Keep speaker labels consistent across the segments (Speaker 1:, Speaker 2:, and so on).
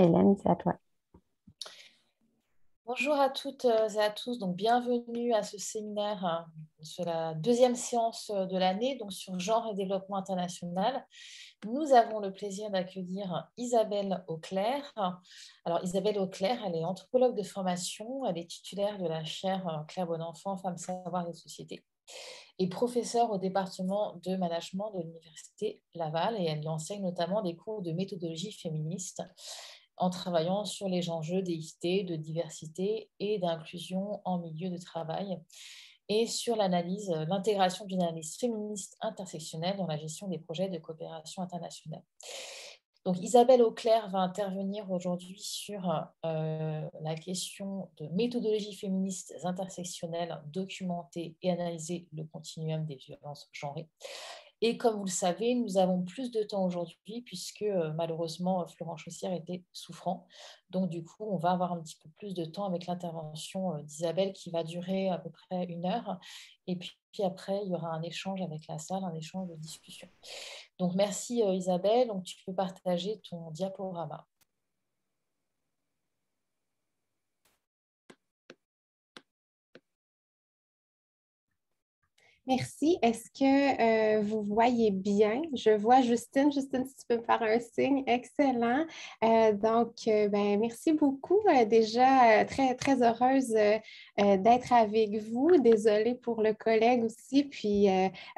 Speaker 1: Hélène, c'est à toi. Bonjour à toutes euh, et à tous. Donc, bienvenue à ce séminaire euh, sur la deuxième séance euh, de l'année, donc sur genre et développement international. Nous avons le plaisir d'accueillir Isabelle Auclair. Alors, Isabelle Auclair, elle est anthropologue de formation, elle est titulaire de la chaire Claire Bonenfant, Femmes, savoir et Société et professeure au département de management de l'Université Laval et elle enseigne notamment des cours de méthodologie féministe en travaillant sur les enjeux d'équité, de diversité et d'inclusion en milieu de travail et sur l'analyse, euh, l'intégration d'une analyse féministe intersectionnelle dans la gestion des projets de coopération internationale. Donc, Isabelle Auclair va intervenir aujourd'hui sur euh, la question de méthodologies féministes intersectionnelles, documenter et analyser le continuum des violences genrées. Et comme vous le savez, nous avons plus de temps aujourd'hui puisque euh, malheureusement Florent Chaussière était souffrant. Donc du coup, on va avoir un petit peu plus de temps avec l'intervention euh, d'Isabelle qui va durer à peu près une heure. Et puis, puis, après, il y aura un échange avec la salle, un échange de discussion. Donc merci euh, Isabelle. Donc tu peux partager ton diaporama.
Speaker 2: Merci. Est-ce que euh, vous voyez bien? Je vois Justine. Justine, si tu peux me faire un signe, excellent. Euh, donc, euh, ben, merci beaucoup. déjà, très, très heureuse d'être avec vous. Désolée pour le collègue aussi. Puis,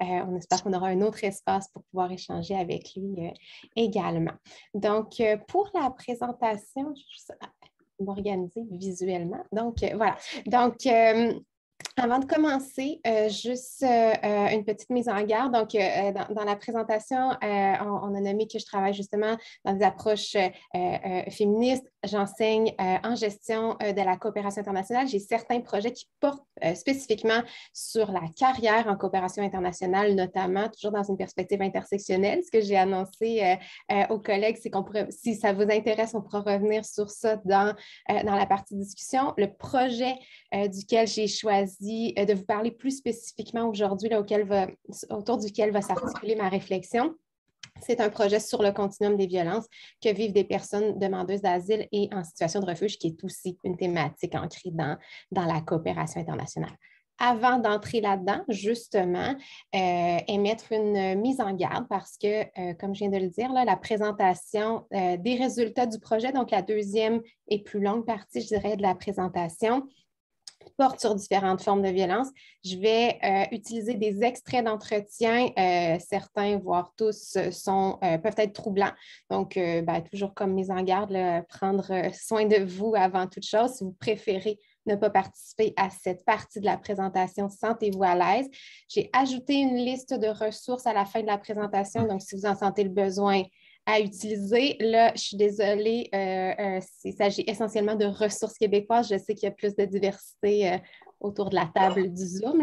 Speaker 2: on espère qu'on aura un autre espace pour pouvoir échanger avec lui également. Donc, pour la présentation, je vais m'organiser visuellement. Donc, voilà. Donc, avant de commencer, euh, juste euh, euh, une petite mise en garde. Donc, dans, la présentation, on, a nommé que je travaille justement dans des approches féministes. J'enseigne en gestion de la coopération internationale. J'ai certains projets qui portent spécifiquement sur la carrière en coopération internationale, notamment toujours dans une perspective intersectionnelle. Ce que j'ai annoncé aux collègues, c'est qu'on pourrait, si ça vous intéresse, on pourra revenir sur ça dans, dans la partie discussion. Le projet duquel j'ai choisi euh, de vous parler plus spécifiquement aujourd'hui autour duquel va s'articuler ma réflexion. C'est un projet sur le continuum des violences que vivent des personnes demandeuses d'asile et en situation de refuge, qui est aussi une thématique ancrée dans, dans la coopération internationale. Avant d'entrer là-dedans, justement, et euh, émettre une mise en garde parce que, euh, comme je viens de le dire, la présentation des résultats du projet, donc la deuxième et plus longue partie, je dirais, de la présentation, porte sur différentes formes de violence. Je vais euh, utiliser des extraits d'entretien. Euh, certains, voire tous, euh, sont, peuvent être troublants. Donc, ben, toujours comme mise en garde, prendre soin de vous avant toute chose. Si vous préférez ne pas participer à cette partie de la présentation, sentez-vous à l'aise. J'ai ajouté une liste de ressources à la fin de la présentation. Donc, si vous en sentez le besoin, à utiliser. Là, je suis désolée, il euh, euh, s'agit essentiellement de ressources québécoises. Je sais qu'il y a plus de diversité euh, autour de la table du Zoom.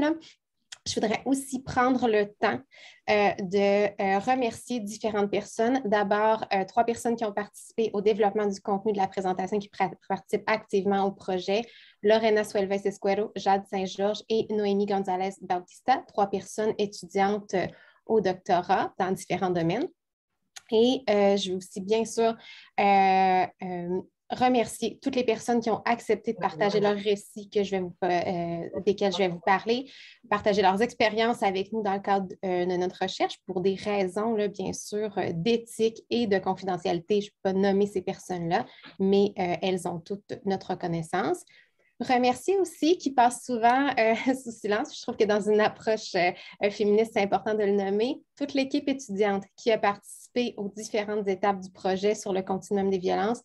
Speaker 2: Je voudrais aussi prendre le temps de remercier différentes personnes. D'abord, trois personnes qui ont participé au développement du contenu de la présentation, qui participent activement au projet. Lorena Suelves Escuero, Jade Saint-Georges et Noémie González Bautista, trois personnes étudiantes au doctorat dans différents domaines. Et euh, je veux aussi, bien sûr, euh, euh, remercier toutes les personnes qui ont accepté de partager leurs récits desquels je vais vous parler, partager leurs expériences avec nous dans le cadre de notre recherche pour des raisons, bien sûr, d'éthique et de confidentialité. Je ne peux pas nommer ces personnes-là, mais elles ont toute notre reconnaissance. Remercier aussi, qui passe souvent euh, sous silence, je trouve que dans une approche euh, féministe, c'est important de le nommer, toute l'équipe étudiante qui a participé aux différentes étapes du projet sur le continuum des violences.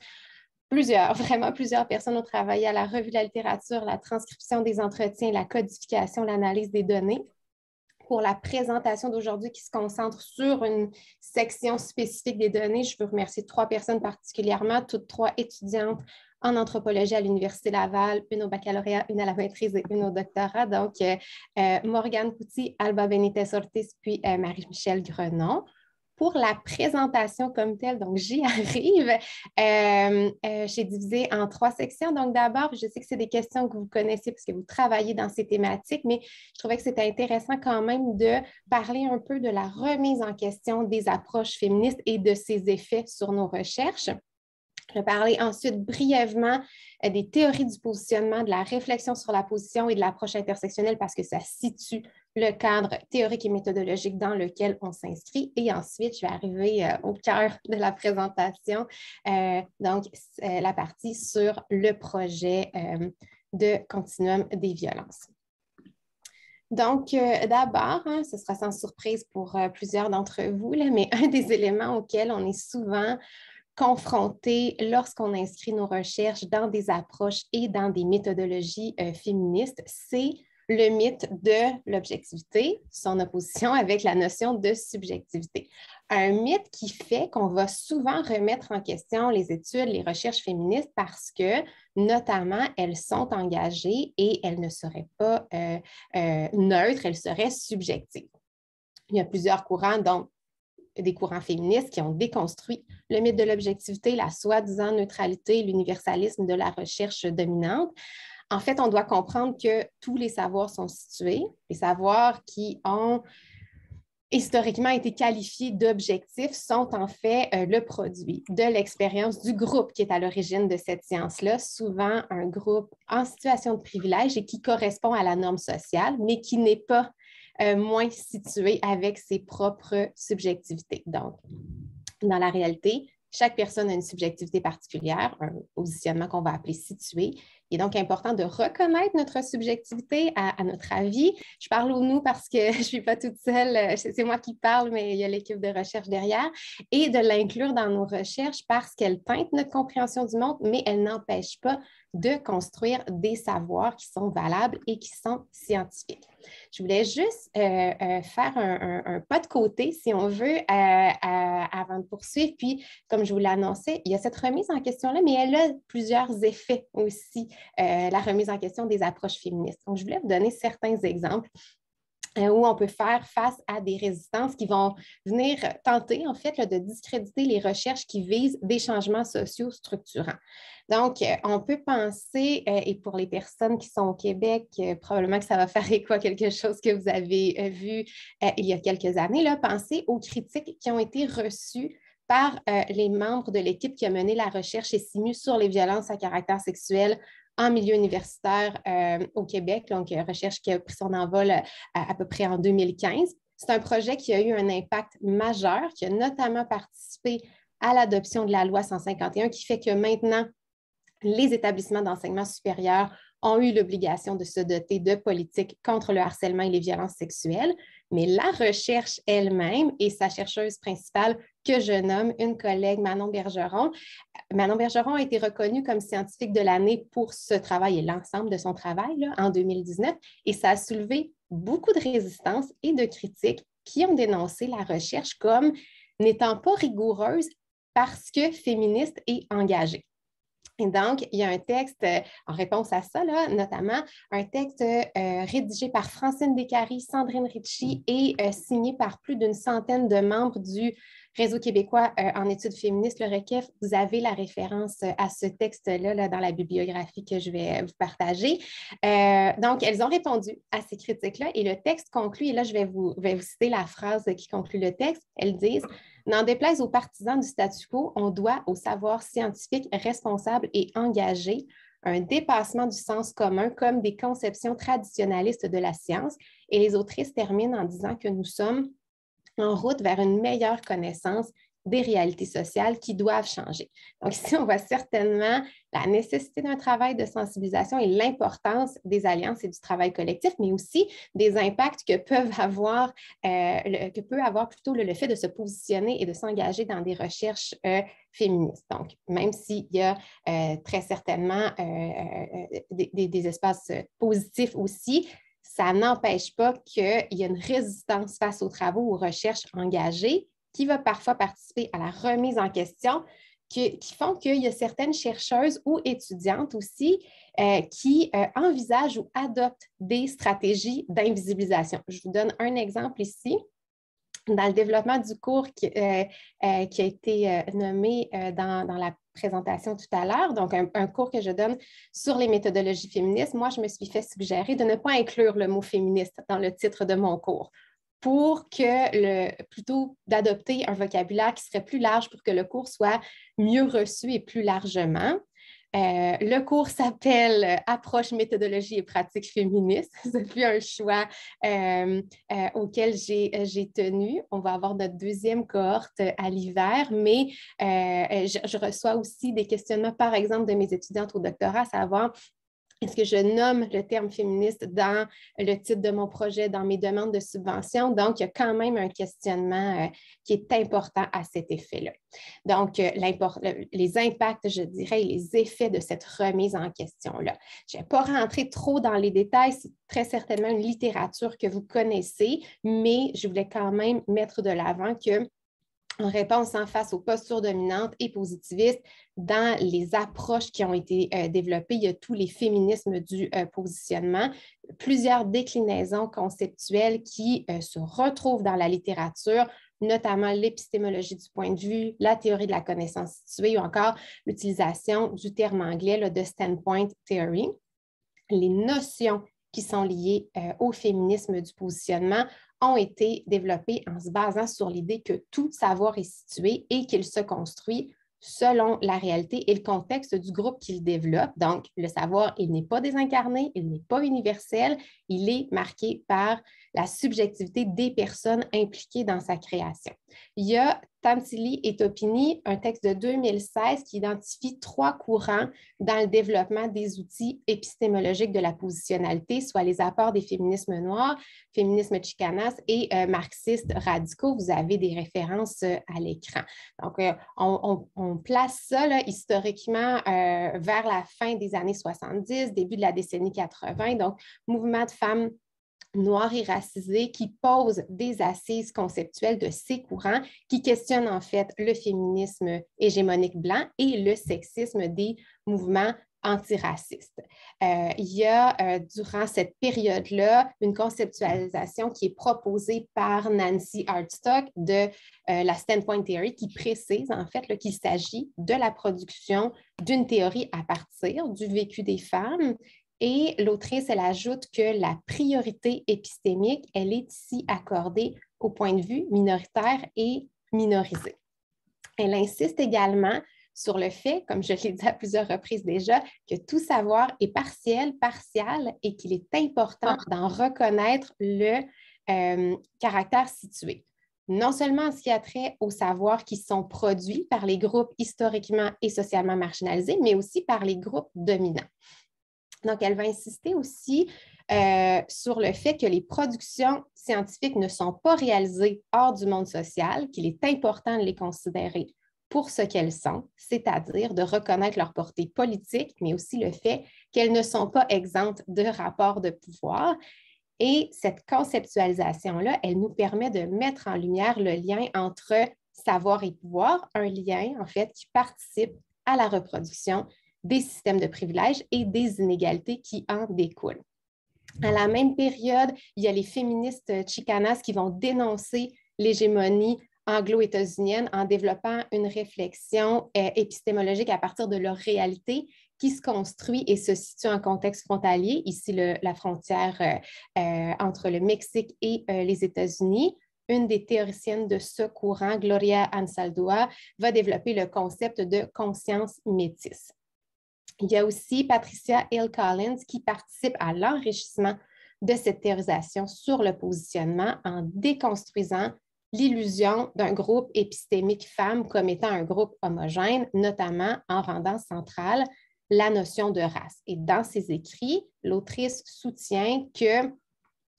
Speaker 2: Plusieurs, vraiment plusieurs personnes ont travaillé à la revue de la littérature, la transcription des entretiens, la codification, l'analyse des données pour la présentation d'aujourd'hui qui se concentre sur une section spécifique des données. Je veux remercier trois personnes particulièrement, toutes trois étudiantes en anthropologie à l'Université Laval, une au baccalauréat, une à la maîtrise et une au doctorat. Donc, euh, euh, Morgane Pouty, Alba Benitez Ortiz, puis euh, Marie-Michel Grenon pour la présentation comme telle, donc j'y arrive. J'ai divisé en trois sections. Donc d'abord, je sais que c'est des questions que vous connaissez parce que vous travaillez dans ces thématiques, mais je trouvais que c'était intéressant quand même de parler un peu de la remise en question des approches féministes et de ses effets sur nos recherches. Je vais parler ensuite brièvement euh, des théories du positionnement, de la réflexion sur la position et de l'approche intersectionnelle parce que ça situe le cadre théorique et méthodologique dans lequel on s'inscrit. Et ensuite, je vais arriver euh, au cœur de la présentation, euh, donc la partie sur le projet de continuum des violences. Donc, d'abord, hein, ce sera sans surprise pour plusieurs d'entre vous, mais un des éléments auxquels on est souvent Confrontés lorsqu'on inscrit nos recherches dans des approches et dans des méthodologies euh, féministes, c'est le mythe de l'objectivité, son opposition avec la notion de subjectivité. Un mythe qui fait qu'on va souvent remettre en question les études, les recherches féministes parce que, notamment, elles sont engagées et elles ne seraient pas euh, euh, neutres, elles seraient subjectives. Il y a plusieurs courants, donc des courants féministes qui ont déconstruit le mythe de l'objectivité, la soi-disant neutralité, l'universalisme de la recherche dominante. En fait, on doit comprendre que tous les savoirs sont situés, les savoirs qui ont historiquement été qualifiés d'objectifs sont en fait euh, le produit de l'expérience du groupe qui est à l'origine de cette science-là, souvent un groupe en situation de privilège et qui correspond à la norme sociale, mais qui n'est pas euh, moins situé avec ses propres subjectivités. Donc, dans la réalité, chaque personne a une subjectivité particulière, un positionnement qu'on va appeler situé, il est donc important de reconnaître notre subjectivité à, notre avis. Je parle au nous parce que je ne suis pas toute seule, euh, c'est moi qui parle, mais il y a l'équipe de recherche derrière, et de l'inclure dans nos recherches parce qu'elle teinte notre compréhension du monde, mais elle n'empêche pas de construire des savoirs qui sont valables et qui sont scientifiques. Je voulais juste euh, euh, faire un, pas de côté, si on veut, avant de poursuivre. Puis, comme je vous l'annonçais, il y a cette remise en question-là, mais elle a plusieurs effets aussi euh, la remise en question des approches féministes. Donc, je voulais vous donner certains exemples euh, où on peut faire face à des résistances qui vont venir tenter, en fait, de discréditer les recherches qui visent des changements sociaux structurants. Donc, euh, on peut penser, et pour les personnes qui sont au Québec, probablement que ça va faire écho à quelque chose que vous avez vu il y a quelques années, penser aux critiques qui ont été reçues par les membres de l'équipe qui a mené la recherche et SIMU sur les violences à caractère sexuel en milieu universitaire euh, au Québec, donc euh, recherche qui a pris son envol euh, à peu près en 2015. C'est un projet qui a eu un impact majeur, qui a notamment participé à l'adoption de la loi 151, qui fait que maintenant, les établissements d'enseignement supérieur ont eu l'obligation de se doter de politiques contre le harcèlement et les violences sexuelles. Mais la recherche elle-même et sa chercheuse principale, que je nomme une collègue, Manon Bergeron. Manon Bergeron a été reconnue comme scientifique de l'année pour ce travail et l'ensemble de son travail en 2019, et ça a soulevé beaucoup de résistances et de critiques qui ont dénoncé la recherche comme n'étant pas rigoureuse parce que féministe et engagée donc, il y a un texte euh, en réponse à ça, notamment, un texte euh, rédigé par Francine Descaries, Sandrine Ritchie et euh, signé par plus d'une centaine de membres du Réseau québécois en études féministes, le REQEF. Vous avez la référence à ce texte-là dans la bibliographie que je vais vous partager. donc, elles ont répondu à ces critiques-là et le texte conclut, et là, je vais vous, vais vous citer la phrase qui conclut le texte. Elles disent N'en déplaise aux partisans du statu quo, on doit au savoir scientifique responsable et engagé un dépassement du sens commun comme des conceptions traditionnalistes de la science. Et les autrices terminent en disant que nous sommes en route vers une meilleure connaissance des réalités sociales qui doivent changer. Donc ici, on voit certainement la nécessité d'un travail de sensibilisation et l'importance des alliances et du travail collectif, mais aussi des impacts que, peuvent avoir, euh, que peut avoir plutôt le, fait de se positionner et de s'engager dans des recherches euh, féministes. Donc, même s'il y a euh, très certainement des, espaces positifs aussi, ça n'empêche pas qu'il y a une résistance face aux travaux, aux recherches engagées qui va parfois participer à la remise en question, qui, font qu'il y a certaines chercheuses ou étudiantes aussi euh, qui euh, envisagent ou adoptent des stratégies d'invisibilisation. Je vous donne un exemple ici dans le développement du cours qui, euh, a été nommé dans, la présentation tout à l'heure, donc un, cours que je donne sur les méthodologies féministes, moi, je me suis fait suggérer de ne pas inclure le mot féministe dans le titre de mon cours pour que le, plutôt d'adopter un vocabulaire qui serait plus large pour que le cours soit mieux reçu et plus largement. Euh, le cours s'appelle Approche, méthodologie et pratique féministe C'est plus un choix euh, euh, auquel j'ai tenu. On va avoir notre deuxième cohorte à l'hiver, mais je, je reçois aussi des questionnements, par exemple, de mes étudiantes au doctorat, à savoir est-ce que je nomme le terme féministe dans le titre de mon projet, dans mes demandes de subvention? Donc, il y a quand même un questionnement euh, qui est important à cet effet-là. Donc, euh, les impacts, je dirais, les effets de cette remise en question-là. Je ne vais pas rentrer trop dans les détails, c'est très certainement une littérature que vous connaissez, mais je voulais quand même mettre de l'avant que en réponse en face aux postures dominantes et positivistes, dans les approches qui ont été euh, développées, il y a tous les féminismes du euh, positionnement, plusieurs déclinaisons conceptuelles qui euh, se retrouvent dans la littérature, notamment l'épistémologie du point de vue, la théorie de la connaissance située ou encore l'utilisation du terme anglais de standpoint theory. Les notions qui sont liées au féminisme du positionnement ont été développés en se basant sur l'idée que tout savoir est situé et qu'il se construit selon la réalité et le contexte du groupe qu'il développe. Donc, le savoir, il n'est pas désincarné, il n'est pas universel, il est marqué par la subjectivité des personnes impliquées dans sa création. Il y a Tantilly et Topini, un texte de 2016 qui identifie trois courants dans le développement des outils épistémologiques de la positionnalité, soit les apports des féminismes noirs, féminisme chicanas et euh, marxistes radicaux. Vous avez des références euh, à l'écran. Donc, euh, on, place ça historiquement vers la fin des années 70, début de la décennie 80, donc mouvement de femmes noirs et racisés qui posent des assises conceptuelles de ces courants qui questionnent en fait le féminisme hégémonique blanc et le sexisme des mouvements antiracistes. Euh, il y a, euh, durant cette période-là, une conceptualisation qui est proposée par Nancy Hartstock de euh, la Standpoint Theory qui précise en fait qu'il s'agit de la production d'une théorie à partir du vécu des femmes et l'autrice, elle ajoute que la priorité épistémique, elle est ici accordée au point de vue minoritaire et minorisé. Elle insiste également sur le fait, comme je l'ai dit à plusieurs reprises déjà, que tout savoir est partiel, partial et qu'il est important ah. d'en reconnaître le euh, caractère situé. Non seulement en ce qui a trait aux savoirs qui sont produits par les groupes historiquement et socialement marginalisés, mais aussi par les groupes dominants. Donc, elle va insister aussi euh, sur le fait que les productions scientifiques ne sont pas réalisées hors du monde social, qu'il est important de les considérer pour ce qu'elles sont, c'est-à-dire de reconnaître leur portée politique, mais aussi le fait qu'elles ne sont pas exemptes de rapports de pouvoir. Et cette conceptualisation-là, elle nous permet de mettre en lumière le lien entre savoir et pouvoir, un lien en fait qui participe à la reproduction des systèmes de privilèges et des inégalités qui en découlent. À la même période, il y a les féministes chicanas qui vont dénoncer l'hégémonie anglo étatsunienne en développant une réflexion euh, épistémologique à partir de leur réalité qui se construit et se situe en contexte frontalier, ici la frontière euh, euh, entre le Mexique et les États-Unis. Une des théoriciennes de ce courant, Gloria Anzaldúa, va développer le concept de conscience métisse. Il y a aussi Patricia Hill Collins qui participe à l'enrichissement de cette théorisation sur le positionnement en déconstruisant l'illusion d'un groupe épistémique femme comme étant un groupe homogène, notamment en rendant centrale la notion de race. Et dans ses écrits, l'autrice soutient que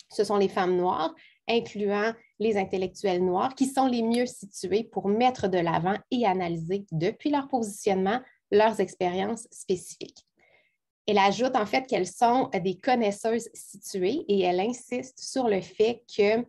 Speaker 2: ce sont les femmes noires, incluant les intellectuels noirs, qui sont les mieux situées pour mettre de l'avant et analyser depuis leur positionnement leurs expériences spécifiques. Elle ajoute en fait qu'elles sont des connaisseuses situées et elle insiste sur le fait que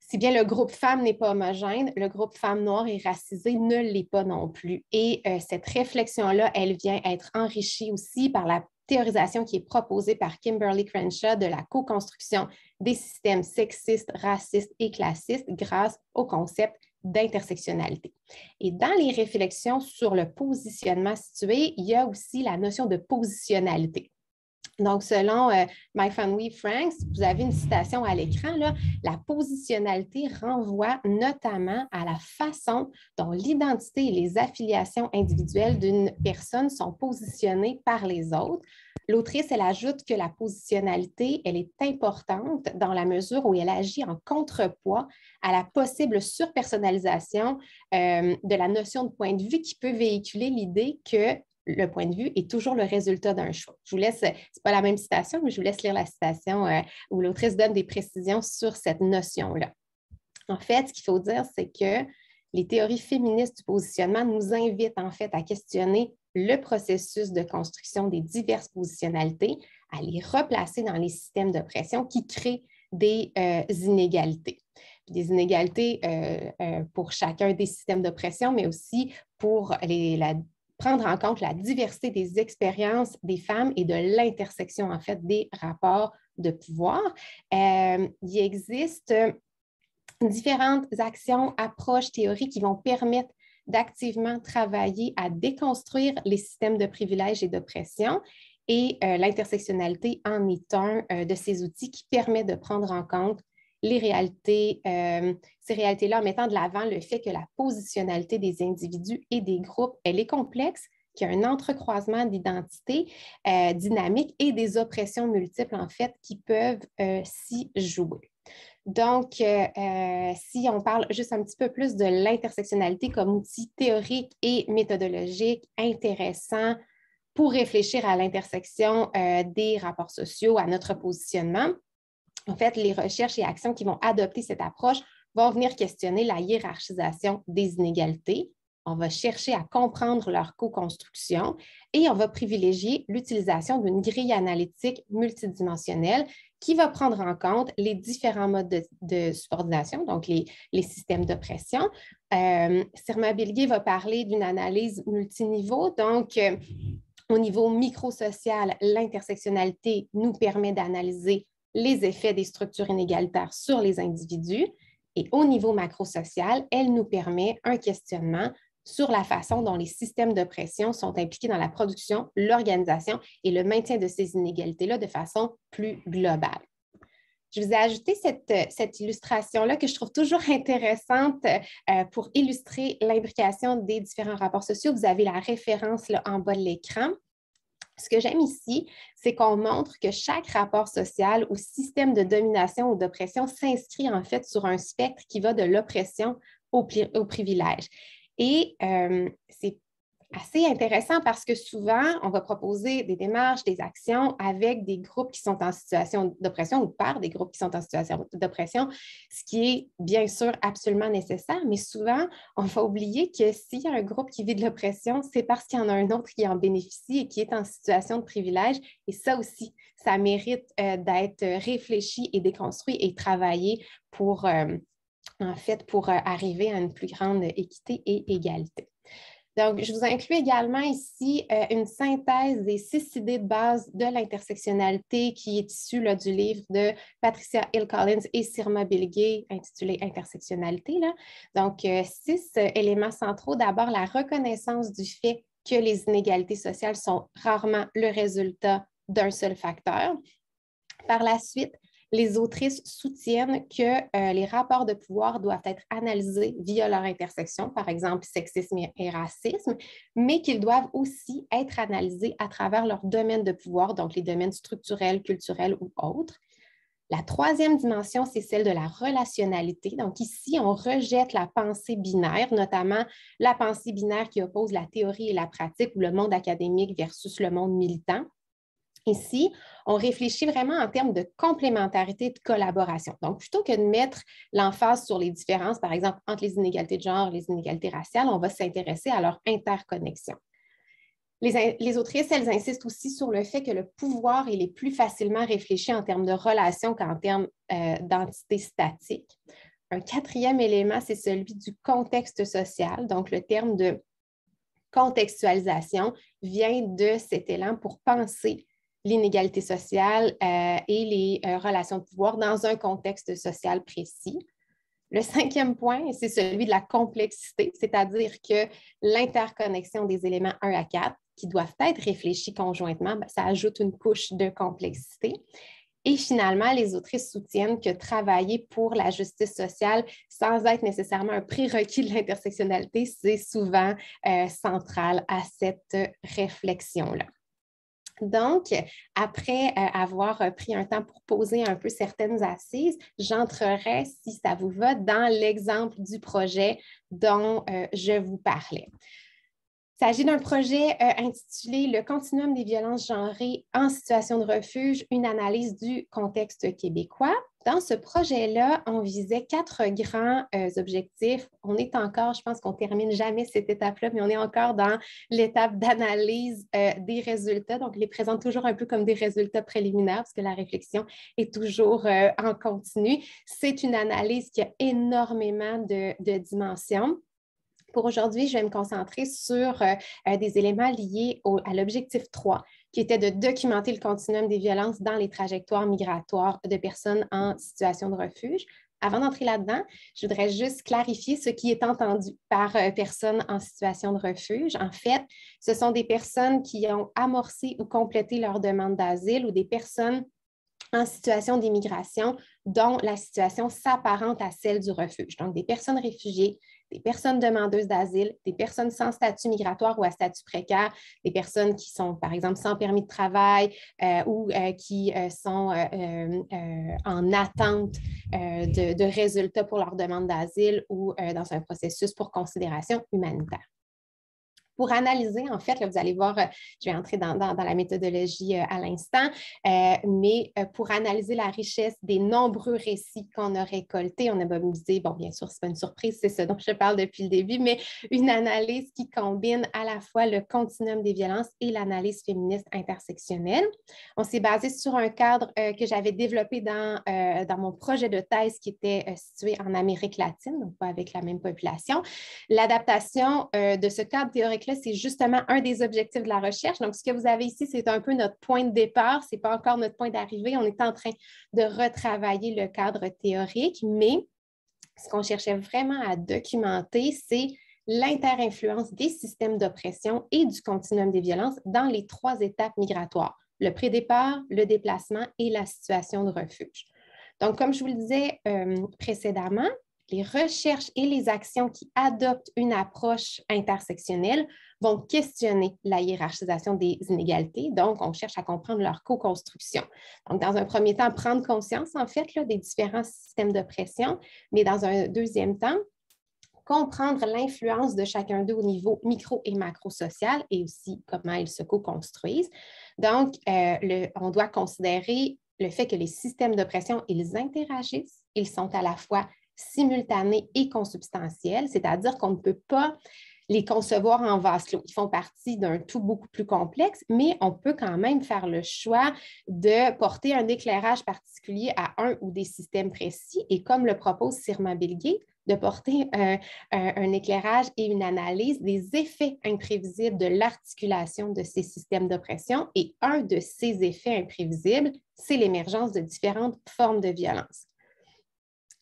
Speaker 2: si bien le groupe femme n'est pas homogène, le groupe femme noire et racisée ne l'est pas non plus. Et euh, cette réflexion-là, elle vient être enrichie aussi par la théorisation qui est proposée par Kimberly Crenshaw de la co-construction des systèmes sexistes, racistes et classistes grâce au concept d'intersectionnalité. Et dans les réflexions sur le positionnement situé, il y a aussi la notion de positionnalité. Donc, selon euh, My Franks, vous avez une citation à l'écran, la positionnalité renvoie notamment à la façon dont l'identité et les affiliations individuelles d'une personne sont positionnées par les autres L'autrice, elle ajoute que la positionnalité, elle est importante dans la mesure où elle agit en contrepoids à la possible surpersonnalisation euh, de la notion de point de vue qui peut véhiculer l'idée que le point de vue est toujours le résultat d'un choix. Je vous laisse, c'est pas la même citation, mais je vous laisse lire la citation euh, où l'autrice donne des précisions sur cette notion-là. En fait, ce qu'il faut dire, c'est que les théories féministes du positionnement nous invitent en fait à questionner le processus de construction des diverses positionnalités, à les replacer dans les systèmes d'oppression qui créent des euh, inégalités. des inégalités euh, euh, pour chacun des systèmes d'oppression, mais aussi pour prendre en compte la diversité des expériences des femmes et de l'intersection en fait des rapports de pouvoir. il existe différentes actions, approches, théories qui vont permettre d'activement travailler à déconstruire les systèmes de privilèges et d'oppression. Et euh, l'intersectionnalité en est un euh, de ces outils qui permet de prendre en compte les réalités, euh, ces réalités-là en mettant de l'avant le fait que la positionnalité des individus et des groupes, elle est complexe, qu'il y a un entrecroisement d'identités dynamiques et des oppressions multiples, en fait, qui peuvent s'y jouer. Donc, euh, euh, si on parle juste un petit peu plus de l'intersectionnalité comme outil théorique et méthodologique intéressant pour réfléchir à l'intersection euh, des rapports sociaux, à notre positionnement, en fait, les recherches et actions qui vont adopter cette approche vont venir questionner la hiérarchisation des inégalités. On va chercher à comprendre leur co-construction et on va privilégier l'utilisation d'une grille analytique multidimensionnelle qui va prendre en compte les différents modes de, subordination, donc les, systèmes d'oppression. pression. Euh, Sirma Bilgué va parler d'une analyse multiniveau, donc euh, au niveau microsocial, l'intersectionnalité nous permet d'analyser les effets des structures inégalitaires sur les individus. Et au niveau macrosocial, elle nous permet un questionnement sur la façon dont les systèmes d'oppression sont impliqués dans la production, l'organisation et le maintien de ces inégalités-là de façon plus globale. Je vous ai ajouté cette, euh, illustration-là que je trouve toujours intéressante euh, pour illustrer l'imbrication des différents rapports sociaux. Vous avez la référence en bas de l'écran. Ce que j'aime ici, c'est qu'on montre que chaque rapport social ou système de domination ou d'oppression s'inscrit en fait sur un spectre qui va de l'oppression au privilège. Et euh, c'est assez intéressant parce que souvent, on va proposer des démarches, des actions avec des groupes qui sont en situation d'oppression ou par des groupes qui sont en situation d'oppression, ce qui est bien sûr absolument nécessaire, mais souvent, on va oublier que s'il y a un groupe qui vit de l'oppression, c'est parce qu'il y en a un autre qui en bénéficie et qui est en situation de privilège. Et ça aussi, ça mérite euh, d'être réfléchi et déconstruit et travaillé pour... Euh, en fait, pour euh, arriver à une plus grande équité et égalité. Donc, je vous inclus également ici euh, une synthèse des six idées de base de l'intersectionnalité qui est issue du livre de Patricia Hill Collins et Sirma Bilgué intitulé Intersectionnalité. Donc, euh, six éléments centraux. D'abord, la reconnaissance du fait que les inégalités sociales sont rarement le résultat d'un seul facteur. Par la suite, les autrices soutiennent que euh, les rapports de pouvoir doivent être analysés via leur intersection, par exemple sexisme et racisme, mais qu'ils doivent aussi être analysés à travers leur domaine de pouvoir, donc les domaines structurels, culturels ou autres. La troisième dimension, c'est celle de la relationnalité. Donc ici, on rejette la pensée binaire, notamment la pensée binaire qui oppose la théorie et la pratique ou le monde académique versus le monde militant. Ici, on réfléchit vraiment en termes de complémentarité de collaboration. Donc, plutôt que de mettre l'emphase sur les différences, par exemple, entre les inégalités de genre, les inégalités raciales, on va s'intéresser à leur interconnexion. Les, les, autrices, elles insistent aussi sur le fait que le pouvoir, il est plus facilement réfléchi en termes de relations qu'en termes euh, d'entités statiques. Un quatrième élément, c'est celui du contexte social. Donc, le terme de contextualisation vient de cet élan pour penser l'inégalité sociale euh, et les euh, relations de pouvoir dans un contexte social précis. Le cinquième point, c'est celui de la complexité, c'est-à-dire que l'interconnexion des éléments 1 à 4 qui doivent être réfléchis conjointement, ben, ça ajoute une couche de complexité. Et finalement, les autrices soutiennent que travailler pour la justice sociale sans être nécessairement un prérequis de l'intersectionnalité, c'est souvent euh, central à cette réflexion-là. Donc, après euh, avoir euh, pris un temps pour poser un peu certaines assises, j'entrerai, si ça vous va, dans l'exemple du projet dont euh, je vous parlais. Il s'agit d'un projet intitulé Le continuum des violences genrées en situation de refuge, une analyse du contexte québécois. Dans ce projet-là, on visait quatre grands euh, objectifs. On est encore, je pense qu'on ne termine jamais cette étape-là, mais on est encore dans l'étape d'analyse euh, des résultats. Donc, on les présente toujours un peu comme des résultats préliminaires parce que la réflexion est toujours euh, en continu. C'est une analyse qui a énormément de, dimensions pour aujourd'hui, je vais me concentrer sur des éléments liés à l'objectif 3, qui était de documenter le continuum des violences dans les trajectoires migratoires de personnes en situation de refuge. Avant d'entrer là-dedans, je voudrais juste clarifier ce qui est entendu par euh, personnes en situation de refuge. En fait, ce sont des personnes qui ont amorcé ou complété leur demande d'asile ou des personnes en situation d'immigration dont la situation s'apparente à celle du refuge. Donc, des personnes réfugiées, des personnes demandeuses d'asile, des personnes sans statut migratoire ou à statut précaire, des personnes qui sont, par exemple, sans permis de travail euh, ou euh, qui euh, sont en attente de, résultats pour leur demande d'asile ou dans un processus pour considération humanitaire pour analyser, en fait, là, vous allez voir, euh, je vais entrer dans, la méthodologie euh, à l'instant, euh, mais pour analyser la richesse des nombreux récits qu'on a récoltés, on a mobilisé, bon, bien sûr, ce n'est pas une surprise, c'est ce dont je parle depuis le début, mais une analyse qui combine à la fois le continuum des violences et l'analyse féministe intersectionnelle. On s'est basé sur un cadre que j'avais développé dans, dans mon projet de thèse qui était situé en Amérique latine, donc pas avec la même population. L'adaptation de ce cadre théorique c'est justement un des objectifs de la recherche. Donc, ce que vous avez ici, c'est un peu notre point de départ. Ce n'est pas encore notre point d'arrivée. On est en train de retravailler le cadre théorique, mais ce qu'on cherchait vraiment à documenter, c'est l'interinfluence des systèmes d'oppression et du continuum des violences dans les trois étapes migratoires, le pré-départ, le déplacement et la situation de refuge. Donc, comme je vous le disais euh, précédemment, les recherches et les actions qui adoptent une approche intersectionnelle vont questionner la hiérarchisation des inégalités. Donc, on cherche à comprendre leur co-construction. Donc, dans un premier temps, prendre conscience, en fait, des différents systèmes de pression, mais dans un deuxième temps, comprendre l'influence de chacun d'eux au niveau micro et macro-social et aussi comment ils se co-construisent. Donc, euh, on doit considérer le fait que les systèmes de d'oppression, ils interagissent, ils sont à la fois simultanées et consubstantielles, c'est-à-dire qu'on ne peut pas les concevoir en vase clos. Ils font partie d'un tout beaucoup plus complexe, mais on peut quand même faire le choix de porter un éclairage particulier à un ou des systèmes précis et comme le propose Sirma Bilguet, de porter un, éclairage et une analyse des effets imprévisibles de l'articulation de ces systèmes d'oppression. Et un de ces effets imprévisibles, c'est l'émergence de différentes formes de violence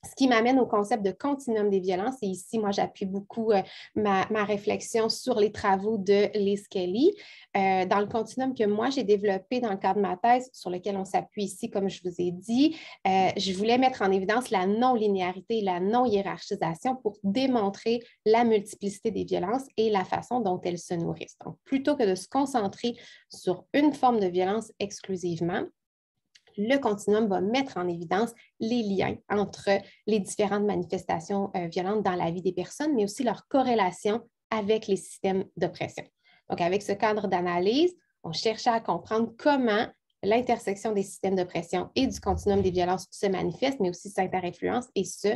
Speaker 2: ce qui m'amène au concept de continuum des violences. Et ici, moi, j'appuie beaucoup euh, ma, réflexion sur les travaux de Liz Kelly. Euh, dans le continuum que moi, j'ai développé dans le cadre de ma thèse, sur lequel on s'appuie ici, comme je vous ai dit, euh, je voulais mettre en évidence la non-linéarité, la non-hiérarchisation pour démontrer la multiplicité des violences et la façon dont elles se nourrissent. Donc, plutôt que de se concentrer sur une forme de violence exclusivement, le continuum va mettre en évidence les liens entre les différentes manifestations euh, violentes dans la vie des personnes, mais aussi leur corrélation avec les systèmes d'oppression. Donc, avec ce cadre d'analyse, on cherche à comprendre comment l'intersection des systèmes d'oppression et du continuum des violences se manifeste, mais aussi s'inter-influence, et ce,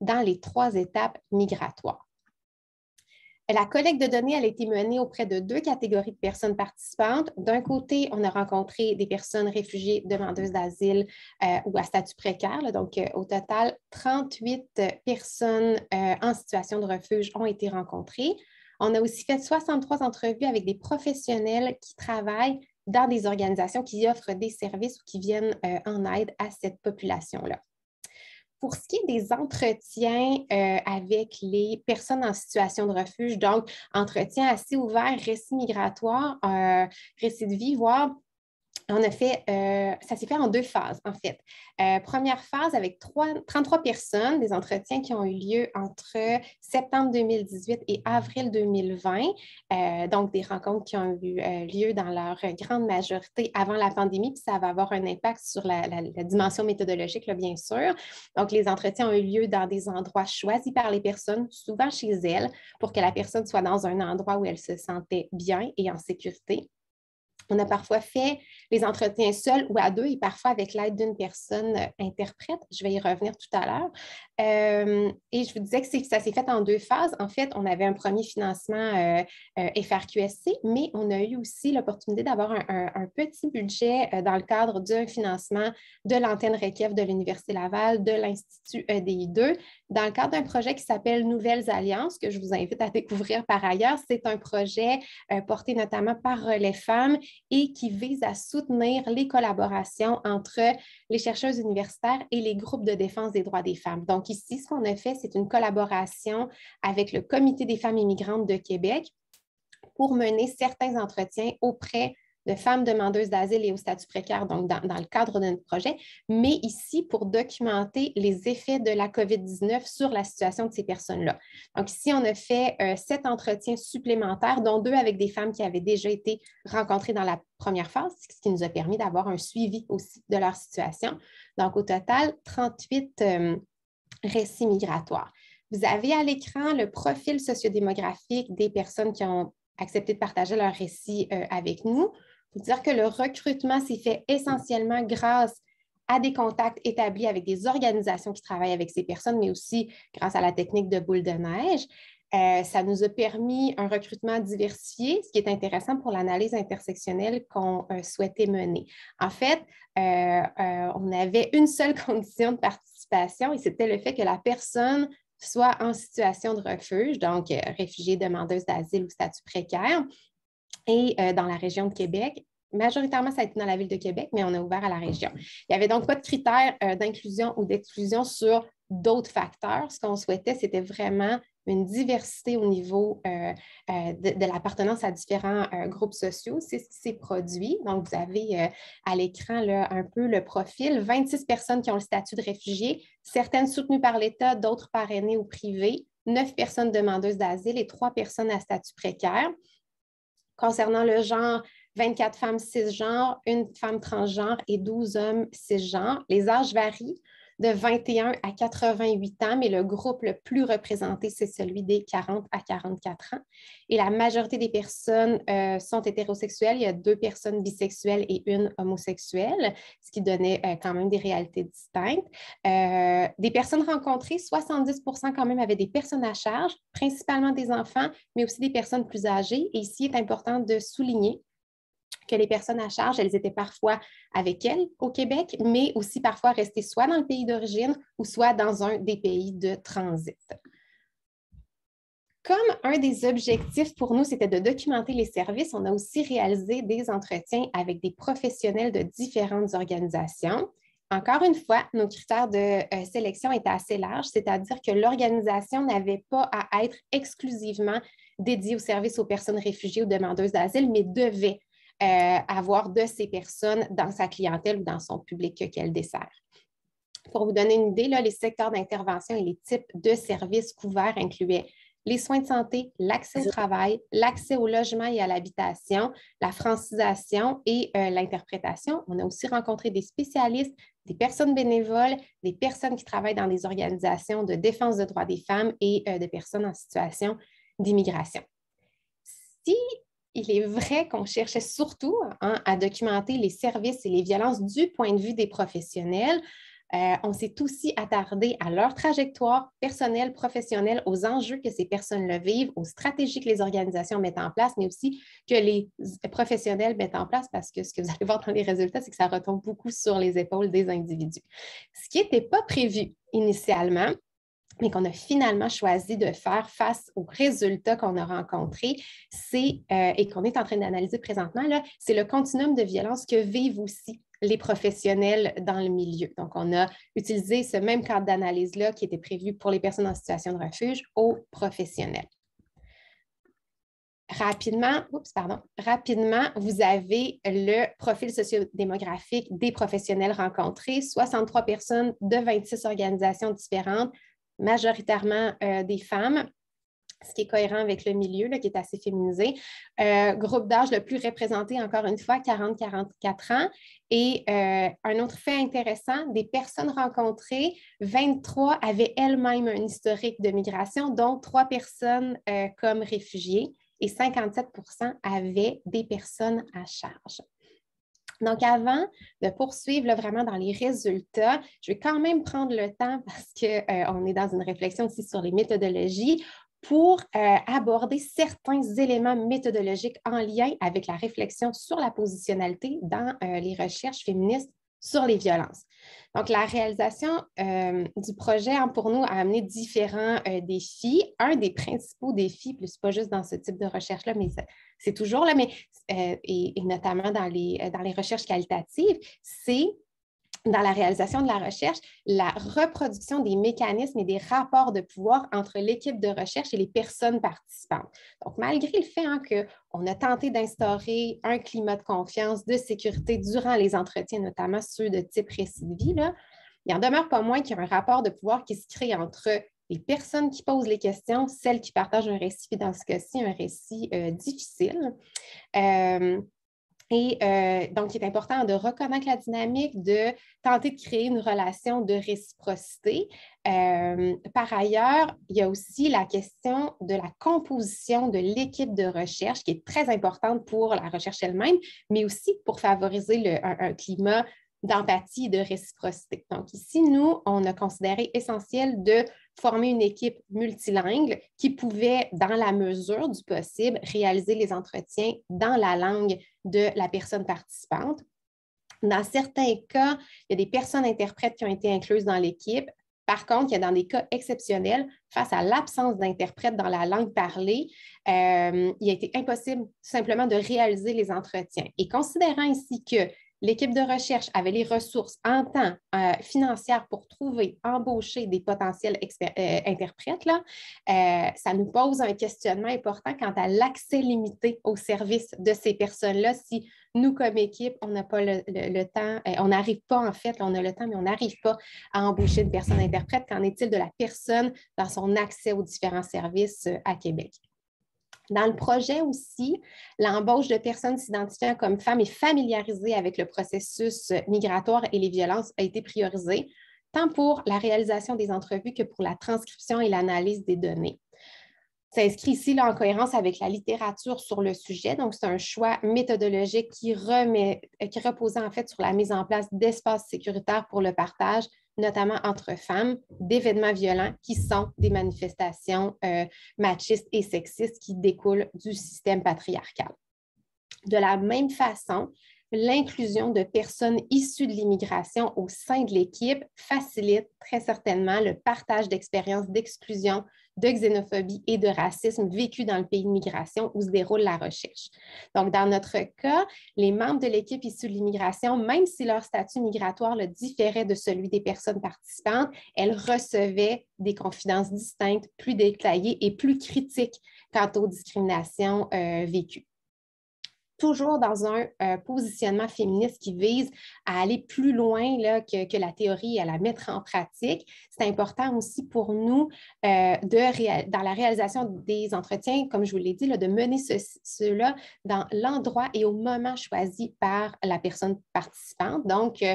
Speaker 2: dans les trois étapes migratoires. La collecte de données a été menée auprès de deux catégories de personnes participantes. D'un côté, on a rencontré des personnes réfugiées, demandeuses d'asile euh, ou à statut précaire. donc, euh, au total, 38 euh, personnes en situation de refuge ont été rencontrées. On a aussi fait 63 entrevues avec des professionnels qui travaillent dans des organisations qui offrent des services ou qui viennent en aide à cette population-là. Pour ce qui est des entretiens euh, avec les personnes en situation de refuge, donc entretien assez ouvert, récit migratoire, récits euh, récit de vie, voire on a fait, euh, ça s'est fait en deux phases, en fait. Euh, première phase avec 33 personnes, des entretiens qui ont eu lieu entre septembre 2018 et avril 2020. Euh, donc, des rencontres qui ont eu lieu dans leur grande majorité avant la pandémie, puis ça va avoir un impact sur la, dimension méthodologique, bien sûr. Donc, les entretiens ont eu lieu dans des endroits choisis par les personnes, souvent chez elles, pour que la personne soit dans un endroit où elle se sentait bien et en sécurité. On a parfois fait les entretiens seuls ou à deux et parfois avec l'aide d'une personne euh, interprète. Je vais y revenir tout à l'heure. Euh, et je vous disais que ça s'est fait en deux phases. En fait, on avait un premier financement euh, FRQSC, mais on a eu aussi l'opportunité d'avoir un, petit budget dans le cadre d'un financement de l'antenne Requiev de l'Université Laval, de l'Institut EDI2, dans le cadre d'un projet qui s'appelle Nouvelles Alliances, que je vous invite à découvrir par ailleurs. C'est un projet porté notamment par les Femmes et qui vise à soutenir les collaborations entre les chercheuses universitaires et les groupes de défense des droits des femmes. Donc ici, ce qu'on a fait, c'est une collaboration avec le Comité des femmes immigrantes de Québec pour mener certains entretiens auprès de femmes demandeuses d'asile et au statut précaire, donc dans, le cadre de notre projet, mais ici pour documenter les effets de la COVID-19 sur la situation de ces personnes-là. Donc ici, on a fait euh, sept entretiens supplémentaires, dont deux avec des femmes qui avaient déjà été rencontrées dans la première phase, ce qui nous a permis d'avoir un suivi aussi de leur situation. Donc au total, 38 euh, récits migratoires. Vous avez à l'écran le profil sociodémographique des personnes qui ont accepté de partager leur récit euh, avec nous cest dire que le recrutement s'est fait essentiellement grâce à des contacts établis avec des organisations qui travaillent avec ces personnes, mais aussi grâce à la technique de boule de neige. Euh, ça nous a permis un recrutement diversifié, ce qui est intéressant pour l'analyse intersectionnelle qu'on euh, souhaitait mener. En fait, euh, on avait une seule condition de participation et c'était le fait que la personne soit en situation de refuge, donc réfugiée, demandeuse d'asile ou statut précaire, et euh, dans la région de Québec, majoritairement, ça a été dans la ville de Québec, mais on a ouvert à la région. Il n'y avait donc pas de critères euh, d'inclusion ou d'exclusion sur d'autres facteurs. Ce qu'on souhaitait, c'était vraiment une diversité au niveau euh, de, l'appartenance à différents groupes sociaux. C'est ce qui s'est produit. Donc, vous avez à l'écran un peu le profil. 26 personnes qui ont le statut de réfugié, certaines soutenues par l'État, d'autres parrainées ou privées, 9 personnes demandeuses d'asile et 3 personnes à statut précaire. Concernant le genre, 24 femmes cisgenres, une femme transgenre et 12 hommes cisgenres. Les âges varient de 21 à 88 ans, mais le groupe le plus représenté, c'est celui des 40 à 44 ans. Et la majorité des personnes euh, sont hétérosexuelles. Il y a deux personnes bisexuelles et une homosexuelle, ce qui donnait euh, quand même des réalités distinctes. Euh, des personnes rencontrées, 70 quand même avaient des personnes à charge, principalement des enfants, mais aussi des personnes plus âgées. Et ici, il est important de souligner que les personnes à charge, elles étaient parfois avec elles au Québec, mais aussi parfois restées soit dans le pays d'origine ou soit dans un des pays de transit. Comme un des objectifs pour nous, c'était de documenter les services, on a aussi réalisé des entretiens avec des professionnels de différentes organisations. Encore une fois, nos critères de euh, sélection étaient assez larges, c'est-à-dire que l'organisation n'avait pas à être exclusivement dédiée aux services aux personnes réfugiées ou demandeuses d'asile, mais devait euh, avoir de ces personnes dans sa clientèle ou dans son public qu'elle dessert. Pour vous donner une idée, les secteurs d'intervention et les types de services couverts incluaient les soins de santé, l'accès au travail, l'accès au logement et à l'habitation, la francisation et euh, l'interprétation. On a aussi rencontré des spécialistes, des personnes bénévoles, des personnes qui travaillent dans des organisations de défense de droits des femmes et euh, des personnes en situation d'immigration. Si il est vrai qu'on cherchait surtout hein, à documenter les services et les violences du point de vue des professionnels. Euh, on s'est aussi attardé à leur trajectoire personnelle, professionnelle, aux enjeux que ces personnes le vivent, aux stratégies que les organisations mettent en place, mais aussi que les professionnels mettent en place, parce que ce que vous allez voir dans les résultats, c'est que ça retombe beaucoup sur les épaules des individus. Ce qui n'était pas prévu initialement, mais qu'on a finalement choisi de faire face aux résultats qu'on a rencontrés, euh, et qu'on est en train d'analyser présentement, c'est le continuum de violence que vivent aussi les professionnels dans le milieu. Donc, on a utilisé ce même cadre d'analyse-là qui était prévu pour les personnes en situation de refuge aux professionnels. Rapidement, pardon, rapidement, vous avez le profil sociodémographique des professionnels rencontrés, 63 personnes de 26 organisations différentes majoritairement euh, des femmes, ce qui est cohérent avec le milieu, qui est assez féminisé. Euh, groupe d'âge le plus représenté, encore une fois, 40-44 ans. Et euh, un autre fait intéressant, des personnes rencontrées, 23 avaient elles-mêmes un historique de migration, dont trois personnes comme réfugiées et 57 avaient des personnes à charge. Donc, avant de poursuivre vraiment dans les résultats, je vais quand même prendre le temps parce qu'on euh, on est dans une réflexion aussi sur les méthodologies pour euh, aborder certains éléments méthodologiques en lien avec la réflexion sur la positionnalité dans euh, les recherches féministes sur les violences. Donc, la réalisation euh, du projet, pour nous, a amené différents euh, défis. Un des principaux défis, plus pas juste dans ce type de recherche-là, mais c'est toujours là, mais, euh, et, et, notamment dans les, dans les recherches qualitatives, c'est dans la réalisation de la recherche, la reproduction des mécanismes et des rapports de pouvoir entre l'équipe de recherche et les personnes participantes. Donc, malgré le fait hein, qu'on a tenté d'instaurer un climat de confiance, de sécurité durant les entretiens, notamment ceux de type récit de vie, il en demeure pas moins qu'il y a un rapport de pouvoir qui se crée entre les personnes qui posent les questions, celles qui partagent un récit, puis dans ce cas-ci, un récit euh, difficile. Euh, et euh, donc, il est important de reconnaître la dynamique, de tenter de créer une relation de réciprocité. Euh, par ailleurs, il y a aussi la question de la composition de l'équipe de recherche qui est très importante pour la recherche elle-même, mais aussi pour favoriser un climat d'empathie et de réciprocité. Donc, ici, nous, on a considéré essentiel de former une équipe multilingue qui pouvait, dans la mesure du possible, réaliser les entretiens dans la langue de la personne participante. Dans certains cas, il y a des personnes interprètes qui ont été incluses dans l'équipe. Par contre, il y a dans des cas exceptionnels, face à l'absence d'interprètes dans la langue parlée, euh, il a été impossible tout simplement de réaliser les entretiens. Et considérant ainsi que L'équipe de recherche avait les ressources en temps euh, financière pour trouver, embaucher des potentiels euh, interprètes. Là. Euh, ça nous pose un questionnement important quant à l'accès limité aux services de ces personnes-là si nous, comme équipe, on n'a pas le, temps, on n'arrive pas en fait, on a le temps, mais on n'arrive pas à embaucher une personne interprète. Qu'en est-il de la personne dans son accès aux différents services à Québec? Dans le projet aussi, l'embauche de personnes s'identifiant comme femmes et familiarisées avec le processus euh, migratoire et les violences a été priorisée, tant pour la réalisation des entrevues que pour la transcription et l'analyse des données. Ça inscrit ici en cohérence avec la littérature sur le sujet, donc c'est un choix méthodologique qui euh, reposait en fait sur la mise en place d'espaces sécuritaires pour le partage notamment entre femmes, d'événements violents qui sont des manifestations euh, machistes et sexistes qui découlent du système patriarcal. De la même façon, l'inclusion de personnes issues de l'immigration au sein de l'équipe facilite très certainement le partage d'expériences d'exclusion, de xénophobie et de racisme vécus dans le pays de migration où se déroule la recherche. Donc, dans notre cas, les membres de l'équipe issue de l'immigration, même si leur statut migratoire le différait de celui des personnes participantes, elles recevaient des confidences distinctes, plus détaillées et plus critiques quant aux discriminations euh, vécues toujours dans un euh, positionnement féministe qui vise à aller plus loin là, que, la théorie et à la mettre en pratique. C'est important aussi pour nous euh, de dans la réalisation des entretiens, comme je vous l'ai dit, là, de mener cela dans l'endroit et au moment choisi par la personne participante. Donc, euh,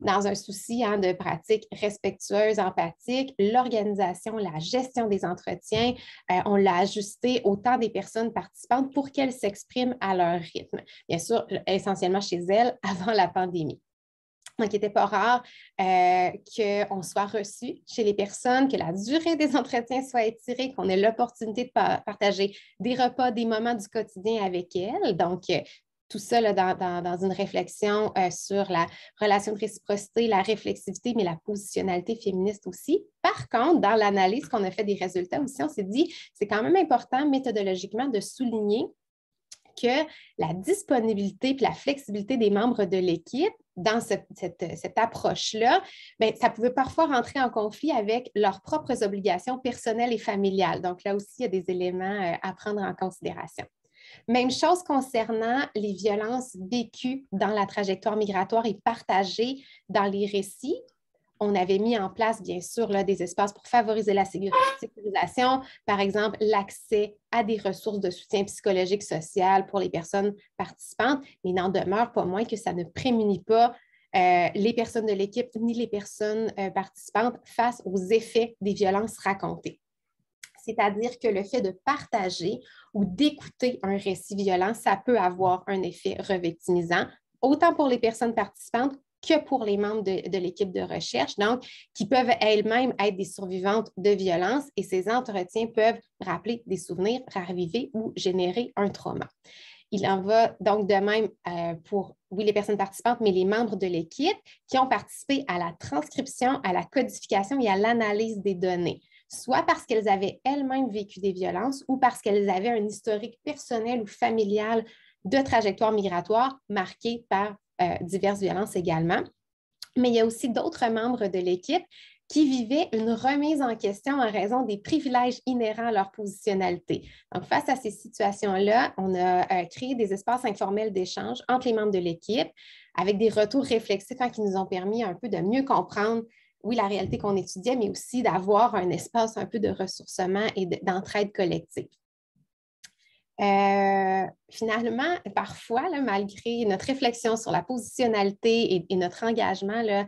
Speaker 2: dans un souci hein, de pratiques respectueuse, empathique, l'organisation, la gestion des entretiens, euh, on l'a ajusté au temps des personnes participantes pour qu'elles s'expriment à leur rythme. Bien sûr, essentiellement chez elles avant la pandémie. Donc, il n'était pas rare euh, qu'on soit reçu chez les personnes, que la durée des entretiens soit étirée, qu'on ait l'opportunité de partager des repas, des moments du quotidien avec elles. Donc, euh, tout ça dans, une réflexion euh, sur la relation de réciprocité, la réflexivité, mais la positionnalité féministe aussi. Par contre, dans l'analyse qu'on a fait des résultats aussi, on s'est dit, c'est quand même important méthodologiquement de souligner que la disponibilité et la flexibilité des membres de l'équipe dans cette, cette approche-là, ben, ça pouvait parfois rentrer en conflit avec leurs propres obligations personnelles et familiales. Donc là aussi, il y a des éléments euh, à prendre en considération. Même chose concernant les violences vécues dans la trajectoire migratoire et partagées dans les récits. On avait mis en place, bien sûr, des espaces pour favoriser la sécurisation, par exemple l'accès à des ressources de soutien psychologique social pour les personnes participantes, mais n'en demeure pas moins que ça ne prémunit pas euh, les personnes de l'équipe ni les personnes euh, participantes face aux effets des violences racontées c'est-à-dire que le fait de partager ou d'écouter un récit violent, ça peut avoir un effet revictimisant, autant pour les personnes participantes que pour les membres de, l'équipe de recherche, donc qui peuvent elles-mêmes être des survivantes de violences et ces entretiens peuvent rappeler des souvenirs, raviver ou générer un trauma. Il en va donc de même euh, pour, oui, les personnes participantes, mais les membres de l'équipe qui ont participé à la transcription, à la codification et à l'analyse des données soit parce qu'elles avaient elles-mêmes vécu des violences ou parce qu'elles avaient un historique personnel ou familial de trajectoire migratoire marquée par euh, diverses violences également. Mais il y a aussi d'autres membres de l'équipe qui vivaient une remise en question en raison des privilèges inhérents à leur positionnalité. Donc, face à ces situations-là, on a euh, créé des espaces informels d'échange entre les membres de l'équipe avec des retours réflexifs hein, qui nous ont permis un peu de mieux comprendre oui, la réalité qu'on étudiait, mais aussi d'avoir un espace un peu de ressourcement et d'entraide collective. Euh, finalement, parfois, malgré notre réflexion sur la positionnalité et, notre engagement euh,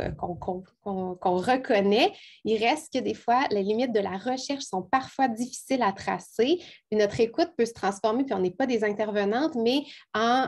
Speaker 2: euh, qu'on reconnaît, il reste que des fois, les limites de la recherche sont parfois difficiles à tracer. Puis notre écoute peut se transformer, puis on n'est pas des intervenantes, mais en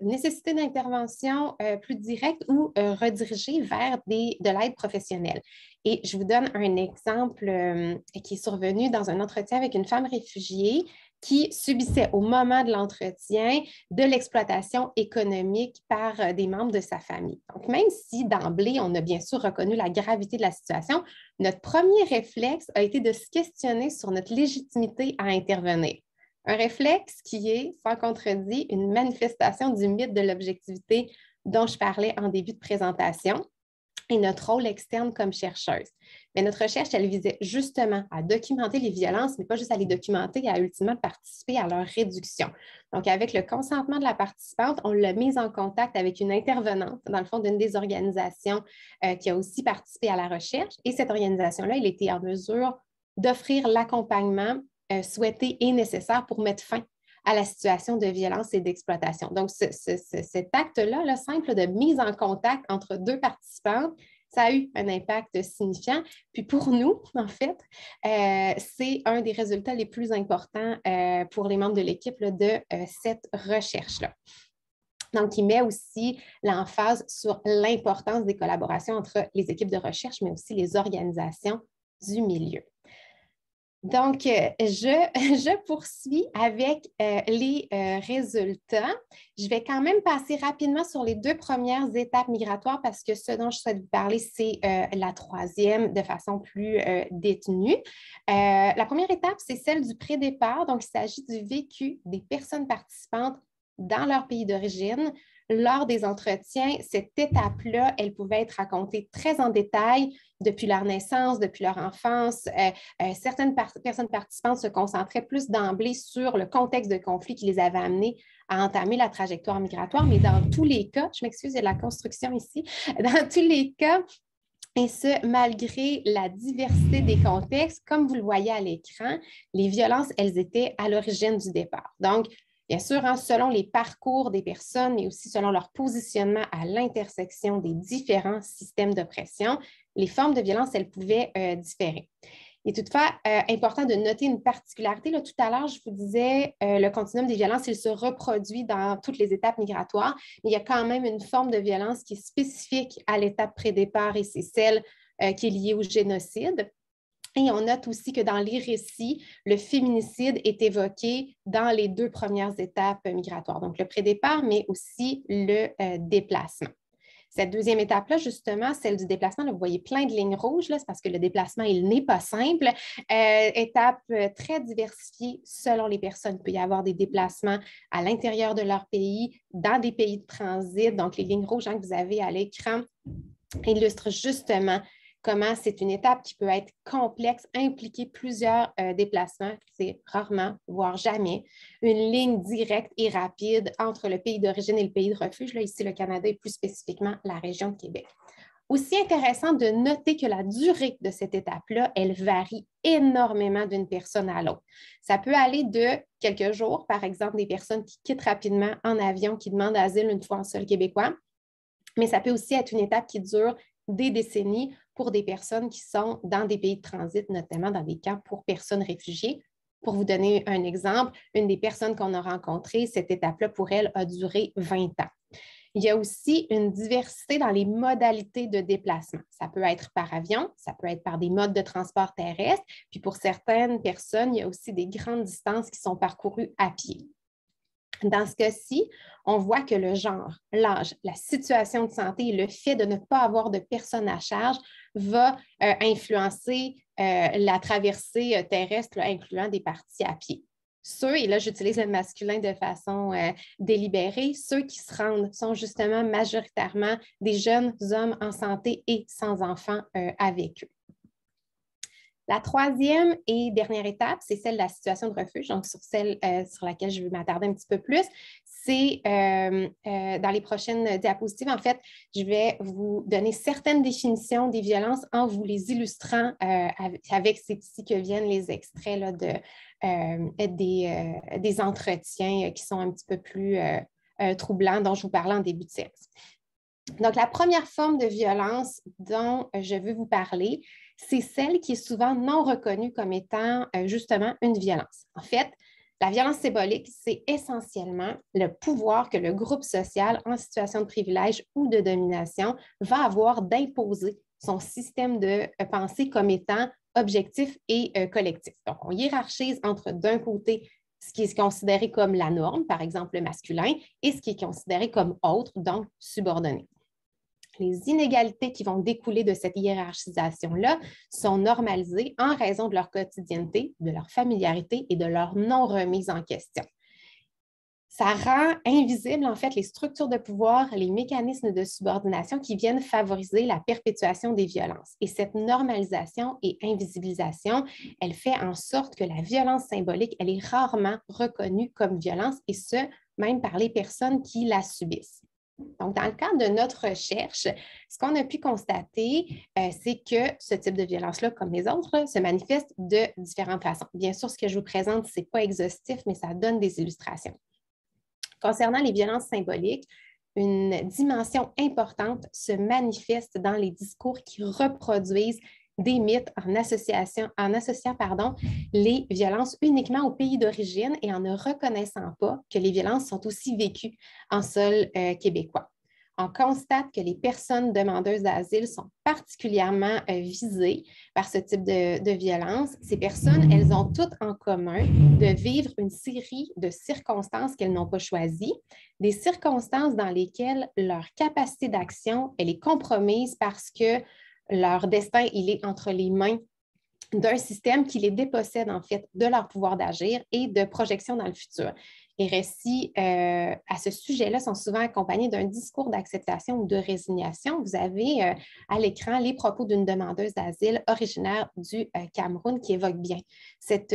Speaker 2: nécessité d'intervention plus directe ou redirigée vers de l'aide professionnelle. Et je vous donne un exemple euh, qui est survenu dans un entretien avec une femme réfugiée qui subissait au moment de l'entretien de l'exploitation économique par euh, des membres de sa famille. Donc, même si d'emblée, on a bien sûr reconnu la gravité de la situation, notre premier réflexe a été de se questionner sur notre légitimité à intervenir. Un réflexe qui est, sans contredit, une manifestation du mythe de l'objectivité dont je parlais en début de présentation et notre rôle externe comme chercheuse. Mais notre recherche, elle visait justement à documenter les violences, mais pas juste à les documenter, et à ultimement participer à leur réduction. Donc, avec le consentement de la participante, on l'a mise en contact avec une intervenante, dans le fond, d'une des organisations euh, qui a aussi participé à la recherche. Et cette organisation-là, elle était en mesure d'offrir l'accompagnement euh, souhaité et nécessaire pour mettre fin à la situation de violence et d'exploitation. Donc, cet acte-là, le simple de mise en contact entre deux participantes, ça a eu un impact signifiant. Puis pour nous, en fait, euh, c'est un des résultats les plus importants euh, pour les membres de l'équipe de euh, cette recherche-là. Donc, il met aussi l'emphase sur l'importance des collaborations entre les équipes de recherche, mais aussi les organisations du milieu. Donc, je, poursuis avec euh, les euh, résultats. Je vais quand même passer rapidement sur les deux premières étapes migratoires parce que ce dont je souhaite vous parler, c'est euh, la troisième de façon plus détenue. la première étape, c'est celle du pré-départ. Donc, il s'agit du vécu des personnes participantes dans leur pays d'origine lors des entretiens, cette étape-là, elle pouvait être racontée très en détail depuis leur naissance, depuis leur enfance. Euh, euh, certaines personnes participantes se concentraient plus d'emblée sur le contexte de conflit qui les avait amenés à entamer la trajectoire migratoire, mais dans tous les cas, je m'excuse, de la construction ici, dans tous les cas, et ce, malgré la diversité des contextes, comme vous le voyez à l'écran, les violences, elles étaient à l'origine du départ. Donc, Bien sûr, hein, selon les parcours des personnes, mais aussi selon leur positionnement à l'intersection des différents systèmes d'oppression, les formes de violence, elles pouvaient euh, différer. Il est toutefois euh, important de noter une particularité. Là, tout à l'heure, je vous disais, euh, le continuum des violences, il se reproduit dans toutes les étapes migratoires, mais il y a quand même une forme de violence qui est spécifique à l'étape pré-départ et c'est celle qui est liée au génocide. Et on note aussi que dans les récits, le féminicide est évoqué dans les deux premières étapes migratoires, donc le prédépart, mais aussi le euh, déplacement. Cette deuxième étape-là, justement, celle du déplacement, vous voyez plein de lignes rouges, c'est parce que le déplacement, il n'est pas simple. Euh, étape euh, très diversifiée selon les personnes. Il peut y avoir des déplacements à l'intérieur de leur pays, dans des pays de transit. Donc, les lignes rouges hein, que vous avez à l'écran illustrent justement comment c'est une étape qui peut être complexe, impliquer plusieurs euh, déplacements, c'est rarement, voire jamais, une ligne directe et rapide entre le pays d'origine et le pays de refuge, là, ici le Canada et plus spécifiquement la région de Québec. Aussi intéressant de noter que la durée de cette étape-là, elle varie énormément d'une personne à l'autre. Ça peut aller de quelques jours, par exemple, des personnes qui quittent rapidement en avion, qui demandent asile une fois en sol québécois, mais ça peut aussi être une étape qui dure des décennies, pour des personnes qui sont dans des pays de transit, notamment dans des camps pour personnes réfugiées. Pour vous donner un exemple, une des personnes qu'on a rencontrées, cette étape-là pour elle a duré 20 ans. Il y a aussi une diversité dans les modalités de déplacement. Ça peut être par avion, ça peut être par des modes de transport terrestre, puis pour certaines personnes, il y a aussi des grandes distances qui sont parcourues à pied. Dans ce cas-ci, on voit que le genre, l'âge, la situation de santé et le fait de ne pas avoir de personne à charge va euh, influencer euh, la traversée euh, terrestre, incluant des parties à pied. Ceux, et là j'utilise le masculin de façon délibérée, ceux qui se rendent sont justement majoritairement des jeunes hommes en santé et sans enfants avec eux. La troisième et dernière étape, c'est celle de la situation de refuge, donc sur celle sur laquelle je vais m'attarder un petit peu plus c'est euh, euh, dans les prochaines diapositives, en fait, je vais vous donner certaines définitions des violences en vous les illustrant euh, avec, ces petits que viennent les extraits de, des, des, entretiens qui sont un petit peu plus troublants dont je vous parlais en début de séance. Donc, la première forme de violence dont je veux vous parler, c'est celle qui est souvent non reconnue comme étant justement une violence. En fait, la violence symbolique, c'est essentiellement le pouvoir que le groupe social en situation de privilège ou de domination va avoir d'imposer son système de euh, pensée comme étant objectif et euh, collectif. Donc, on hiérarchise entre d'un côté ce qui est considéré comme la norme, par exemple le masculin, et ce qui est considéré comme autre, donc subordonné les inégalités qui vont découler de cette hiérarchisation-là sont normalisées en raison de leur quotidienneté, de leur familiarité et de leur non-remise en question. Ça rend invisible, en fait, les structures de pouvoir, les mécanismes de subordination qui viennent favoriser la perpétuation des violences. Et cette normalisation et invisibilisation, elle fait en sorte que la violence symbolique, elle est rarement reconnue comme violence, et ce, même par les personnes qui la subissent. Donc, dans le cadre de notre recherche, ce qu'on a pu constater, euh, c'est que ce type de violence-là, comme les autres, se manifeste de différentes façons. Bien sûr, ce que je vous présente, ce n'est pas exhaustif, mais ça donne des illustrations. Concernant les violences symboliques, une dimension importante se manifeste dans les discours qui reproduisent des mythes en, association, en associant pardon, les violences uniquement au pays d'origine et en ne reconnaissant pas que les violences sont aussi vécues en sol euh, québécois. On constate que les personnes demandeuses d'asile sont particulièrement euh, visées par ce type de, de violence. Ces personnes, elles ont toutes en commun de vivre une série de circonstances qu'elles n'ont pas choisies, des circonstances dans lesquelles leur capacité d'action, elle est compromise parce que leur destin, il est entre les mains d'un système qui les dépossède en fait de leur pouvoir d'agir et de projection dans le futur. Les récits euh, à ce sujet-là sont souvent accompagnés d'un discours d'acceptation ou de résignation. Vous avez euh, à l'écran les propos d'une demandeuse d'asile originaire du euh, Cameroun qui évoque bien cette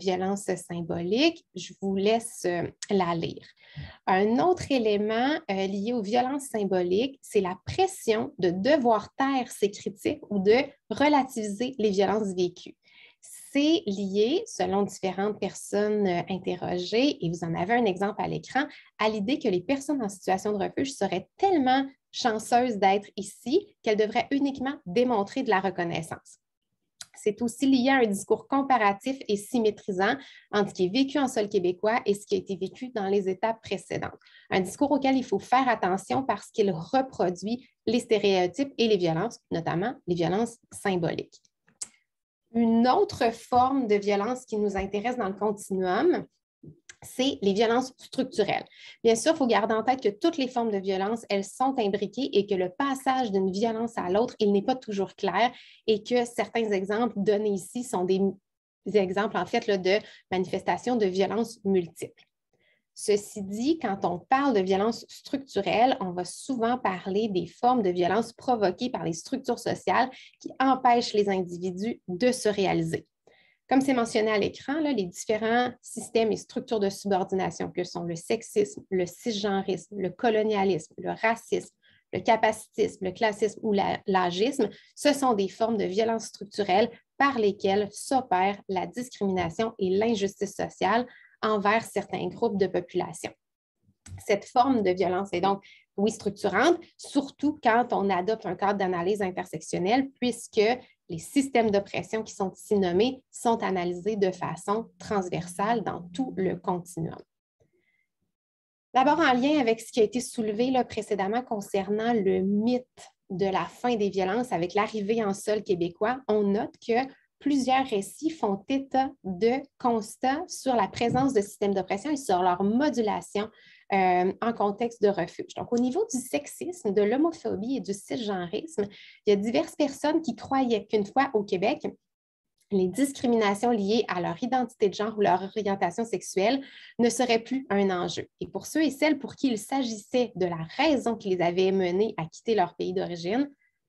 Speaker 2: violence symbolique. Je vous laisse la lire. Un autre élément lié aux violences symboliques, c'est la pression de devoir taire ses critiques ou de relativiser les violences vécues c'est lié, selon différentes personnes euh, interrogées, et vous en avez un exemple à l'écran, à l'idée que les personnes en situation de refuge seraient tellement chanceuses d'être ici qu'elles devraient uniquement démontrer de la reconnaissance. C'est aussi lié à un discours comparatif et symétrisant entre ce qui est vécu en sol québécois et ce qui a été vécu dans les étapes précédentes. Un discours auquel il faut faire attention parce qu'il reproduit les stéréotypes et les violences, notamment les violences symboliques. Une autre forme de violence qui nous intéresse dans le continuum, c'est les violences structurelles. Bien sûr, il faut garder en tête que toutes les formes de violence, elles sont imbriquées et que le passage d'une violence à l'autre, il n'est pas toujours clair et que certains exemples donnés ici sont des exemples, en fait, de manifestations de violences multiples. Ceci dit, quand on parle de violence structurelle, on va souvent parler des formes de violence provoquées par les structures sociales qui empêchent les individus de se réaliser. Comme c'est mentionné à l'écran, les différents systèmes et structures de subordination que sont le sexisme, le cisgenrisme, le colonialisme, le racisme, le capacitisme, le classisme ou l'agisme, ce sont des formes de violence structurelle par lesquelles s'opèrent la discrimination et l'injustice sociale envers certains groupes de population. Cette forme de violence est donc, oui, structurante, surtout quand on adopte un cadre d'analyse intersectionnelle, puisque les systèmes d'oppression qui sont ici nommés sont analysés de façon transversale dans tout le continuum. D'abord, en lien avec ce qui a été soulevé là, précédemment concernant le mythe de la fin des violences avec l'arrivée en sol québécois, on note que plusieurs récits font état de constats sur la présence de systèmes d'oppression et sur leur modulation euh, en contexte de refuge. Donc, au niveau du sexisme, de l'homophobie et du cisgenrisme, il y a diverses personnes qui croyaient qu'une fois au Québec, les discriminations liées à leur identité de genre ou leur orientation sexuelle ne seraient plus un enjeu. Et pour ceux et celles pour qui il s'agissait de la raison qui les avait menés à quitter leur pays d'origine,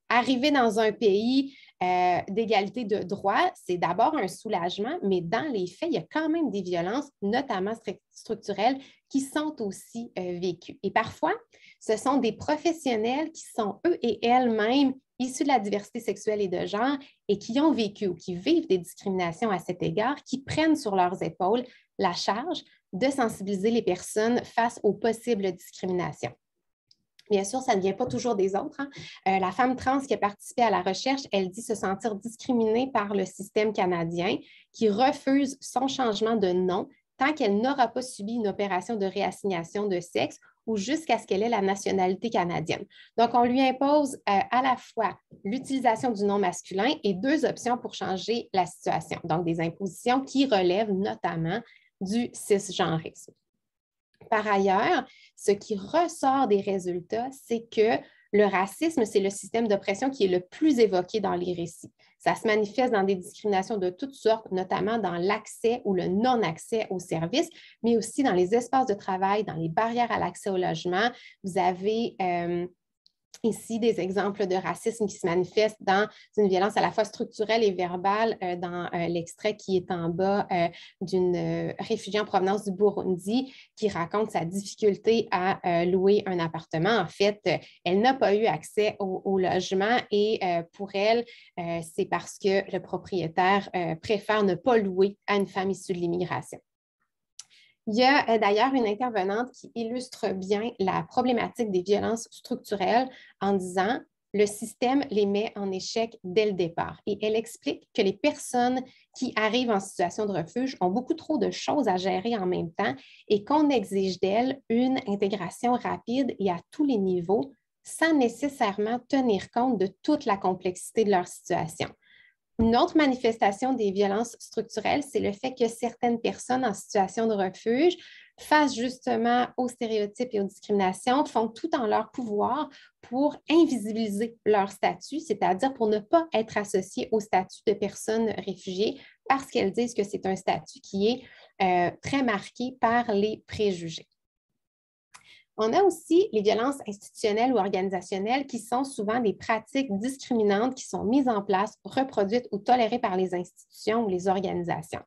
Speaker 2: arriver dans un pays euh, d'égalité de droit, c'est d'abord un soulagement, mais dans les faits, il y a quand même des violences, notamment structurelles, qui sont aussi euh, vécues. Et parfois, ce sont des professionnels qui sont eux et elles-mêmes issus de la diversité sexuelle et de genre et qui ont vécu ou qui vivent des discriminations à cet égard, qui prennent sur leurs épaules la charge de sensibiliser les personnes face aux possibles discriminations. Bien sûr, ça ne vient pas toujours des autres. Hein. Euh, la femme trans qui a participé à la recherche, elle dit se sentir discriminée par le système canadien qui refuse son changement de nom tant qu'elle n'aura pas subi une opération de réassignation de sexe ou jusqu'à ce qu'elle ait la nationalité canadienne. Donc, on lui impose euh, à la fois l'utilisation du nom masculin et deux options pour changer la situation, donc des impositions qui relèvent notamment du cisgenrisme. Par ailleurs, ce qui ressort des résultats, c'est que le racisme, c'est le système d'oppression qui est le plus évoqué dans les récits. Ça se manifeste dans des discriminations de toutes sortes, notamment dans l'accès ou le non-accès aux services, mais aussi dans les espaces de travail, dans les barrières à l'accès au logement. Vous avez euh, ici des exemples de racisme qui se manifestent dans une violence à la fois structurelle et verbale euh, dans euh, l'extrait qui est en bas euh, d'une réfugiée en provenance du Burundi qui raconte sa difficulté à louer un appartement. En fait, elle n'a pas eu accès au logement et pour elle, c'est parce que le propriétaire préfère ne pas louer à une femme issue de l'immigration. Il y a euh, d'ailleurs une intervenante qui illustre bien la problématique des violences structurelles en disant le système les met en échec dès le départ. Et elle explique que les personnes qui arrivent en situation de refuge ont beaucoup trop de choses à gérer en même temps et qu'on exige d'elles une intégration rapide et à tous les niveaux sans nécessairement tenir compte de toute la complexité de leur situation. Une autre manifestation des violences structurelles, c'est le fait que certaines personnes en situation de refuge face justement aux stéréotypes et aux discriminations, font tout en leur pouvoir pour invisibiliser leur statut, c'est-à-dire pour ne pas être associées au statut de personne réfugiée, parce qu'elles disent que c'est un statut qui est euh, très marqué par les préjugés. On a aussi les violences institutionnelles ou organisationnelles qui sont souvent des pratiques discriminantes qui sont mises en place, reproduites ou tolérées par les institutions ou les organisations.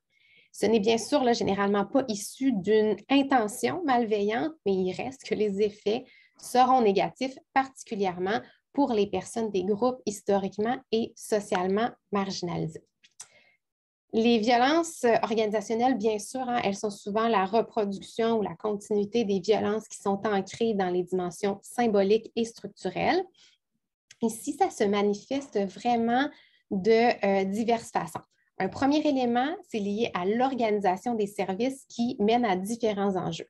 Speaker 2: Ce n'est bien sûr généralement pas issu d'une intention malveillante, mais il reste que les effets seront négatifs, particulièrement pour les personnes des groupes historiquement et socialement marginalisés. Les violences euh, organisationnelles, bien sûr, hein, elles sont souvent la reproduction ou la continuité des violences qui sont ancrées dans les dimensions symboliques et structurelles. Ici, ça se manifeste vraiment de euh, diverses façons. Un premier élément, c'est lié à l'organisation des services qui mène à différents enjeux.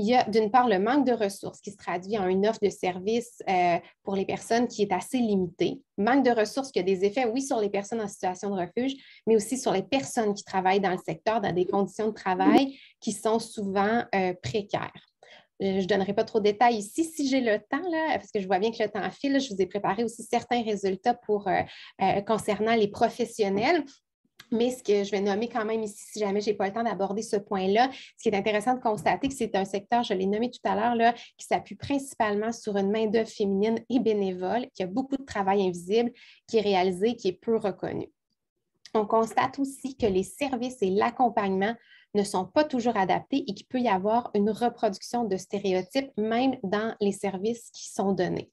Speaker 2: Il y a d'une part le manque de ressources qui se traduit en une offre de services euh, pour les personnes qui est assez limitée. Manque de ressources qui a des effets, oui, sur les personnes en situation de refuge, mais aussi sur les personnes qui travaillent dans le secteur dans des conditions de travail qui sont souvent euh, précaires. Euh, je ne donnerai pas trop de détails ici. Si j'ai le temps, parce que je vois bien que le temps file, je vous ai préparé aussi certains résultats pour, concernant les professionnels. Mais ce que je vais nommer quand même ici, si jamais je n'ai pas le temps d'aborder ce point-là, ce qui est intéressant de constater, que c'est un secteur, je l'ai nommé tout à l'heure, qui s'appuie principalement sur une main-d'œuvre féminine et bénévole, qui a beaucoup de travail invisible, qui est réalisé, qui est peu reconnu. On constate aussi que les services et l'accompagnement ne sont pas toujours adaptés et qu'il peut y avoir une reproduction de stéréotypes, même dans les services qui sont donnés.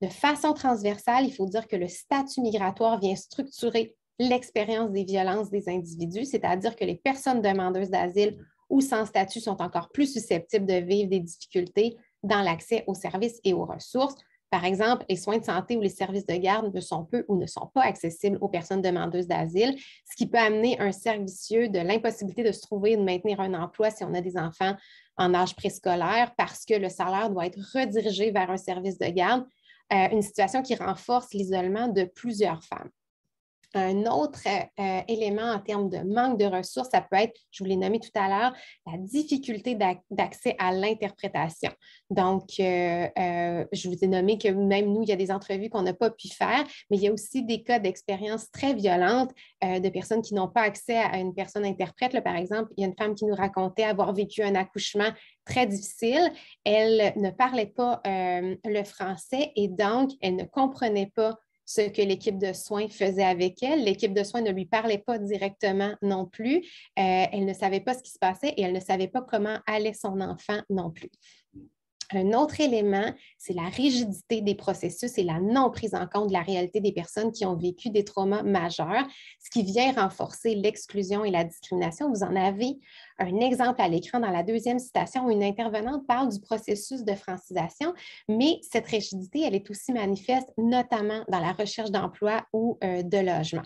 Speaker 2: De façon transversale, il faut dire que le statut migratoire vient structurer l'expérience des violences des individus, c'est-à-dire que les personnes demandeuses d'asile ou sans statut sont encore plus susceptibles de vivre des difficultés dans l'accès aux services et aux ressources. Par exemple, les soins de santé ou les services de garde ne sont peu ou ne sont pas accessibles aux personnes demandeuses d'asile, ce qui peut amener un servicieux de l'impossibilité de se trouver et de maintenir un emploi si on a des enfants en âge préscolaire parce que le salaire doit être redirigé vers un service de garde, euh, une situation qui renforce l'isolement de plusieurs femmes. Un autre euh, euh, élément en termes de manque de ressources, ça peut être, je vous l'ai nommé tout à l'heure, la difficulté d'accès à l'interprétation. Donc, euh, je vous ai nommé que même nous, il y a des entrevues qu'on n'a pas pu faire, mais il y a aussi des cas d'expériences très violentes de personnes qui n'ont pas accès à une personne interprète. par exemple, il y a une femme qui nous racontait avoir vécu un accouchement très difficile. Elle ne parlait pas le français et donc, elle ne comprenait pas ce que l'équipe de soins faisait avec elle. L'équipe de soins ne lui parlait pas directement non plus. Euh, elle ne savait pas ce qui se passait et elle ne savait pas comment allait son enfant non plus. Un autre élément, c'est la rigidité des processus et la non prise en compte de la réalité des personnes qui ont vécu des traumas majeurs, ce qui vient renforcer l'exclusion et la discrimination. Vous en avez un exemple à l'écran dans la deuxième citation où une intervenante parle du processus de francisation, mais cette rigidité, elle est aussi manifeste notamment dans la recherche d'emploi ou euh, de logement.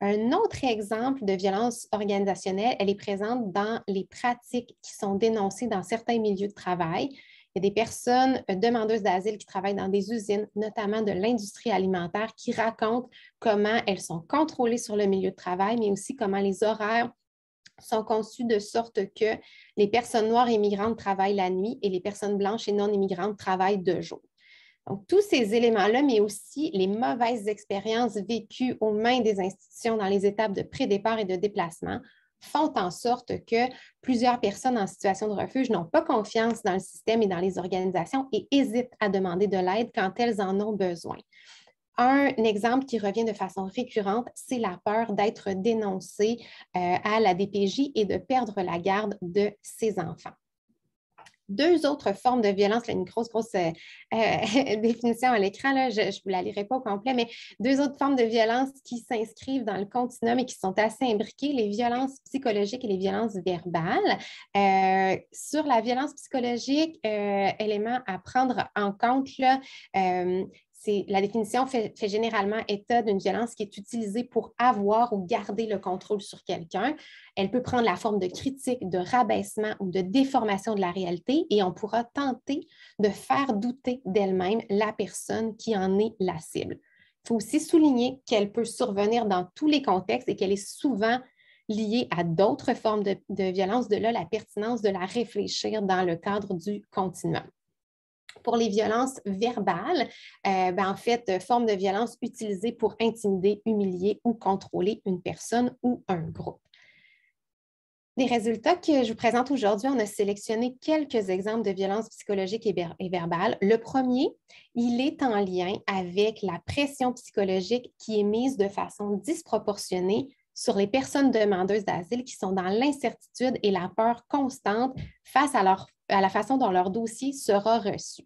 Speaker 2: Un autre exemple de violence organisationnelle, elle est présente dans les pratiques qui sont dénoncées dans certains milieux de travail, il y a des personnes euh, demandeuses d'asile qui travaillent dans des usines, notamment de l'industrie alimentaire, qui racontent comment elles sont contrôlées sur le milieu de travail, mais aussi comment les horaires sont conçus de sorte que les personnes noires et immigrantes travaillent la nuit et les personnes blanches et non immigrantes travaillent de jour. Donc, tous ces éléments-là, mais aussi les mauvaises expériences vécues aux mains des institutions dans les étapes de pré-départ et de déplacement, font en sorte que plusieurs personnes en situation de refuge n'ont pas confiance dans le système et dans les organisations et hésitent à demander de l'aide quand elles en ont besoin. Un exemple qui revient de façon récurrente, c'est la peur d'être dénoncée euh, à la DPJ et de perdre la garde de ses enfants deux autres formes de violence, a une grosse, euh, euh, définition à l'écran, je ne vous la lirai pas au complet, mais deux autres formes de violence qui s'inscrivent dans le continuum et qui sont assez imbriquées, les violences psychologiques et les violences verbales. Euh, sur la violence psychologique, élément à prendre en compte, là, la définition fait, généralement état d'une violence qui est utilisée pour avoir ou garder le contrôle sur quelqu'un. Elle peut prendre la forme de critique, de rabaissement ou de déformation de la réalité et on pourra tenter de faire douter d'elle-même la personne qui en est la cible. Il faut aussi souligner qu'elle peut survenir dans tous les contextes et qu'elle est souvent liée à d'autres formes de, de violence, de là la pertinence de la réfléchir dans le cadre du continuum pour les violences verbales, euh, ben, en fait, euh, forme de violence utilisée pour intimider, humilier ou contrôler une personne ou un groupe. Les résultats que je vous présente aujourd'hui, on a sélectionné quelques exemples de violences psychologiques et, et, verbales. Le premier, il est en lien avec la pression psychologique qui est mise de façon disproportionnée sur les personnes demandeuses d'asile qui sont dans l'incertitude et la peur constante face à leur à la façon dont leur dossier sera reçu.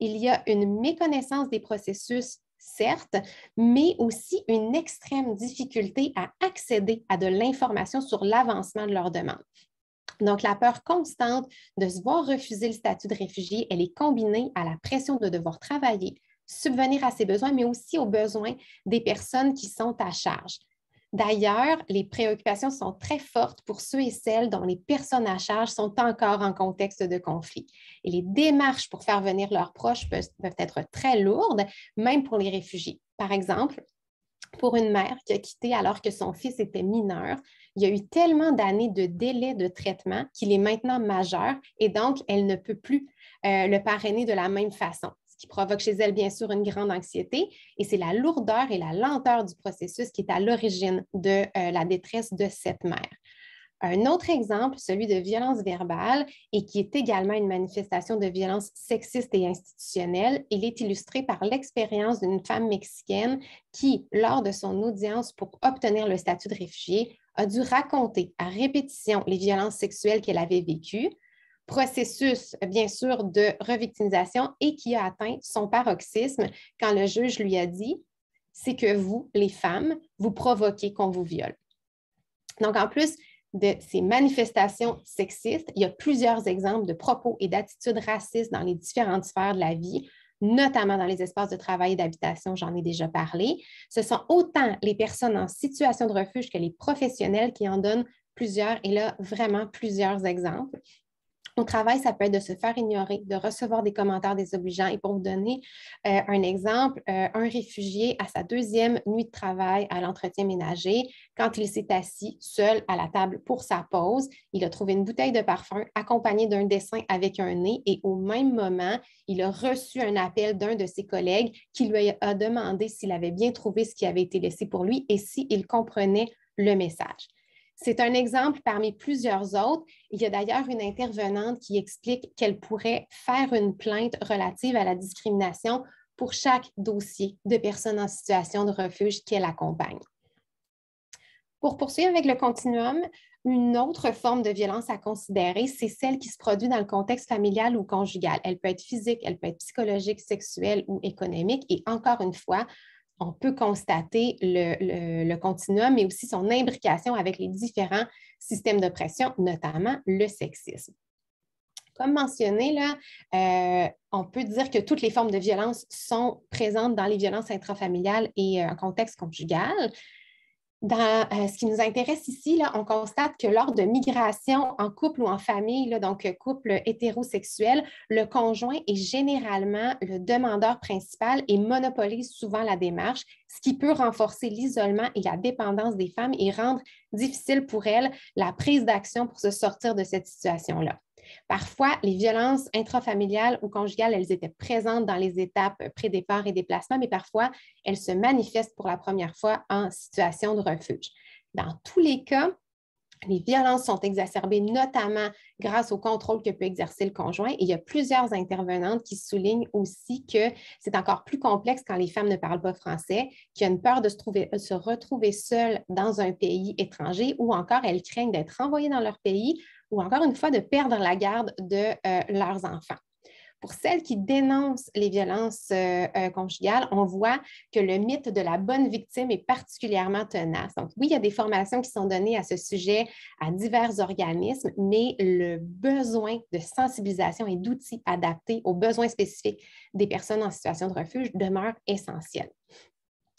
Speaker 2: Il y a une méconnaissance des processus, certes, mais aussi une extrême difficulté à accéder à de l'information sur l'avancement de leur demande. Donc, la peur constante de se voir refuser le statut de réfugié, elle est combinée à la pression de devoir travailler, subvenir à ses besoins, mais aussi aux besoins des personnes qui sont à charge. D'ailleurs, les préoccupations sont très fortes pour ceux et celles dont les personnes à charge sont encore en contexte de conflit. Et les démarches pour faire venir leurs proches peuvent, être très lourdes, même pour les réfugiés. Par exemple, pour une mère qui a quitté alors que son fils était mineur, il y a eu tellement d'années de délai de traitement qu'il est maintenant majeur et donc elle ne peut plus euh, le parrainer de la même façon qui provoque chez elle, bien sûr, une grande anxiété. Et c'est la lourdeur et la lenteur du processus qui est à l'origine de euh, la détresse de cette mère. Un autre exemple, celui de violence verbale, et qui est également une manifestation de violence sexiste et institutionnelle, il est illustré par l'expérience d'une femme mexicaine qui, lors de son audience pour obtenir le statut de réfugié, a dû raconter à répétition les violences sexuelles qu'elle avait vécues, processus, bien sûr, de revictimisation et qui a atteint son paroxysme quand le juge lui a dit, c'est que vous, les femmes, vous provoquez qu'on vous viole. Donc, en plus de ces manifestations sexistes, il y a plusieurs exemples de propos et d'attitudes racistes dans les différentes sphères de la vie, notamment dans les espaces de travail et d'habitation, j'en ai déjà parlé. Ce sont autant les personnes en situation de refuge que les professionnels qui en donnent plusieurs, et là, vraiment plusieurs exemples. Au travail, ça peut être de se faire ignorer, de recevoir des commentaires désobligeants. Et pour vous donner euh, un exemple, euh, un réfugié à sa deuxième nuit de travail à l'entretien ménager, quand il s'est assis seul à la table pour sa pause, il a trouvé une bouteille de parfum accompagnée d'un dessin avec un nez et au même moment, il a reçu un appel d'un de ses collègues qui lui a demandé s'il avait bien trouvé ce qui avait été laissé pour lui et s'il comprenait le message. C'est un exemple parmi plusieurs autres. Il y a d'ailleurs une intervenante qui explique qu'elle pourrait faire une plainte relative à la discrimination pour chaque dossier de personnes en situation de refuge qu'elle accompagne. Pour poursuivre avec le continuum, une autre forme de violence à considérer, c'est celle qui se produit dans le contexte familial ou conjugal. Elle peut être physique, elle peut être psychologique, sexuelle ou économique. Et encore une fois, on peut constater le, continuum, mais aussi son imbrication avec les différents systèmes d'oppression, notamment le sexisme. Comme mentionné, là, euh, on peut dire que toutes les formes de violence sont présentes dans les violences intrafamiliales et en euh, contexte conjugal dans euh, ce qui nous intéresse ici, on constate que lors de migration en couple ou en famille, donc euh, couple hétérosexuel, le conjoint est généralement le demandeur principal et monopolise souvent la démarche, ce qui peut renforcer l'isolement et la dépendance des femmes et rendre difficile pour elles la prise d'action pour se sortir de cette situation-là. Parfois, les violences intrafamiliales ou conjugales, elles étaient présentes dans les étapes pré-départ et déplacement, mais parfois, elles se manifestent pour la première fois en situation de refuge. Dans tous les cas, les violences sont exacerbées, notamment grâce au contrôle que peut exercer le conjoint. Et il y a plusieurs intervenantes qui soulignent aussi que c'est encore plus complexe quand les femmes ne parlent pas français, qu'il y a une peur de se, de euh, se retrouver seules dans un pays étranger ou encore elles craignent d'être renvoyées dans leur pays ou encore une fois de perdre la garde de euh, leurs enfants. Pour celles qui dénoncent les violences euh, euh, conjugales, on voit que le mythe de la bonne victime est particulièrement tenace. Donc oui, il y a des formations qui sont données à ce sujet à divers organismes, mais le besoin de sensibilisation et d'outils adaptés aux besoins spécifiques des personnes en situation de refuge demeure essentiel.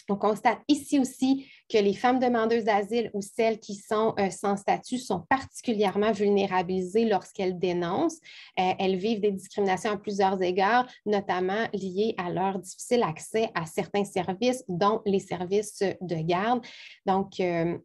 Speaker 2: On constate ici aussi que les femmes demandeuses d'asile ou celles qui sont euh, sans statut sont particulièrement vulnérabilisées lorsqu'elles dénoncent. Euh, elles vivent des discriminations à plusieurs égards, notamment liées à leur difficile accès à certains services, dont les services de garde. Donc, euh,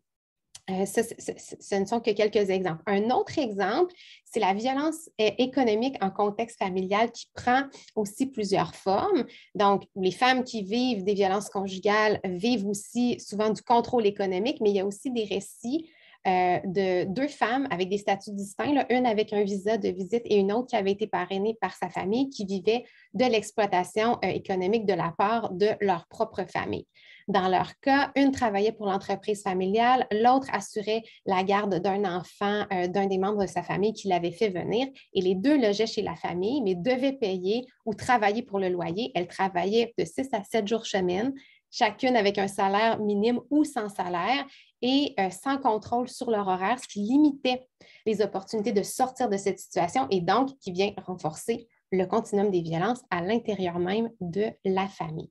Speaker 2: euh, ce, ne sont que quelques exemples. Un autre exemple, c'est la violence euh, économique en contexte familial qui prend aussi plusieurs formes. Donc, les femmes qui vivent des violences conjugales vivent aussi souvent du contrôle économique, mais il y a aussi des récits euh, de deux femmes avec des statuts distincts, une avec un visa de visite et une autre qui avait été parrainée par sa famille, qui vivait de l'exploitation économique de la part de leur propre famille. Dans leur cas, une travaillait pour l'entreprise familiale, l'autre assurait la garde d'un enfant euh, d'un des membres de sa famille qui l'avait fait venir et les deux logeaient chez la famille, mais devaient payer ou travailler pour le loyer. Elles travaillaient de six à sept jours semaine, chacune avec un salaire minime ou sans salaire et euh, sans contrôle sur leur horaire, ce qui limitait les opportunités de sortir de cette situation et donc qui vient renforcer le continuum des violences à l'intérieur même de la famille.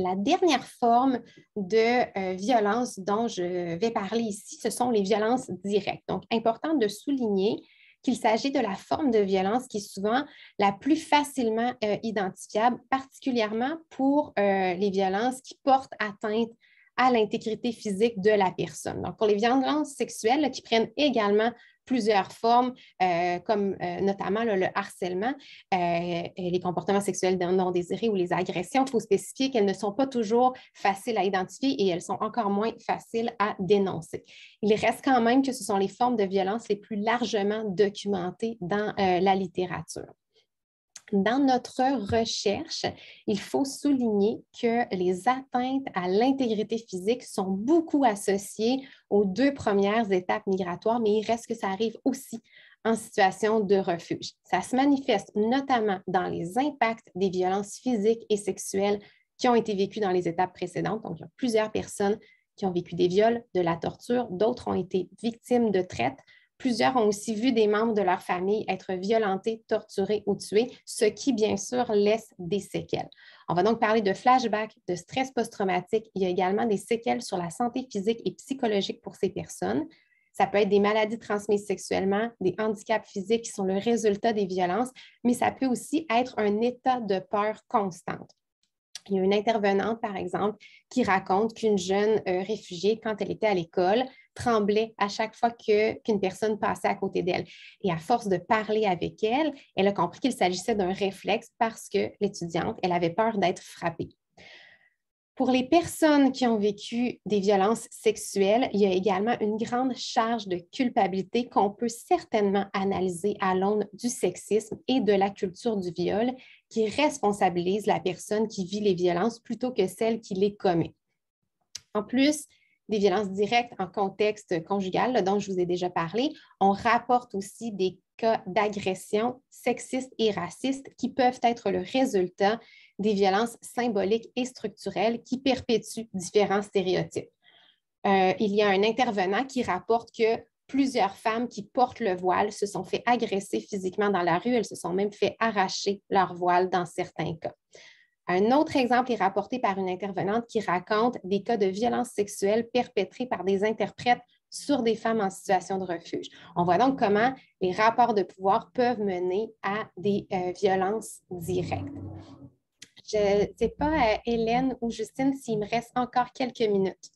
Speaker 2: La dernière forme de euh, violence dont je vais parler ici, ce sont les violences directes. Donc, important de souligner qu'il s'agit de la forme de violence qui est souvent la plus facilement euh, identifiable, particulièrement pour euh, les violences qui portent atteinte à l'intégrité physique de la personne. Donc, pour les violences sexuelles qui prennent également plusieurs formes, euh, comme euh, notamment le harcèlement, euh, les comportements sexuels non désirés ou les agressions. Il faut spécifier qu'elles ne sont pas toujours faciles à identifier et elles sont encore moins faciles à dénoncer. Il reste quand même que ce sont les formes de violence les plus largement documentées dans la littérature dans notre recherche, il faut souligner que les atteintes à l'intégrité physique sont beaucoup associées aux deux premières étapes migratoires, mais il reste que ça arrive aussi en situation de refuge. Ça se manifeste notamment dans les impacts des violences physiques et sexuelles qui ont été vécues dans les étapes précédentes. Donc, il y a plusieurs personnes qui ont vécu des viols, de la torture, d'autres ont été victimes de traite. Plusieurs ont aussi vu des membres de leur famille être violentés, torturés ou tués, ce qui, bien sûr, laisse des séquelles. On va donc parler de flashbacks, de stress post-traumatique. Il y a également des séquelles sur la santé physique et psychologique pour ces personnes. Ça peut être des maladies transmises sexuellement, des handicaps physiques qui sont le résultat des violences, mais ça peut aussi être un état de peur constante. Il y a une intervenante, par exemple, qui raconte qu'une jeune euh, réfugiée, quand elle était à l'école, tremblait à chaque fois qu'une personne passait à côté d'elle. Et à force de parler avec elle, elle a compris qu'il s'agissait d'un réflexe parce que l'étudiante, elle avait peur d'être frappée. Pour les personnes qui ont vécu des violences sexuelles, il y a également une grande charge de culpabilité qu'on peut certainement analyser à l'aune du sexisme et de la culture du viol qui responsabilise la personne qui vit les violences plutôt que celle qui les commet. En plus, des violences directes en contexte conjugal, dont je vous ai déjà parlé. On rapporte aussi des cas d'agression sexistes et racistes qui peuvent être le résultat des violences symboliques et structurelles qui perpétuent différents stéréotypes. Euh, il y a un intervenant qui rapporte que plusieurs femmes qui portent le voile se sont fait agresser physiquement dans la rue, elles se sont même fait arracher leur voile dans certains cas. Un autre exemple est rapporté par une intervenante qui raconte des cas de violences sexuelles perpétrées par des interprètes sur des femmes en situation de refuge. On voit donc comment les rapports de pouvoir peuvent mener à des euh, violences directes. Je ne sais pas, euh, Hélène ou Justine, s'il me reste encore quelques minutes.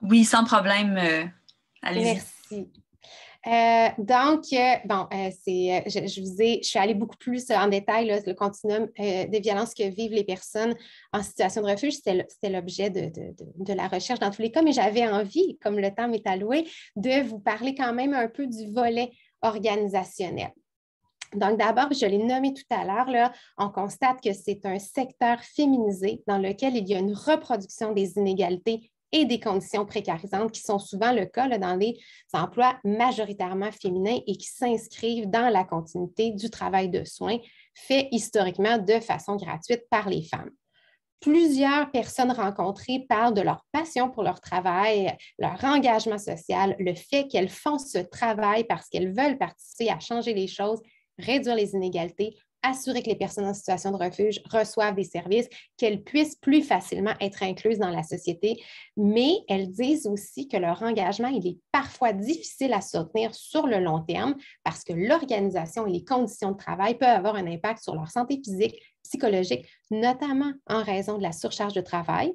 Speaker 3: Oui, sans problème. Euh, allez Merci.
Speaker 2: Euh, donc, euh, bon, euh, c'est, je, vous ai, je suis allée beaucoup plus en détail sur le continuum des violences que vivent les personnes en situation de refuge. C'était l'objet de, de, la recherche dans tous les cas, mais j'avais envie, comme le temps m'est alloué, de vous parler quand même un peu du volet organisationnel. Donc, d'abord, je l'ai nommé tout à l'heure, on constate que c'est un secteur féminisé dans lequel il y a une reproduction des inégalités et des conditions précarisantes, qui sont souvent le cas dans les emplois majoritairement féminins et qui s'inscrivent dans la continuité du travail de soins fait historiquement de façon gratuite par les femmes. Plusieurs personnes rencontrées parlent de leur passion pour leur travail, leur engagement social, le fait qu'elles font ce travail parce qu'elles veulent participer à changer les choses, réduire les inégalités, assurer que les personnes en situation de refuge reçoivent des services, qu'elles puissent plus facilement être incluses dans la société, mais elles disent aussi que leur engagement, il est parfois difficile à soutenir sur le long terme parce que l'organisation et les conditions de travail peuvent avoir un impact sur leur santé physique, psychologique, notamment en raison de la surcharge de travail,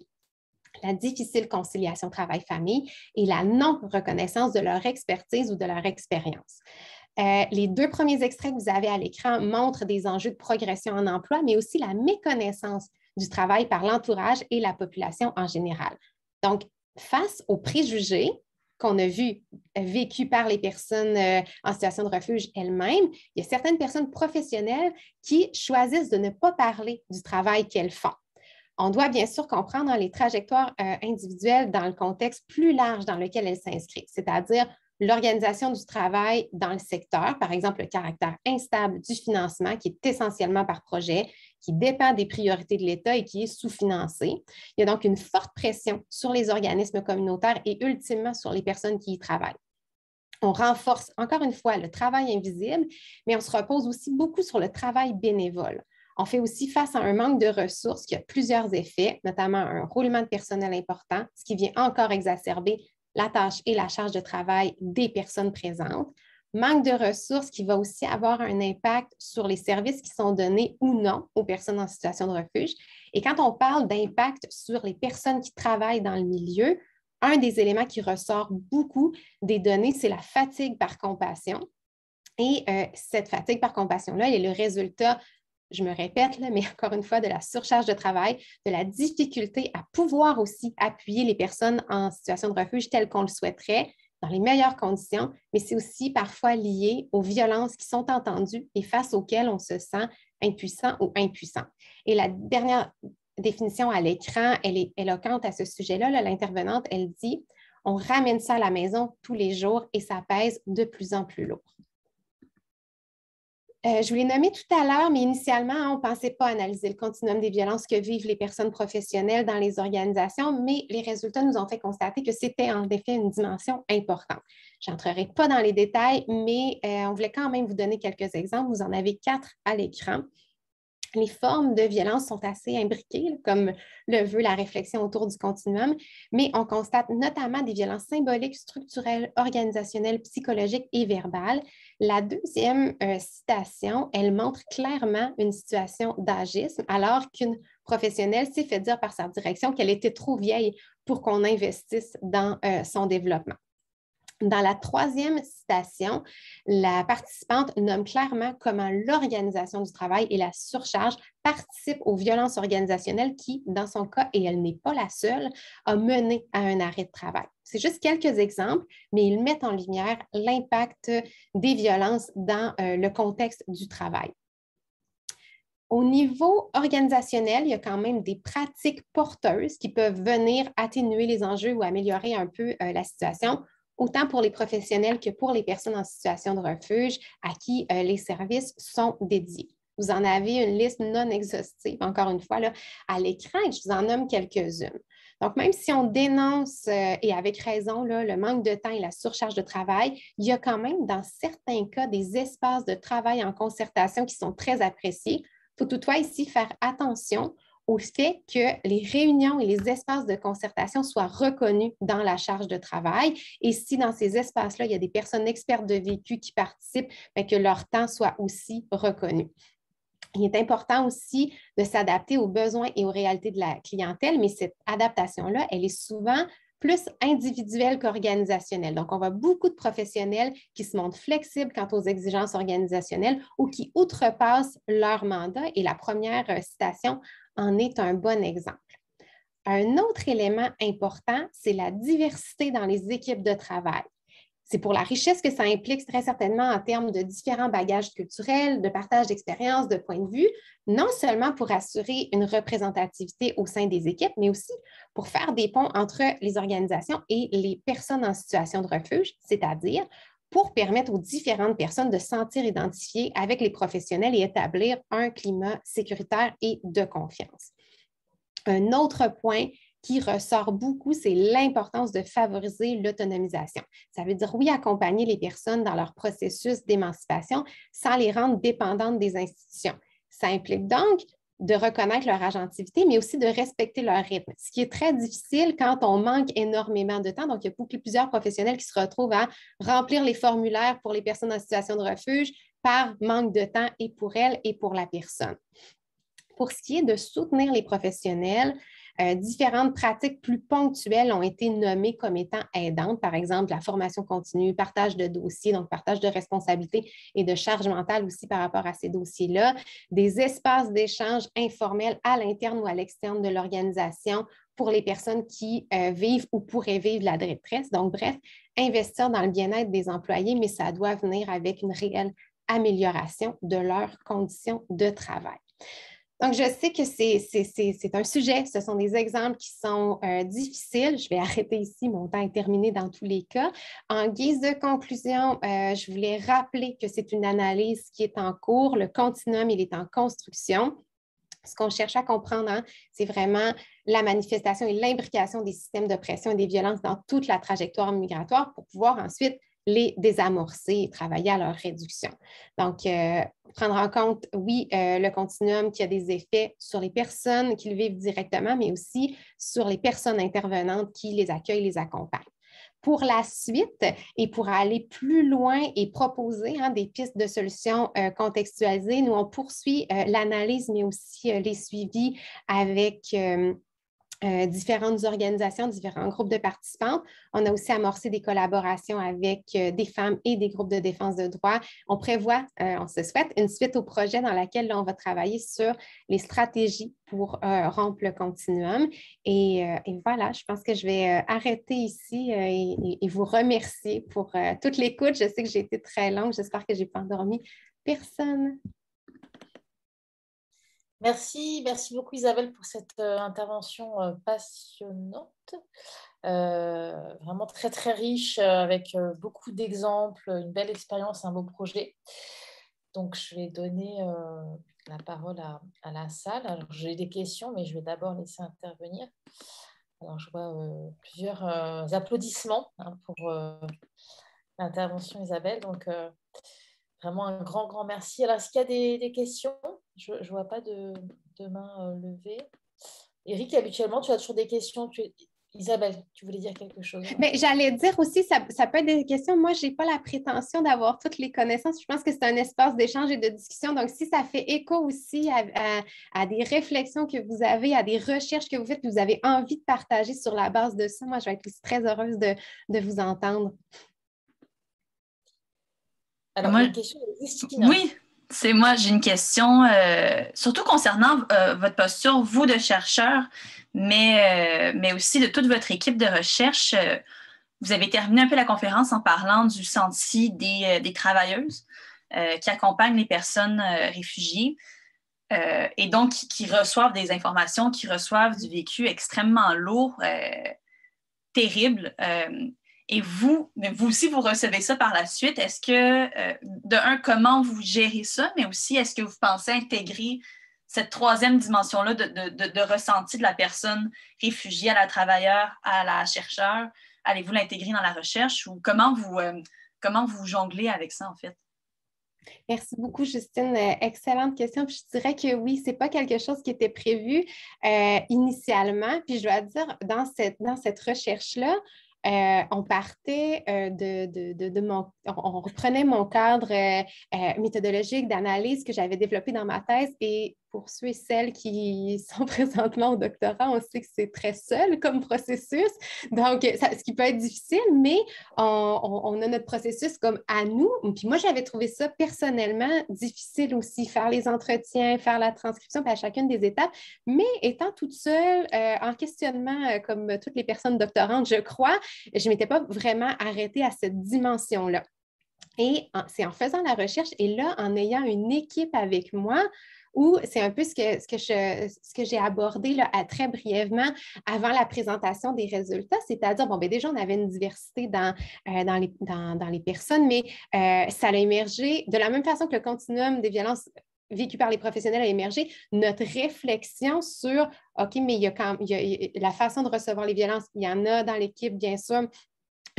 Speaker 2: la difficile conciliation travail-famille et la non-reconnaissance de leur expertise ou de leur expérience. Euh, les deux premiers extraits que vous avez à l'écran montrent des enjeux de progression en emploi, mais aussi la méconnaissance du travail par l'entourage et la population en général. Donc, face aux préjugés qu'on a vus euh, vécus par les personnes euh, en situation de refuge elles-mêmes, il y a certaines personnes professionnelles qui choisissent de ne pas parler du travail qu'elles font. On doit bien sûr comprendre hein, les trajectoires individuelles dans le contexte plus large dans lequel elles s'inscrivent, c'est-à-dire l'organisation du travail dans le secteur, par exemple le caractère instable du financement qui est essentiellement par projet, qui dépend des priorités de l'État et qui est sous-financé. Il y a donc une forte pression sur les organismes communautaires et ultimement sur les personnes qui y travaillent. On renforce encore une fois le travail invisible, mais on se repose aussi beaucoup sur le travail bénévole. On fait aussi face à un manque de ressources qui a plusieurs effets, notamment un roulement de personnel important, ce qui vient encore exacerber la tâche et la charge de travail des personnes présentes, manque de ressources qui va aussi avoir un impact sur les services qui sont donnés ou non aux personnes en situation de refuge. Et quand on parle d'impact sur les personnes qui travaillent dans le milieu, un des éléments qui ressort beaucoup des données, c'est la fatigue par compassion. Et euh, cette fatigue par compassion-là, elle est le résultat je me répète, mais encore une fois, de la surcharge de travail, de la difficulté à pouvoir aussi appuyer les personnes en situation de refuge telle qu'on le souhaiterait, dans les meilleures conditions, mais c'est aussi parfois lié aux violences qui sont entendues et face auxquelles on se sent impuissant ou impuissant. Et la dernière définition à l'écran, elle est éloquente à ce sujet-là. L'intervenante, elle dit, on ramène ça à la maison tous les jours et ça pèse de plus en plus lourd. Euh, je vous l'ai nommé tout à l'heure, mais initialement, hein, on ne pensait pas analyser le continuum des violences que vivent les personnes professionnelles dans les organisations, mais les résultats nous ont fait constater que c'était en effet une dimension importante. Je n'entrerai pas dans les détails, mais euh, on voulait quand même vous donner quelques exemples. Vous en avez quatre à l'écran les formes de violence sont assez imbriquées, comme le veut la réflexion autour du continuum, mais on constate notamment des violences symboliques, structurelles, organisationnelles, psychologiques et verbales. La deuxième euh, citation, elle montre clairement une situation d'agisme, alors qu'une professionnelle s'est fait dire par sa direction qu'elle était trop vieille pour qu'on investisse dans euh, son développement. Dans la troisième citation, la participante nomme clairement comment l'organisation du travail et la surcharge participent aux violences organisationnelles qui, dans son cas, et elle n'est pas la seule, a mené à un arrêt de travail. C'est juste quelques exemples, mais ils mettent en lumière l'impact des violences dans euh, le contexte du travail. Au niveau organisationnel, il y a quand même des pratiques porteuses qui peuvent venir atténuer les enjeux ou améliorer un peu euh, la situation autant pour les professionnels que pour les personnes en situation de refuge à qui euh, les services sont dédiés. Vous en avez une liste non exhaustive, encore une fois, là, à l'écran, et je vous en nomme quelques-unes. Donc, même si on dénonce, euh, et avec raison, le manque de temps et la surcharge de travail, il y a quand même, dans certains cas, des espaces de travail en concertation qui sont très appréciés. Il faut toutefois ici faire attention au fait que les réunions et les espaces de concertation soient reconnus dans la charge de travail. Et si dans ces espaces-là, il y a des personnes expertes de vécu qui participent, ben, que leur temps soit aussi reconnu. Il est important aussi de s'adapter aux besoins et aux réalités de la clientèle, mais cette adaptation-là, elle est souvent plus individuel qu'organisationnel. Donc, on voit beaucoup de professionnels qui se montrent flexibles quant aux exigences organisationnelles ou qui outrepassent leur mandat et la première euh, citation en est un bon exemple. Un autre élément important, c'est la diversité dans les équipes de travail. C'est pour la richesse que ça implique très certainement en termes de différents bagages culturels, de partage d'expériences, de points de vue, non seulement pour assurer une représentativité au sein des équipes, mais aussi pour faire des ponts entre les organisations et les personnes en situation de refuge, c'est-à-dire pour permettre aux différentes personnes de se sentir identifiées avec les professionnels et établir un climat sécuritaire et de confiance. Un autre point qui ressort beaucoup, c'est l'importance de favoriser l'autonomisation. Ça veut dire, oui, accompagner les personnes dans leur processus d'émancipation sans les rendre dépendantes des institutions. Ça implique donc de reconnaître leur agentivité, mais aussi de respecter leur rythme, ce qui est très difficile quand on manque énormément de temps. Donc, il y a beaucoup, plusieurs professionnels qui se retrouvent à remplir les formulaires pour les personnes en situation de refuge par manque de temps et pour elles et pour la personne. Pour ce qui est de soutenir les professionnels, euh, différentes pratiques plus ponctuelles ont été nommées comme étant aidantes, par exemple la formation continue, partage de dossiers, donc partage de responsabilités et de charge mentale aussi par rapport à ces dossiers-là, des espaces d'échange informels à l'interne ou à l'externe de l'organisation pour les personnes qui euh, vivent ou pourraient vivre la détresse. Donc, bref, investir dans le bien-être des employés, mais ça doit venir avec une réelle amélioration de leurs conditions de travail. Donc, je sais que c'est un sujet, ce sont des exemples qui sont euh, difficiles. Je vais arrêter ici, mon temps est terminé dans tous les cas. En guise de conclusion, euh, je voulais rappeler que c'est une analyse qui est en cours. Le continuum, il est en construction. Ce qu'on cherche à comprendre, hein, c'est vraiment la manifestation et l'imbrication des systèmes de pression et des violences dans toute la trajectoire migratoire pour pouvoir ensuite les désamorcer et travailler à leur réduction. Donc, euh, prendre en compte, oui, euh, le continuum qui a des effets sur les personnes qui le vivent directement, mais aussi sur les personnes intervenantes qui les accueillent, les accompagnent pour la suite et pour aller plus loin et proposer hein, des pistes de solutions euh, contextualisées. Nous, on poursuit l'analyse, mais aussi les suivis avec euh, différentes organisations, différents groupes de participants. On a aussi amorcé des collaborations avec euh, des femmes et des groupes de défense de droits. On prévoit, euh, on se souhaite, une suite au projet dans laquelle on va travailler sur les stratégies pour rompre le continuum. Et, voilà, je pense que je vais arrêter ici et, et, vous remercier pour toute l'écoute. Je sais que j'ai été très longue. J'espère que je n'ai pas endormi personne.
Speaker 1: Merci, merci beaucoup Isabelle pour cette euh, intervention euh, passionnante, euh, vraiment très très riche avec beaucoup d'exemples, une belle expérience, un beau projet. Donc je vais donner la parole à, la salle. Alors j'ai des questions, mais je vais d'abord laisser intervenir. Alors je vois plusieurs applaudissements hein, pour l'intervention Isabelle. Donc vraiment un grand, grand merci. Alors, est-ce qu'il y a des, questions Je ne vois pas de, main euh, levée. Eric, habituellement, tu as toujours des questions. Isabelle, tu voulais dire quelque chose? Mais
Speaker 2: j'allais dire aussi, ça, peut être des questions. Moi, je n'ai pas la prétention d'avoir toutes les connaissances. Je pense que c'est un espace d'échange et de discussion. Donc, si ça fait écho aussi à, des réflexions que vous avez, à des recherches que vous faites, que vous avez envie de partager sur la base de ça, moi, je vais être aussi très heureuse de vous entendre.
Speaker 3: Oui, c'est moi, j'ai une question, euh, surtout concernant euh, votre posture, vous de chercheur, mais, euh, mais aussi de toute votre équipe de recherche. vous avez terminé un peu la conférence en parlant du senti des, travailleuses qui accompagnent les personnes réfugiées et donc qui, qui, reçoivent des informations, qui reçoivent du vécu extrêmement lourd, terrible. Et vous, mais vous aussi, vous recevez ça par la suite. Est-ce que, euh, de un, comment vous gérez ça, mais aussi, est-ce que vous pensez intégrer cette troisième dimension-là de, ressenti de la personne réfugiée à la travailleur, à la chercheur? Allez-vous l'intégrer dans la recherche ou comment vous, euh, comment vous jonglez avec ça, en fait?
Speaker 2: Merci beaucoup, Justine. Euh, excellente question. je dirais que oui, ce n'est pas quelque chose qui était prévu initialement. Puis je dois dire, dans cette recherche-là, euh, on partait euh, de, mon, on, reprenait mon cadre euh, méthodologique d'analyse que j'avais développé dans ma thèse et pour ceux celles qui sont présentement au doctorat, on sait que c'est très seul comme processus, donc ce qui peut être difficile, mais on, a notre processus comme à nous. Puis moi, j'avais trouvé ça personnellement difficile aussi, faire les entretiens, faire la transcription à chacune des étapes, mais étant toute seule, euh, en questionnement, euh, comme toutes les personnes doctorantes, je crois, je ne m'étais pas vraiment arrêtée à cette dimension-là. Et c'est en faisant la recherche et là, en ayant une équipe avec moi, où c'est un peu ce que, j'ai abordé là, à très brièvement avant la présentation des résultats, c'est-à-dire, bon, ben, déjà, on avait une diversité dans, euh, les, personnes, mais euh, ça a émergé de la même façon que le continuum des violences vécues par les professionnels a émergé, notre réflexion sur, OK, mais il y a quand il la façon de recevoir les violences, il y en a dans l'équipe, bien sûr,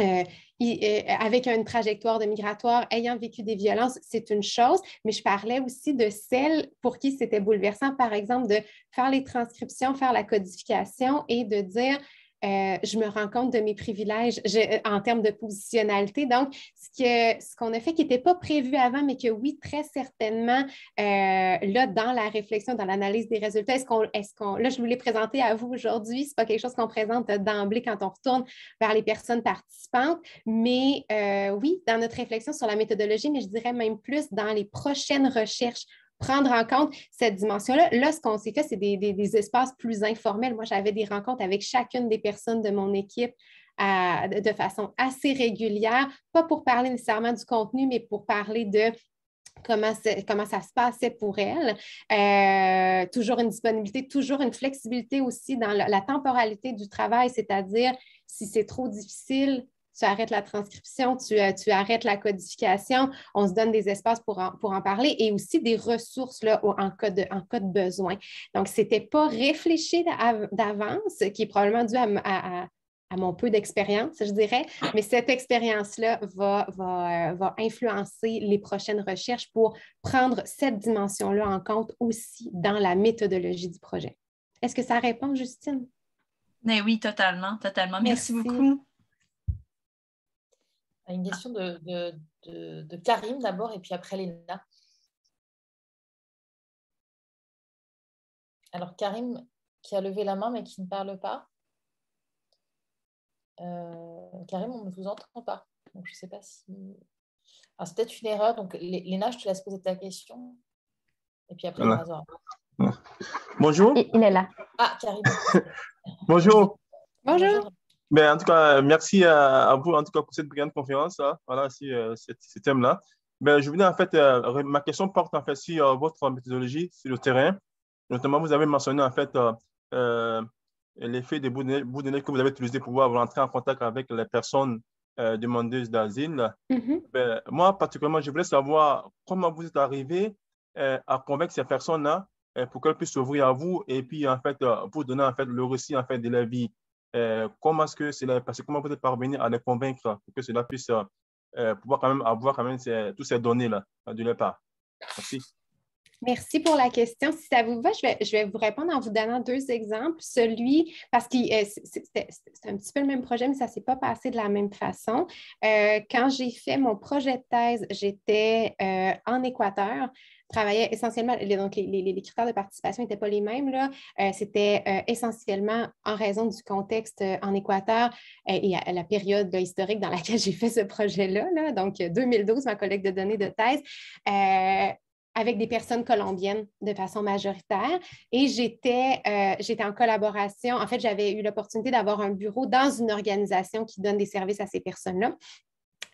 Speaker 2: euh, euh, avec une trajectoire de migratoire, ayant vécu des violences, c'est une chose, mais je parlais aussi de celles pour qui c'était bouleversant, par exemple, de faire les transcriptions, faire la codification et de dire euh, je me rends compte de mes privilèges euh, en termes de positionnalité. Donc, ce, qu'on a fait qui n'était pas prévu avant, mais que oui, très certainement, euh, là, dans la réflexion, dans l'analyse des résultats, est-ce qu'on, est-ce là, je voulais présenter à vous aujourd'hui, ce n'est pas quelque chose qu'on présente d'emblée quand on retourne vers les personnes participantes, mais oui, dans notre réflexion sur la méthodologie, mais je dirais même plus dans les prochaines recherches prendre en compte cette dimension-là. Là, ce qu'on s'est fait, c'est des, espaces plus informels. Moi, j'avais des rencontres avec chacune des personnes de mon équipe euh, de façon assez régulière, pas pour parler nécessairement du contenu, mais pour parler de Comment, comment, ça se passait pour elle. Euh, toujours une disponibilité, toujours une flexibilité aussi dans la temporalité du travail, c'est-à-dire si c'est trop difficile, tu arrêtes la transcription, tu, euh, tu arrêtes la codification, on se donne des espaces pour en, pour en parler et aussi des ressources là, en, cas de, en cas besoin. Donc, ce n'était pas réfléchi d'avance, qui est probablement dû à, mon peu d'expérience, je dirais, mais cette expérience-là va, euh, va, influencer les prochaines recherches pour prendre cette dimension-là en compte aussi dans la méthodologie du projet. Est-ce que ça répond, Justine?
Speaker 3: Mais ben oui, totalement, totalement. Merci beaucoup. Une question
Speaker 1: de, Karim d'abord et puis après Léna. Alors Karim qui a levé la main mais qui ne parle pas. Euh, Karim, on ne vous entend pas. je ne sais pas si. Ah, c'est peut-être une erreur. Donc Léna, je te laisse poser ta question. Et puis après, Bonjour. Il est là. Ah, Karim. Bonjour. Bonjour. Bonjour
Speaker 4: en tout cas, merci à, vous en tout cas pour cette brillante conférence, hein. voilà, sur euh, ce thème-là. Mais je voulais en fait, euh, ma question porte en fait sur euh, votre méthodologie sur le terrain. Notamment, vous avez mentionné en fait l'effet des bouts de, que vous avez utilisé pour pouvoir entrer en contact avec les personnes demandeuses d'asile. Mm-hmm. Ben, moi, particulièrement, je voulais savoir comment vous êtes arrivé à convaincre ces personnes-là pour qu'elles puissent s'ouvrir à vous et puis en fait vous donner en fait le récit en fait de la vie euh, comment est-ce que cela parce comment vous êtes parvenu à les convaincre pour que cela puisse euh, euh, pouvoir quand même avoir quand même toutes ces données là de part. Merci.
Speaker 2: Merci pour la question. Si ça vous va, je vais, vous répondre en vous donnant deux exemples. Celui, parce que c'est un petit peu le même projet, mais ça ne s'est pas passé de la même façon. quand j'ai fait mon projet de thèse, j'étais en Équateur Travaillait essentiellement, donc les, critères de participation n'étaient pas les mêmes. Euh, c'était euh, essentiellement en raison du contexte euh, en Équateur et la période historique dans laquelle j'ai fait ce projet-là, donc 2012, ma collègue de données de thèse avec des personnes colombiennes de façon majoritaire. Et j'étais, j'étais en collaboration. En fait, j'avais eu l'opportunité d'avoir un bureau dans une organisation qui donne des services à ces personnes-là.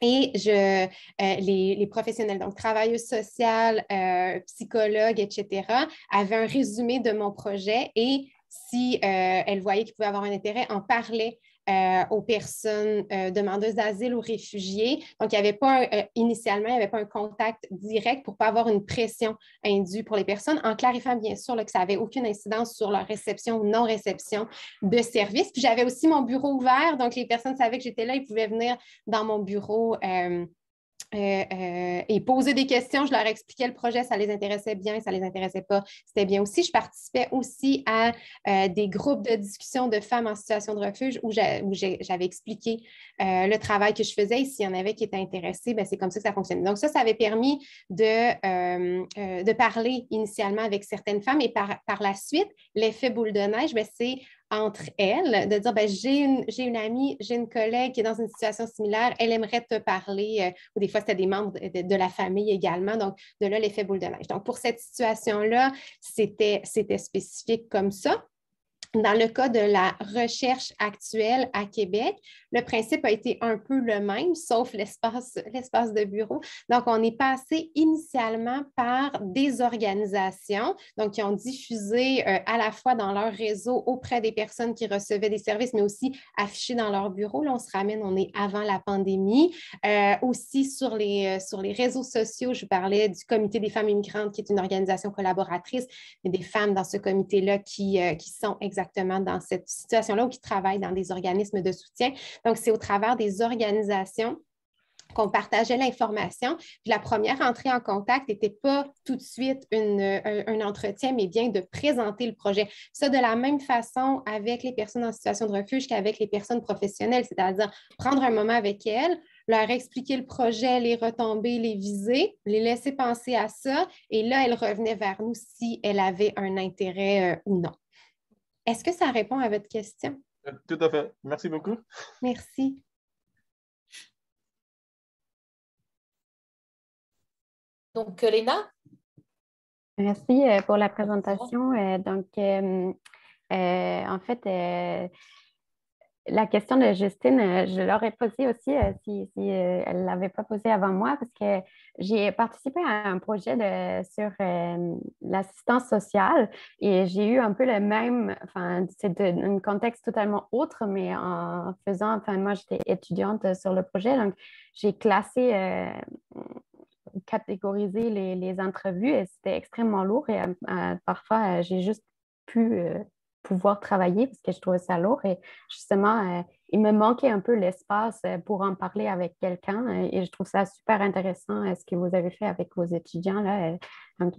Speaker 2: Et je, euh, les, professionnels, donc travailleuses sociales, euh, psychologues, etc., avaient un résumé de mon projet et si euh, elles voyaient qu'ils pouvaient avoir un intérêt, en parlaient euh, aux personnes euh, demandeuses d'asile ou réfugiées. Donc, il n'y avait pas, euh, initialement, il n'y avait pas un contact direct pour ne pas avoir une pression indue pour les personnes, en clarifiant bien sûr que ça n'avait aucune incidence sur leur réception ou non-réception de services. Puis, j'avais aussi mon bureau ouvert, donc les personnes savaient que j'étais là, ils pouvaient venir dans mon bureau. Euh, euh, et poser des questions. Je leur expliquais le projet, ça les intéressait bien, ça les intéressait pas, c'était bien aussi. Je participais aussi à euh, des groupes de discussion de femmes en situation de refuge où j'avais expliqué le travail que je faisais et s'il y en avait qui étaient intéressés, ben, c'est comme ça que ça fonctionnait. Donc ça, ça avait permis de, de parler initialement avec certaines femmes et par, par la suite, l'effet boule de neige, ben, c'est entre elles, de dire, ben, j'ai une, une, amie, j'ai une collègue qui est dans une situation similaire, elle aimerait te parler, euh, ou des fois, c'était des membres de, de, la famille également, donc de là, l'effet boule de neige. Donc, pour cette situation-là, c'était spécifique comme ça. Dans le cas de la recherche actuelle à Québec, le principe a été un peu le même, sauf l'espace de bureau. Donc, on est passé initialement par des organisations, donc qui ont diffusé euh, à la fois dans leur réseau auprès des personnes qui recevaient des services, mais aussi affiché dans leur bureau. Là, on se ramène, on est avant la pandémie. Euh, aussi euh, sur les, réseaux sociaux, je parlais du Comité des femmes immigrantes, qui est une organisation collaboratrice, mais des femmes dans ce comité-là qui, qui sont exactement dans cette situation-là ou qui travaillent dans des organismes de soutien. Donc, c'est au travers des organisations qu'on partageait l'information. la première entrée en contact n'était pas tout de suite un, entretien, mais bien de présenter le projet. Ça, de la même façon avec les personnes en situation de refuge qu'avec les personnes professionnelles, c'est-à-dire prendre un moment avec elles, leur expliquer le projet, les retomber, les viser, les laisser penser à ça, et là, elles revenaient vers nous si elles avaient un intérêt euh, ou non. Est-ce que ça répond à votre question?
Speaker 5: Tout à fait. Merci beaucoup.
Speaker 2: Merci.
Speaker 1: Donc, euh, Léna? Merci euh, pour la
Speaker 6: présentation. Euh, donc, en fait, la question de Justine, je l'aurais posée aussi si, si elle ne l'avait pas posée avant moi parce que j'ai participé à un projet de, sur euh, l'assistance sociale et j'ai eu un peu le même, enfin, c'est un contexte totalement autre, mais en faisant, enfin, moi j'étais étudiante sur le projet, donc j'ai classé, euh, catégorisé les, entrevues et c'était extrêmement lourd et euh, parfois j'ai juste pu pouvoir travailler parce que je trouvais ça lourd et justement, il me manquait un peu l'espace euh, pour en parler avec quelqu'un euh, et je trouve ça super intéressant euh, ce que vous avez fait avec vos étudiants. Donc,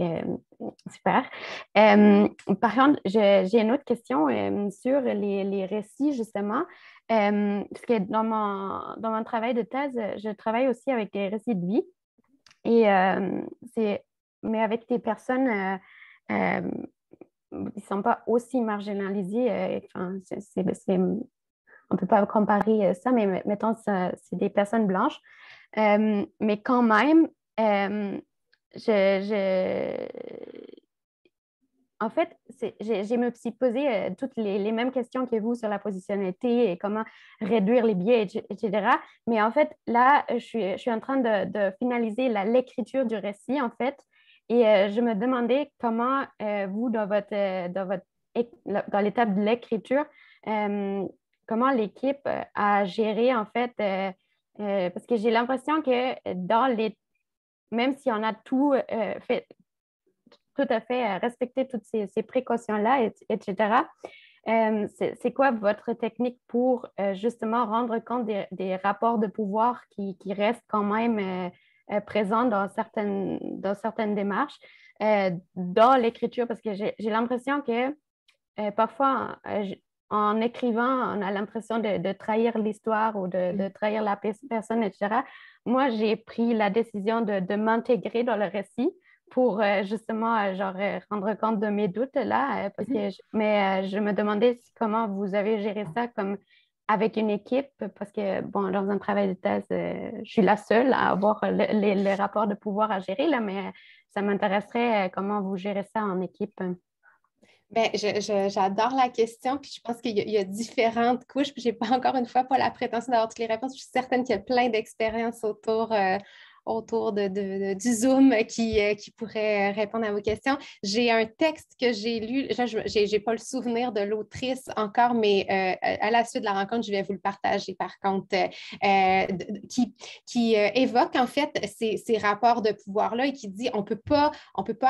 Speaker 6: super. par contre, j'ai une autre question sur les, récits, justement. parce que dans mon, travail de thèse, je travaille aussi avec des récits de vie. Et mais avec des personnes ils ne sont pas aussi marginalisés. c'est on ne peut pas comparer euh, ça, mais mettons, c'est des personnes blanches. Euh, mais quand même, euh, je, En fait, j'ai me posé toutes les, mêmes questions que vous sur la positionnalité et comment réduire les biais, etc. Mais en fait, là, je suis, je suis en train de, finaliser l'écriture du récit, en fait. Et je me demandais comment vous, dans votre, dans votre dans l'étape de l'écriture, comment l'équipe euh, a géré, en fait, euh, euh, parce que j'ai l'impression que dans les. Même si on a tout fait, tout à fait respecté toutes ces, précautions-là, etc., c'est quoi votre technique pour justement rendre compte des, rapports de pouvoir qui, restent quand même présents dans certaines, dans certaines démarches, dans l'écriture, parce que j'ai l'impression que parfois, en écrivant, on a l'impression de, trahir l'histoire ou de, mmh. trahir la personne, etc. Moi, j'ai pris la décision de, m'intégrer dans le récit pour euh, justement euh, euh, rendre compte de mes doutes là. Mmh mais je me demandais comment vous avez géré ça comme avec une équipe, parce que bon, dans un travail de thèse, je suis la seule à avoir le, les, rapports de pouvoir à gérer, là, mais ça m'intéresserait comment vous gérez ça en équipe. Hein.
Speaker 2: Ben, j'adore la question, puis je pense qu'il y, a différentes couches, puis je n'ai pas encore une fois pas la prétention d'avoir toutes les réponses. Je suis certaine qu'il y a plein d'expériences autour, euh, autour de, du Zoom qui, euh, qui pourrait répondre à vos questions. J'ai un texte que j'ai lu, je n'ai pas le souvenir de l'autrice encore, mais euh, à la suite de la rencontre, je vais vous le partager par contre, euh, qui, qui évoque en fait ces, rapports de pouvoir-là et qui dit on ne peut pas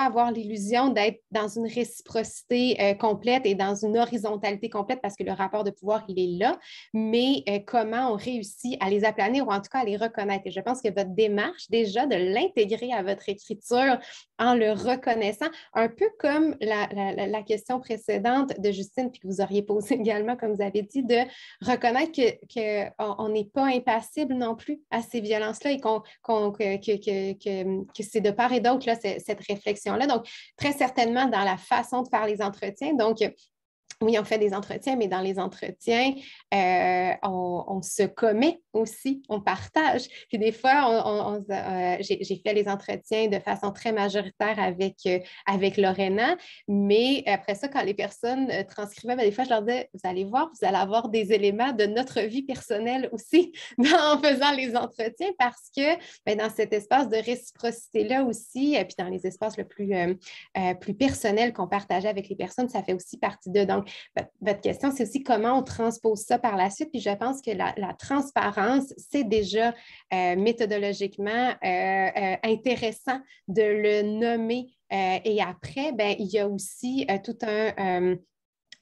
Speaker 2: avoir l'illusion d'être dans une réciprocité complète et dans une horizontalité complète parce que le rapport de pouvoir, il est là, mais comment on réussit à les aplanir ou en tout cas à les reconnaître. Et je pense que votre démarche, déjà de l'intégrer à votre écriture en le reconnaissant, un peu comme la, question précédente de Justine, puis que vous auriez posé également, comme vous avez dit, de reconnaître qu'on que n'est pas impassible non plus à ces violences-là et qu'on, que, c'est de part et d'autre cette, cette réflexion-là. Donc, très certainement dans la façon de faire les entretiens. Donc, oui, on fait des entretiens, mais dans les entretiens, euh, on, se commet aussi, on partage. Puis des fois, euh, j'ai fait les entretiens de façon très majoritaire avec, euh, avec Lorena, mais après ça, quand les personnes transcrivaient, ben, des fois, je leur disais, vous allez voir, vous allez avoir des éléments de notre vie personnelle aussi en faisant les entretiens parce que ben, dans cet espace de réciprocité-là aussi, et puis dans les espaces le plus, plus personnels qu'on partageait avec les personnes, ça fait aussi partie de votre question, c'est aussi comment on transpose ça par la suite. Puis je pense que la, transparence, c'est déjà euh, méthodologiquement euh, euh, intéressant de le nommer. et après, ben il y a aussi tout un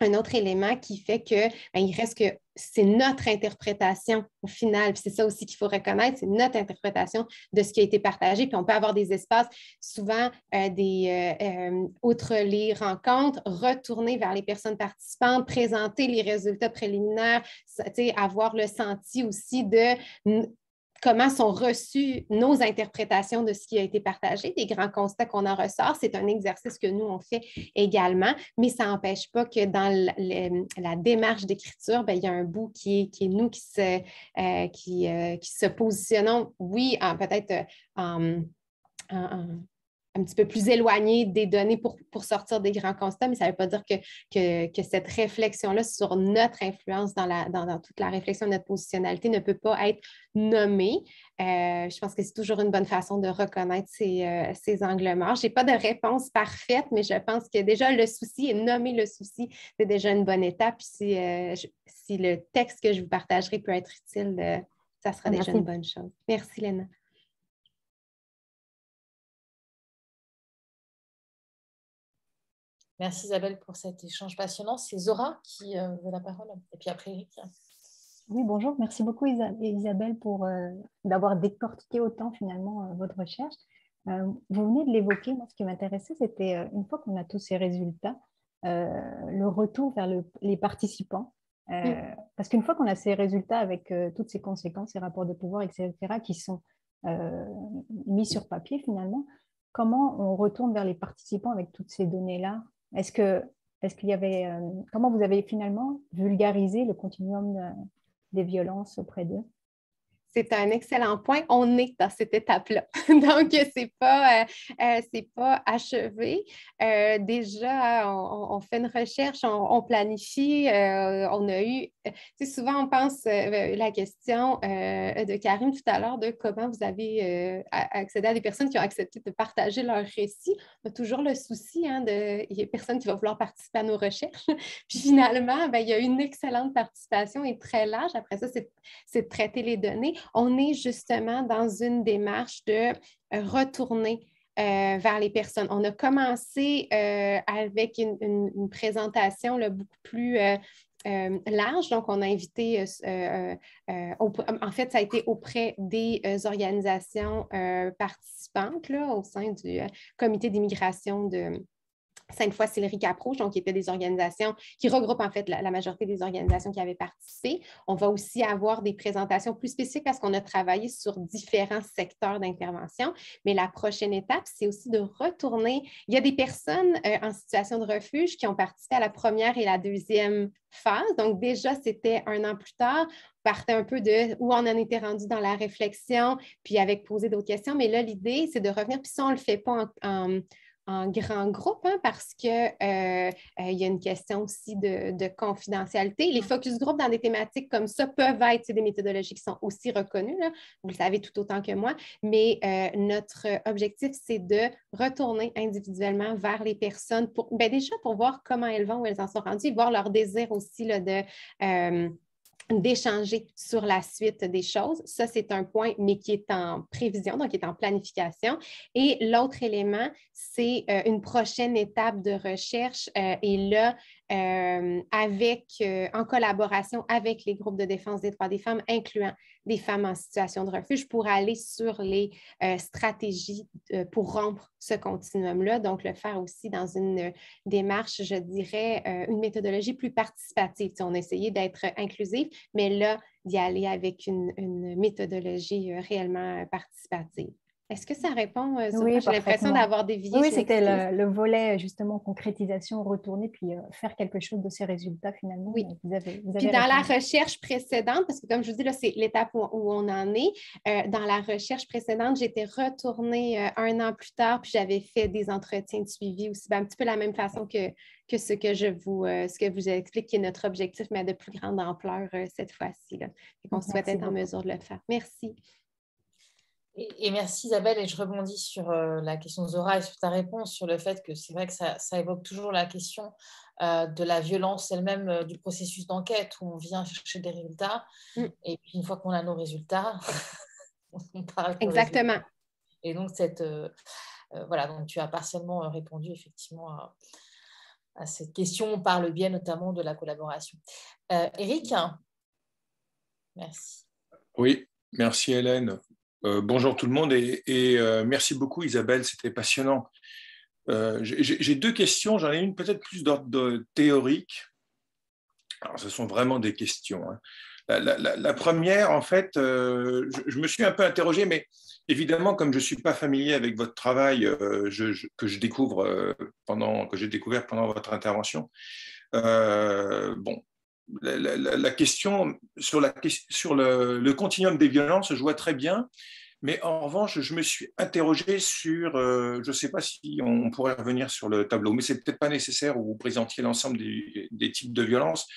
Speaker 2: un autre élément qui fait que ben, il reste que c'est notre interprétation au final. C'est ça aussi qu'il faut reconnaître, c'est notre interprétation de ce qui a été partagé. Puis on peut avoir des espaces, souvent, euh, des, euh, euh, les rencontres, retourner vers les personnes participantes, présenter les résultats préliminaires, avoir le senti aussi de comment sont reçues nos interprétations de ce qui a été partagé, des grands constats qu'on en ressort. C'est un exercice que nous, on fait également, mais ça n'empêche pas que dans la démarche d'écriture, ben, il y a un bout qui est, nous euh, euh, qui se, positionnons, oui, peut-être euh, en, un petit peu plus éloigné des données pour, sortir des grands constats, mais ça ne veut pas dire que, que, cette réflexion-là sur notre influence dans, la, dans, dans, toute la réflexion de notre positionnalité ne peut pas être nommée. Euh, je pense que c'est toujours une bonne façon de reconnaître ces, euh, ces angles morts. Je n'ai pas de réponse parfaite, mais je pense que déjà le souci et nommer le souci, c'est déjà une bonne étape. Euh, si, le texte que je vous partagerai peut être utile, ça sera déjà une bonne chose. Merci, Lena.
Speaker 1: Merci Isabelle pour cet échange passionnant. C'est Zora qui euh, veut la parole et puis après Eric.
Speaker 3: Oui, bonjour. Merci beaucoup Isabelle pour euh, d'avoir décortiqué autant finalement euh,
Speaker 2: votre recherche. vous venez de l'évoquer. Moi, ce qui m'intéressait, c'était une fois qu'on a tous ces résultats, le retour vers les participants. Mm. Parce qu'une fois qu'on a
Speaker 1: ces résultats avec toutes ces conséquences, ces rapports de pouvoir, etc., qui sont
Speaker 2: mis sur papier finalement, comment on retourne vers les participants avec toutes ces données-là est-ce que est-ce qu'il y avait euh, comment vous avez finalement vulgarisé le continuum euh, des violences auprès d'eux c'est un excellent point. On est dans cette étape-là. Donc, ce n'est pas, euh, euh, pas achevé. Euh, déjà, on, fait une recherche, on, planifie. on a eu, souvent, on pense la question de Karim tout à l'heure de comment vous avez accédé à des personnes qui ont accepté de partager leur récit. On a toujours le souci hein, de, il y a personne qui va vouloir participer à nos recherches. finalement, ben, il y a une excellente participation et très large. Après ça, c'est de traiter les données on est justement dans une démarche de euh, retourner euh, vers les personnes. On a commencé euh, avec une, présentation beaucoup plus large. Donc, on a invité, en fait, ça a été auprès des organisations participantes là, au sein du comité d'immigration de, cinq fois c'est approche, donc qui était des organisations qui regroupent en fait la, majorité des organisations qui avaient participé. On va aussi avoir des présentations plus spécifiques parce qu'on a travaillé sur différents secteurs d'intervention. Mais la prochaine étape, c'est aussi de retourner. Il y a des personnes euh, en situation de refuge qui ont participé à la première et la deuxième phase. Donc déjà, c'était un an plus tard partait un peu de où on en était rendu dans la réflexion, puis avec poser d'autres questions. Mais là, l'idée, c'est de revenir. Puis si on ne le fait pas en, en grand groupe hein, parce qu'il euh, euh, y a une question aussi de, confidentialité. Les focus groupes dans des thématiques comme ça peuvent être des méthodologies qui sont aussi reconnues, vous le savez tout autant que moi, mais euh, notre objectif, c'est de retourner individuellement vers les personnes pour ben déjà pour voir comment elles vont, où elles en sont rendues, voir leur désir aussi de d'échanger sur la suite des choses. Ça, c'est un point, mais qui est en prévision, donc qui est en planification. Et l'autre élément, c'est euh, une prochaine étape de recherche. Euh, et là, euh, avec, en collaboration avec les groupes de défense des droits des femmes, incluant des femmes en situation de refuge pour aller sur les euh, stratégies euh, pour rompre ce continuum-là. Donc, le faire aussi dans une euh, démarche, je dirais, une méthodologie plus participative. on a essayé d'être inclusif, mais là, d'y aller avec une méthodologie réellement participative. Est-ce que ça répond euh, Oui, J'ai l'impression d'avoir dévié. Oui, c'était euh, le, volet euh, justement concrétisation, retourner puis faire quelque chose de ces résultats finalement. Oui. Vous avez, puis dans la recherche précédente, parce que comme je vous dis, là, c'est l'étape où, on en est. dans la recherche précédente, j'étais retournée un an plus tard, puis j'avais fait des entretiens de suivi aussi, ben, un petit peu la même façon que, ce que je vous, ce que vous explique, qui est notre objectif, mais de plus grande ampleur cette fois-ci. et qu'on souhaite être en mesure de le faire. Merci.
Speaker 1: Et, merci Isabelle, et je rebondis sur euh, la question de Zora et sur ta réponse sur le fait que c'est vrai que ça, évoque toujours la question euh, de la violence elle-même euh, du processus d'enquête où on vient chercher des résultats mm. et puis une fois qu'on a nos résultats, on parle. Exactement. Et donc cette voilà donc tu as partiellement répondu effectivement à, à, cette question par le biais notamment de la collaboration. Eric, merci.
Speaker 5: Oui, merci Hélène. Euh, bonjour tout le monde et, euh, merci beaucoup Isabelle, c'était passionnant. Euh, j'ai deux questions, j'en ai une peut-être plus d'ordre théorique. Alors, ce sont vraiment des questions. Hein. La, première, en fait, je, me suis un peu interrogé, mais évidemment, comme je ne suis pas familier avec votre travail que je découvre pendant, que j'ai découvert pendant votre intervention, bon, la, question sur, la, sur le, continuum des violences, je vois très bien. Mais en revanche, je me suis interrogé sur, euh, je ne sais pas si on pourrait revenir sur le tableau, mais c'est peut-être pas nécessaire où vous présentiez l'ensemble des, types de violences.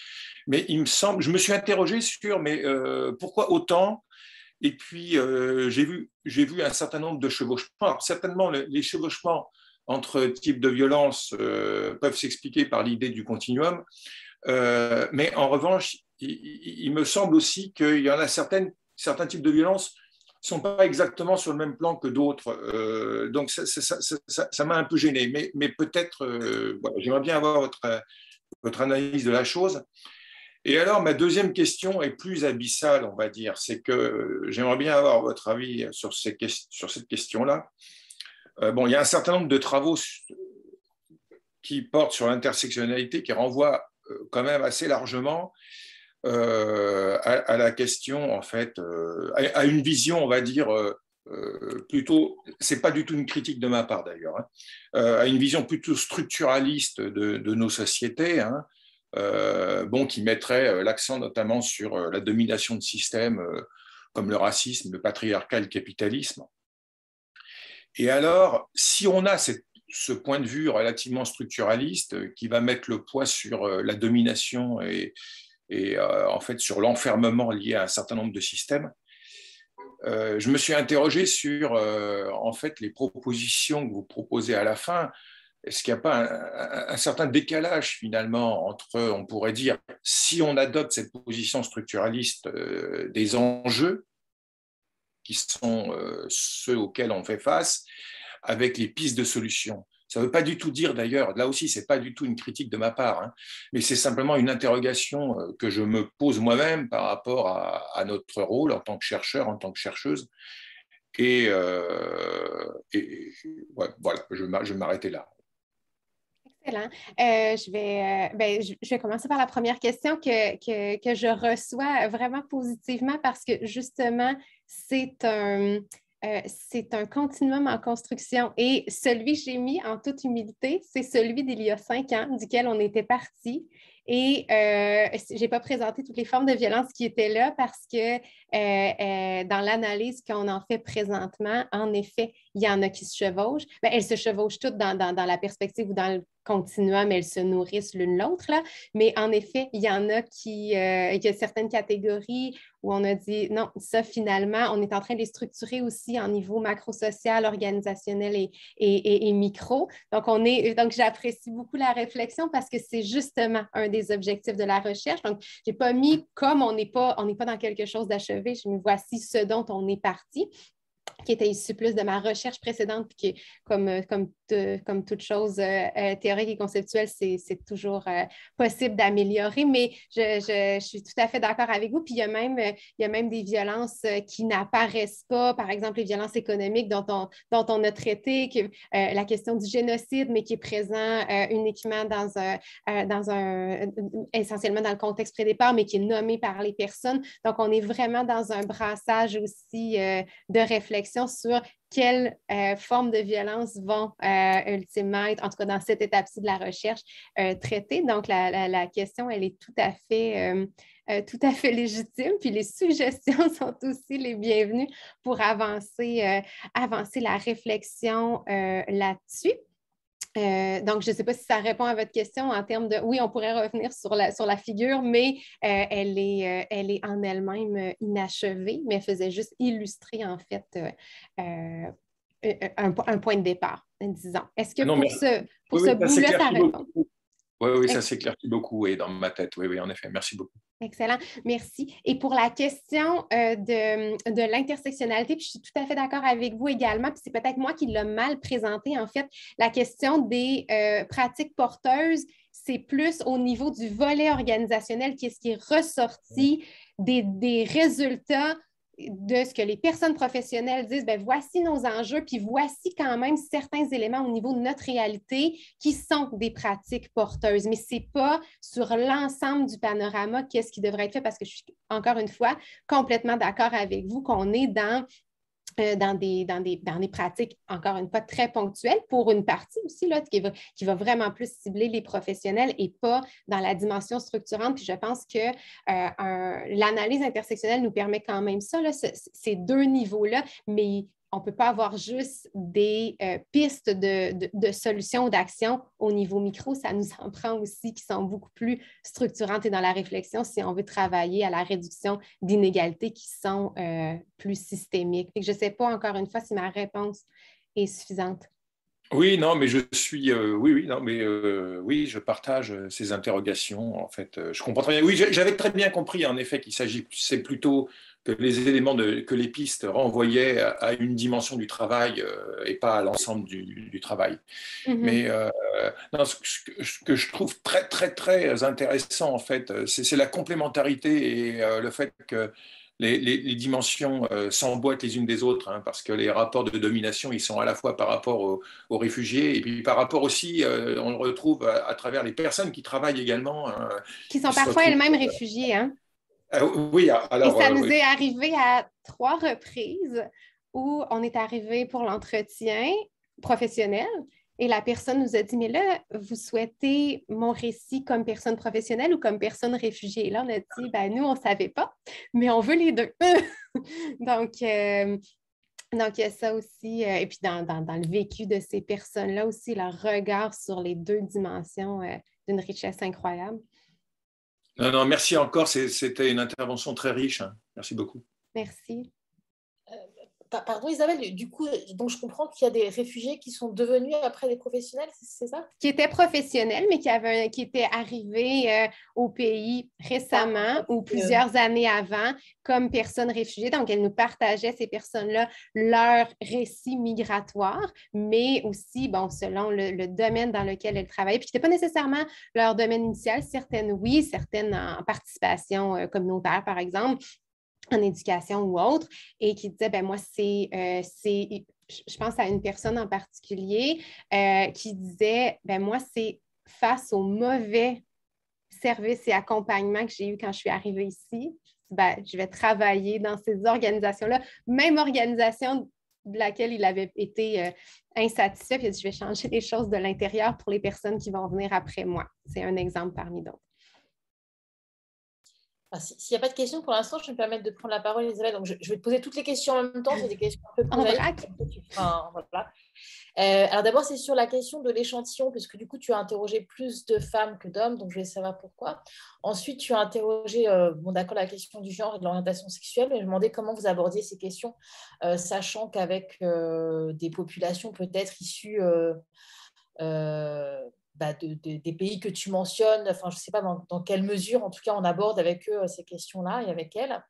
Speaker 5: Mais il me semble, je me suis interrogé sur, mais euh, pourquoi autant Et puis euh, j'ai vu, vu un certain nombre de chevauchements. certainement, les chevauchements entre types de violences peuvent s'expliquer par l'idée du continuum, euh, mais en revanche, il, me semble aussi qu'il y en a certaines, certains types de violences sont pas exactement sur le même plan que d'autres. Euh, donc ça m'a un peu gêné, mais, mais peut-être, euh, j'aimerais bien avoir votre, votre analyse de la chose. Et alors, ma deuxième question est plus abyssale, on va dire, c'est que j'aimerais bien avoir votre avis sur, ces, sur cette question-là. bon, il y a un certain nombre de travaux qui portent sur l'intersectionnalité, qui renvoient euh, quand même assez largement euh, à, la question, en fait, euh, à, une vision, on va dire, euh, plutôt, c'est pas du tout une critique de ma part d'ailleurs, hein, à une vision plutôt structuraliste de, nos sociétés, hein, bon, qui mettrait l'accent notamment sur la domination de systèmes comme le racisme, le patriarcat, le capitalisme. Et alors, si on a cette ce point de vue relativement structuraliste euh, qui va mettre le poids sur euh, la domination et, euh, en fait sur l'enfermement lié à un certain nombre de systèmes. je me suis interrogé sur en fait les propositions que vous proposez à la fin. Est-ce qu'il n'y a pas un, un, certain décalage finalement entre, on pourrait dire, si on adopte cette position structuraliste des enjeux qui sont ceux auxquels on fait face, avec les pistes de solutions. Ça ne veut pas du tout dire d'ailleurs, là aussi, ce n'est pas du tout une critique de ma part, hein, mais c'est simplement une interrogation euh, que je me pose moi-même par rapport à, notre rôle en tant que chercheur, en tant que chercheuse. Et, euh, et voilà, je vais m'arrêter là.
Speaker 2: Excellent. Euh, je, vais, ben, je, vais commencer par la première question que, que je reçois vraiment positivement parce que justement, c'est un euh, c'est un continuum en construction. Et celui que j'ai mis en toute humilité, c'est celui d'il y a cinq ans, duquel on était parti. Et euh, je n'ai pas présenté toutes les formes de violence qui étaient là parce que euh, euh, dans l'analyse qu'on en fait présentement, en effet, il y en a qui se chevauchent. Ben, elles se chevauchent toutes dans, la perspective ou dans le continuum, elles se nourrissent l'une l'autre. Mais en effet, il y en a qui, euh, il y a certaines catégories où on a dit non, ça finalement, on est en train de les structurer aussi en niveau macro-social, organisationnel et, et, micro. Donc, on est, donc j'apprécie beaucoup la réflexion parce que c'est justement un des objectifs de la recherche. Donc, je n'ai pas mis comme on n'est pas, on n'est pas dans quelque chose d'achevé je me voici ce dont on est parti qui était issu plus de ma recherche précédente, puis qui, comme, euh, comme euh, comme toute chose euh, euh, théorique et conceptuelle, c'est toujours possible d'améliorer, mais je, suis tout à fait d'accord avec vous. Puis il y a même, il y même des violences qui n'apparaissent pas, par exemple les violences économiques dont on, dont a traité, que, la question du génocide, mais qui est présent uniquement dans un, dans un, essentiellement dans le contexte pré-départ, mais qui est nommé par les personnes. Donc on est vraiment dans un brassage aussi de réflexion sur quelles euh, formes de violence vont euh, ultimement être, en tout cas dans cette étape-ci de la recherche, euh, traitées. Donc, la, question, elle est tout à fait... tout à fait légitime, puis les suggestions sont aussi les bienvenues pour avancer, avancer la réflexion là-dessus. Euh, donc, je ne sais pas si ça répond à votre question en termes de, oui, on pourrait revenir sur la, figure, mais euh, euh, elle, est, en elle-même inachevée, mais elle faisait juste illustrer, en fait, un, point de départ, disons. Est-ce que pour ce, pour ce ça répond?
Speaker 5: Oui, oui, ça s'éclaire beaucoup dans ma tête. Oui, oui, en effet. Merci beaucoup.
Speaker 2: Excellent. Merci. Et pour la question euh, de, l'intersectionnalité, puis je suis tout à fait d'accord avec vous également, puis c'est peut-être moi qui l'ai mal présenté, en fait, la question des euh, pratiques porteuses, c'est plus au niveau du volet organisationnel, qui est ce qui est ressorti des, des résultats de ce que les personnes professionnelles disent, ben voici nos enjeux, puis voici quand même certains éléments au niveau de notre réalité qui sont des pratiques porteuses, mais ce n'est pas sur l'ensemble du panorama qu'est-ce qui devrait être fait parce que je suis encore une fois complètement d'accord avec vous qu'on est dans euh, dans, des, dans, des, dans des pratiques, encore une fois, très ponctuelles pour une partie aussi là, qui, va, qui va vraiment plus cibler les professionnels et pas dans la dimension structurante. Puis je pense que euh, l'analyse intersectionnelle nous permet quand même ça, ces deux niveaux-là, mais on ne peut pas avoir juste des euh, pistes de, de, de solutions, d'action au niveau micro. Ça nous en prend aussi qui sont beaucoup plus structurantes et dans la réflexion si on veut travailler à la réduction d'inégalités qui sont euh, plus systémiques. je ne sais pas encore une fois si ma réponse est suffisante.
Speaker 5: Oui, non, mais je suis, euh, oui, oui, non, mais oui, je partage ces interrogations. En fait, je comprends très bien. Oui, j'avais très bien compris en effet qu'il s'agit, c'est plutôt que les éléments que les pistes renvoyaient à, une dimension du travail euh, et pas à l'ensemble du, travail. Mm-hmm. Mais euh, ce, que, je trouve très très très intéressant en fait, euh, c'est la complémentarité et le fait que les, dimensions s'emboîtent les unes des autres, hein, parce que les rapports de domination, ils sont à la fois par rapport aux, réfugiés et puis par rapport aussi, on le retrouve à, travers les personnes qui travaillent également. Hein, qui sont parfois elles-mêmes
Speaker 2: réfugiées. Hein
Speaker 5: euh, oui, alors. Et ça euh, nous est
Speaker 2: arrivé à trois reprises où on est arrivé pour l'entretien professionnel et la personne nous a dit Mais là, vous souhaitez mon récit comme personne professionnelle ou comme personne réfugiée Là, on a dit ben, Nous, on ne savait pas, mais on veut les deux. donc, euh, donc, il y a ça aussi. et puis, dans le vécu de ces personnes-là aussi, leur regard sur les deux dimensions d'une richesse incroyable.
Speaker 5: Non, non, merci encore. C'était une intervention très riche.
Speaker 2: Hein. Merci beaucoup. Merci pardon Isabelle, du coup, donc je comprends
Speaker 1: qu'il y a des réfugiés qui sont devenus après des professionnels, c'est ça?
Speaker 2: Qui étaient professionnels, mais qui, avaient, qui étaient arrivés euh, au pays récemment ah, ou plusieurs années avant comme personnes réfugiées. Donc, elles nous partageaient, ces personnes-là, leur récit migratoire, mais aussi, bon, selon le, domaine dans lequel elles travaillaient, puis qui n'était pas nécessairement leur domaine initial, certaines oui, certaines en participation euh, communautaire, par exemple, en éducation ou autre, et qui disait, ben moi, c'est, euh, je pense à une personne en particulier euh, qui disait, ben moi, c'est face aux mauvais service et accompagnement que j'ai eu quand je suis arrivée ici, ben, je vais travailler dans ces organisations-là, même organisation de laquelle il avait été euh, insatisfait, puis je vais changer les choses de l'intérieur pour les personnes qui vont venir après moi. C'est un exemple parmi d'autres.
Speaker 1: S'il n'y a pas de questions pour l'instant, je vais me permettre de prendre la parole, Elisabeth. Donc, je, vais te poser toutes les questions en même temps. C'est des questions un peu ah, plus euh, alors, d'abord, c'est sur la question de l'échantillon, puisque du coup, tu as interrogé plus de femmes que d'hommes. Donc, je vais savoir pourquoi. Ensuite, tu as interrogé, euh, bon, d'accord, la question du genre et de l'orientation sexuelle. Mais je me demandais comment vous abordiez ces questions, euh, sachant qu'avec des populations peut-être issues. Bah, des pays que tu mentionnes, enfin, je ne sais pas dans, quelle mesure, en tout cas, on aborde avec eux euh, ces questions-là et avec elles.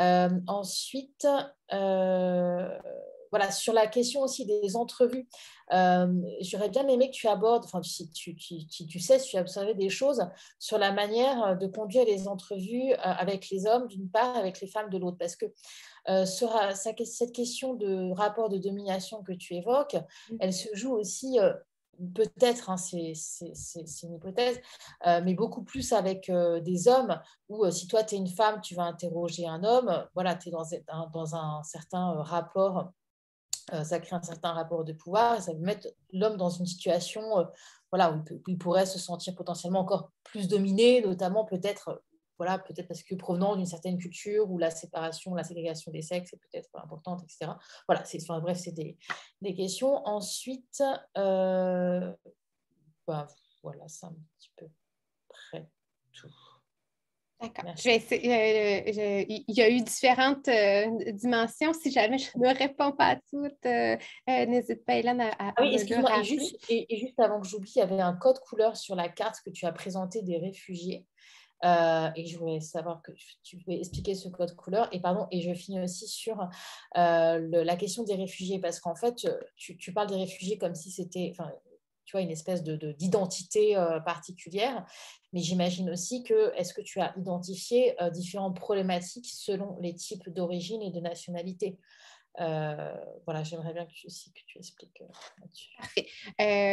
Speaker 1: Euh, ensuite, euh, voilà, sur la question aussi des entrevues, j'aurais bien aimé que tu abordes, enfin, si tu, sais, si tu as observé des choses sur la manière de conduire les entrevues avec les hommes d'une part, avec les femmes de l'autre, parce que cette question de rapport de domination que tu évoques, mmh. elle se joue aussi peut-être, hein, c'est une hypothèse, euh, mais beaucoup plus avec euh, des hommes, où euh, si toi, tu es une femme, tu vas interroger un homme, voilà, tu es dans un, certain rapport, ça crée un certain rapport de pouvoir, ça va mettre l'homme dans une situation voilà, où il pourrait se sentir potentiellement encore plus dominé, notamment peut-être peut-être parce que provenant d'une certaine culture où la séparation, la ségrégation des sexes est peut-être importante, etc. Voilà, bref, c'est des, questions. Ensuite, euh, bah, voilà, c'est un petit peu près tout.
Speaker 2: D'accord. Euh, il y a eu différentes euh, dimensions. Si jamais je ne réponds pas à toutes, n'hésite pas, Hélène, à. Ah oui, Et juste,
Speaker 1: juste, avant que j'oublie, il y avait un code couleur sur la carte que tu as présenté des réfugiés. Euh, et je voulais savoir que tu pouvais expliquer ce code couleur. Et pardon, et je finis aussi sur euh, la question des réfugiés, parce qu'en fait, euh, tu, parles des réfugiés comme si c'était, enfin, tu vois, une espèce d'identité de, de particulière. Mais j'imagine aussi que, est-ce que tu as identifié différentes problématiques selon les types d'origine et de nationalité voilà, j'aimerais bien que tu, aussi, que tu expliques là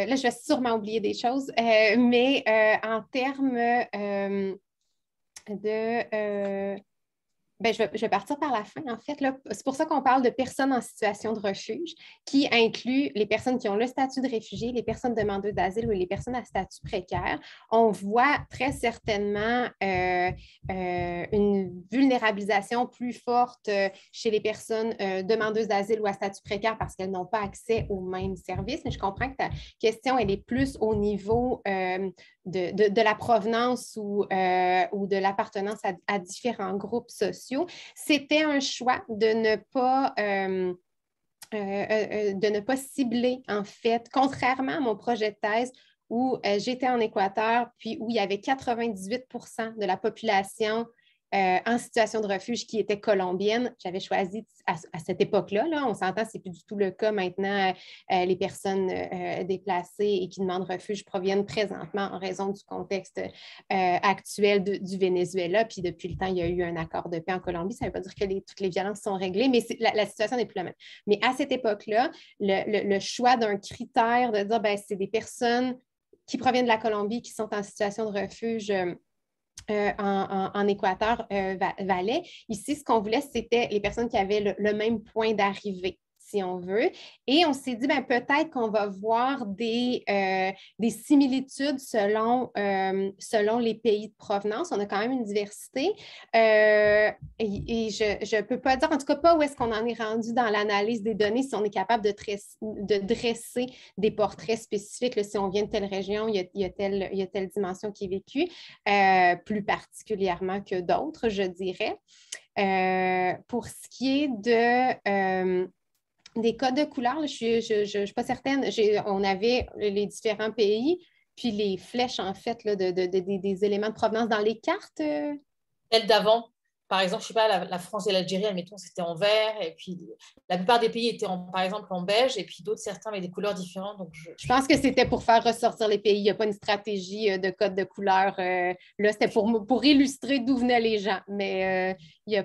Speaker 2: là, je vais sûrement oublier des choses, mais en termes de euh, ben, je, vais, partir par la fin, en fait. C'est pour ça qu'on parle de personnes en situation de refuge, qui inclut les personnes qui ont le statut de réfugié, les personnes demandeuses d'asile ou les personnes à statut précaire. On voit très certainement euh, euh, une vulnérabilisation plus forte euh, chez les personnes demandeuses d'asile ou à statut précaire parce qu'elles n'ont pas accès aux mêmes services. Mais je comprends que ta question, elle est plus au niveau de, la provenance ou, de l'appartenance à différents groupes sociaux c'était un choix de ne pas... Euh, euh, euh, de ne pas cibler, en fait, contrairement à mon projet de thèse, où j'étais en Équateur, puis où il y avait 98 de la population euh, en situation de refuge qui était colombienne. J'avais choisi à, cette époque-là, on s'entend, ce n'est plus du tout le cas maintenant. Euh, les personnes euh, déplacées et qui demandent refuge proviennent présentement en raison du contexte actuel du Venezuela. Puis depuis le temps, il y a eu un accord de paix en Colombie. Ça ne veut pas dire que toutes les violences sont réglées, mais la, situation n'est plus la même. Mais à cette époque-là, le, choix d'un critère de dire, ben, c'est des personnes qui proviennent de la Colombie, qui sont en situation de refuge euh, en, Équateur euh, Ici, ce qu'on voulait, c'était les personnes qui avaient le même point d'arrivée si on veut. Et on s'est dit, ben, peut-être qu'on va voir des, euh, des similitudes selon, euh, selon les pays de provenance. On a quand même une diversité. Euh, et, je ne peux pas dire, en tout cas pas où est-ce qu'on en est rendu dans l'analyse des données, si on est capable de, de dresser des portraits spécifiques. si on vient de telle région, il y a, il y a, telle, il y a telle, dimension qui est vécue, plus particulièrement que d'autres, je dirais. pour ce qui est de, des codes de couleurs. je ne suis pas certaine. On avait les différents pays, puis les flèches, en fait, des éléments de provenance dans les cartes. Euh. Elles d'avant, par exemple, je sais
Speaker 1: pas, la, France et l'Algérie, admettons, c'était en vert, et puis la plupart des pays étaient, par exemple, en beige, et puis d'autres, certains avaient des couleurs différentes. Donc je...
Speaker 2: pense que c'était pour faire ressortir les pays. Il n'y a pas une stratégie euh, de code de couleur. Euh, là, c'était pour, pour illustrer d'où venaient les gens, mais euh, il n'y a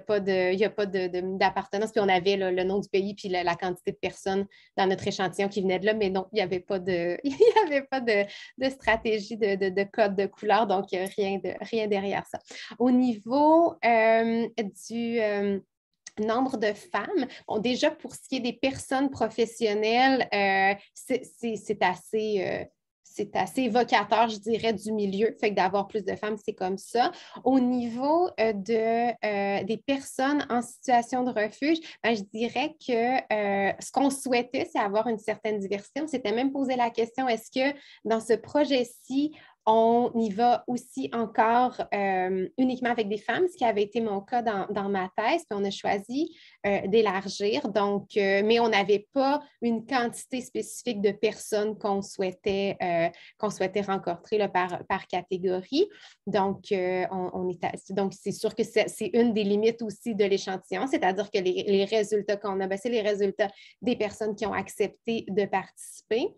Speaker 2: pas d'appartenance. Puis on avait le nom du pays, puis la, quantité de personnes dans notre échantillon qui venaient de là, mais non, il n'y avait pas de, y avait pas de, stratégie de, code de couleur, donc rien, de, rien derrière ça. Au niveau du euh, nombre de femmes. Bon, déjà, pour ce qui est des personnes professionnelles, euh, c'est assez... Euh, c'est assez évocateur, je dirais, du milieu. Fait d'avoir plus de femmes, c'est comme ça. Au niveau de, des personnes en situation de refuge, ben, je dirais que ce qu'on souhaitait, c'est avoir une certaine diversité. On s'était même posé la question, est-ce que dans ce projet-ci, on y va aussi encore euh, uniquement avec des femmes, ce qui avait été mon cas dans, dans ma thèse. Puis on a choisi euh, d'élargir, donc, euh, mais on n'avait pas une quantité spécifique de personnes qu'on souhaitait, qu'on souhaitait rencontrer par, catégorie. Donc, on, est donc c'est sûr que c'est, une des limites aussi de l'échantillon, c'est-à-dire que les, résultats qu'on a, ben, c'est les résultats des personnes qui ont accepté de participer.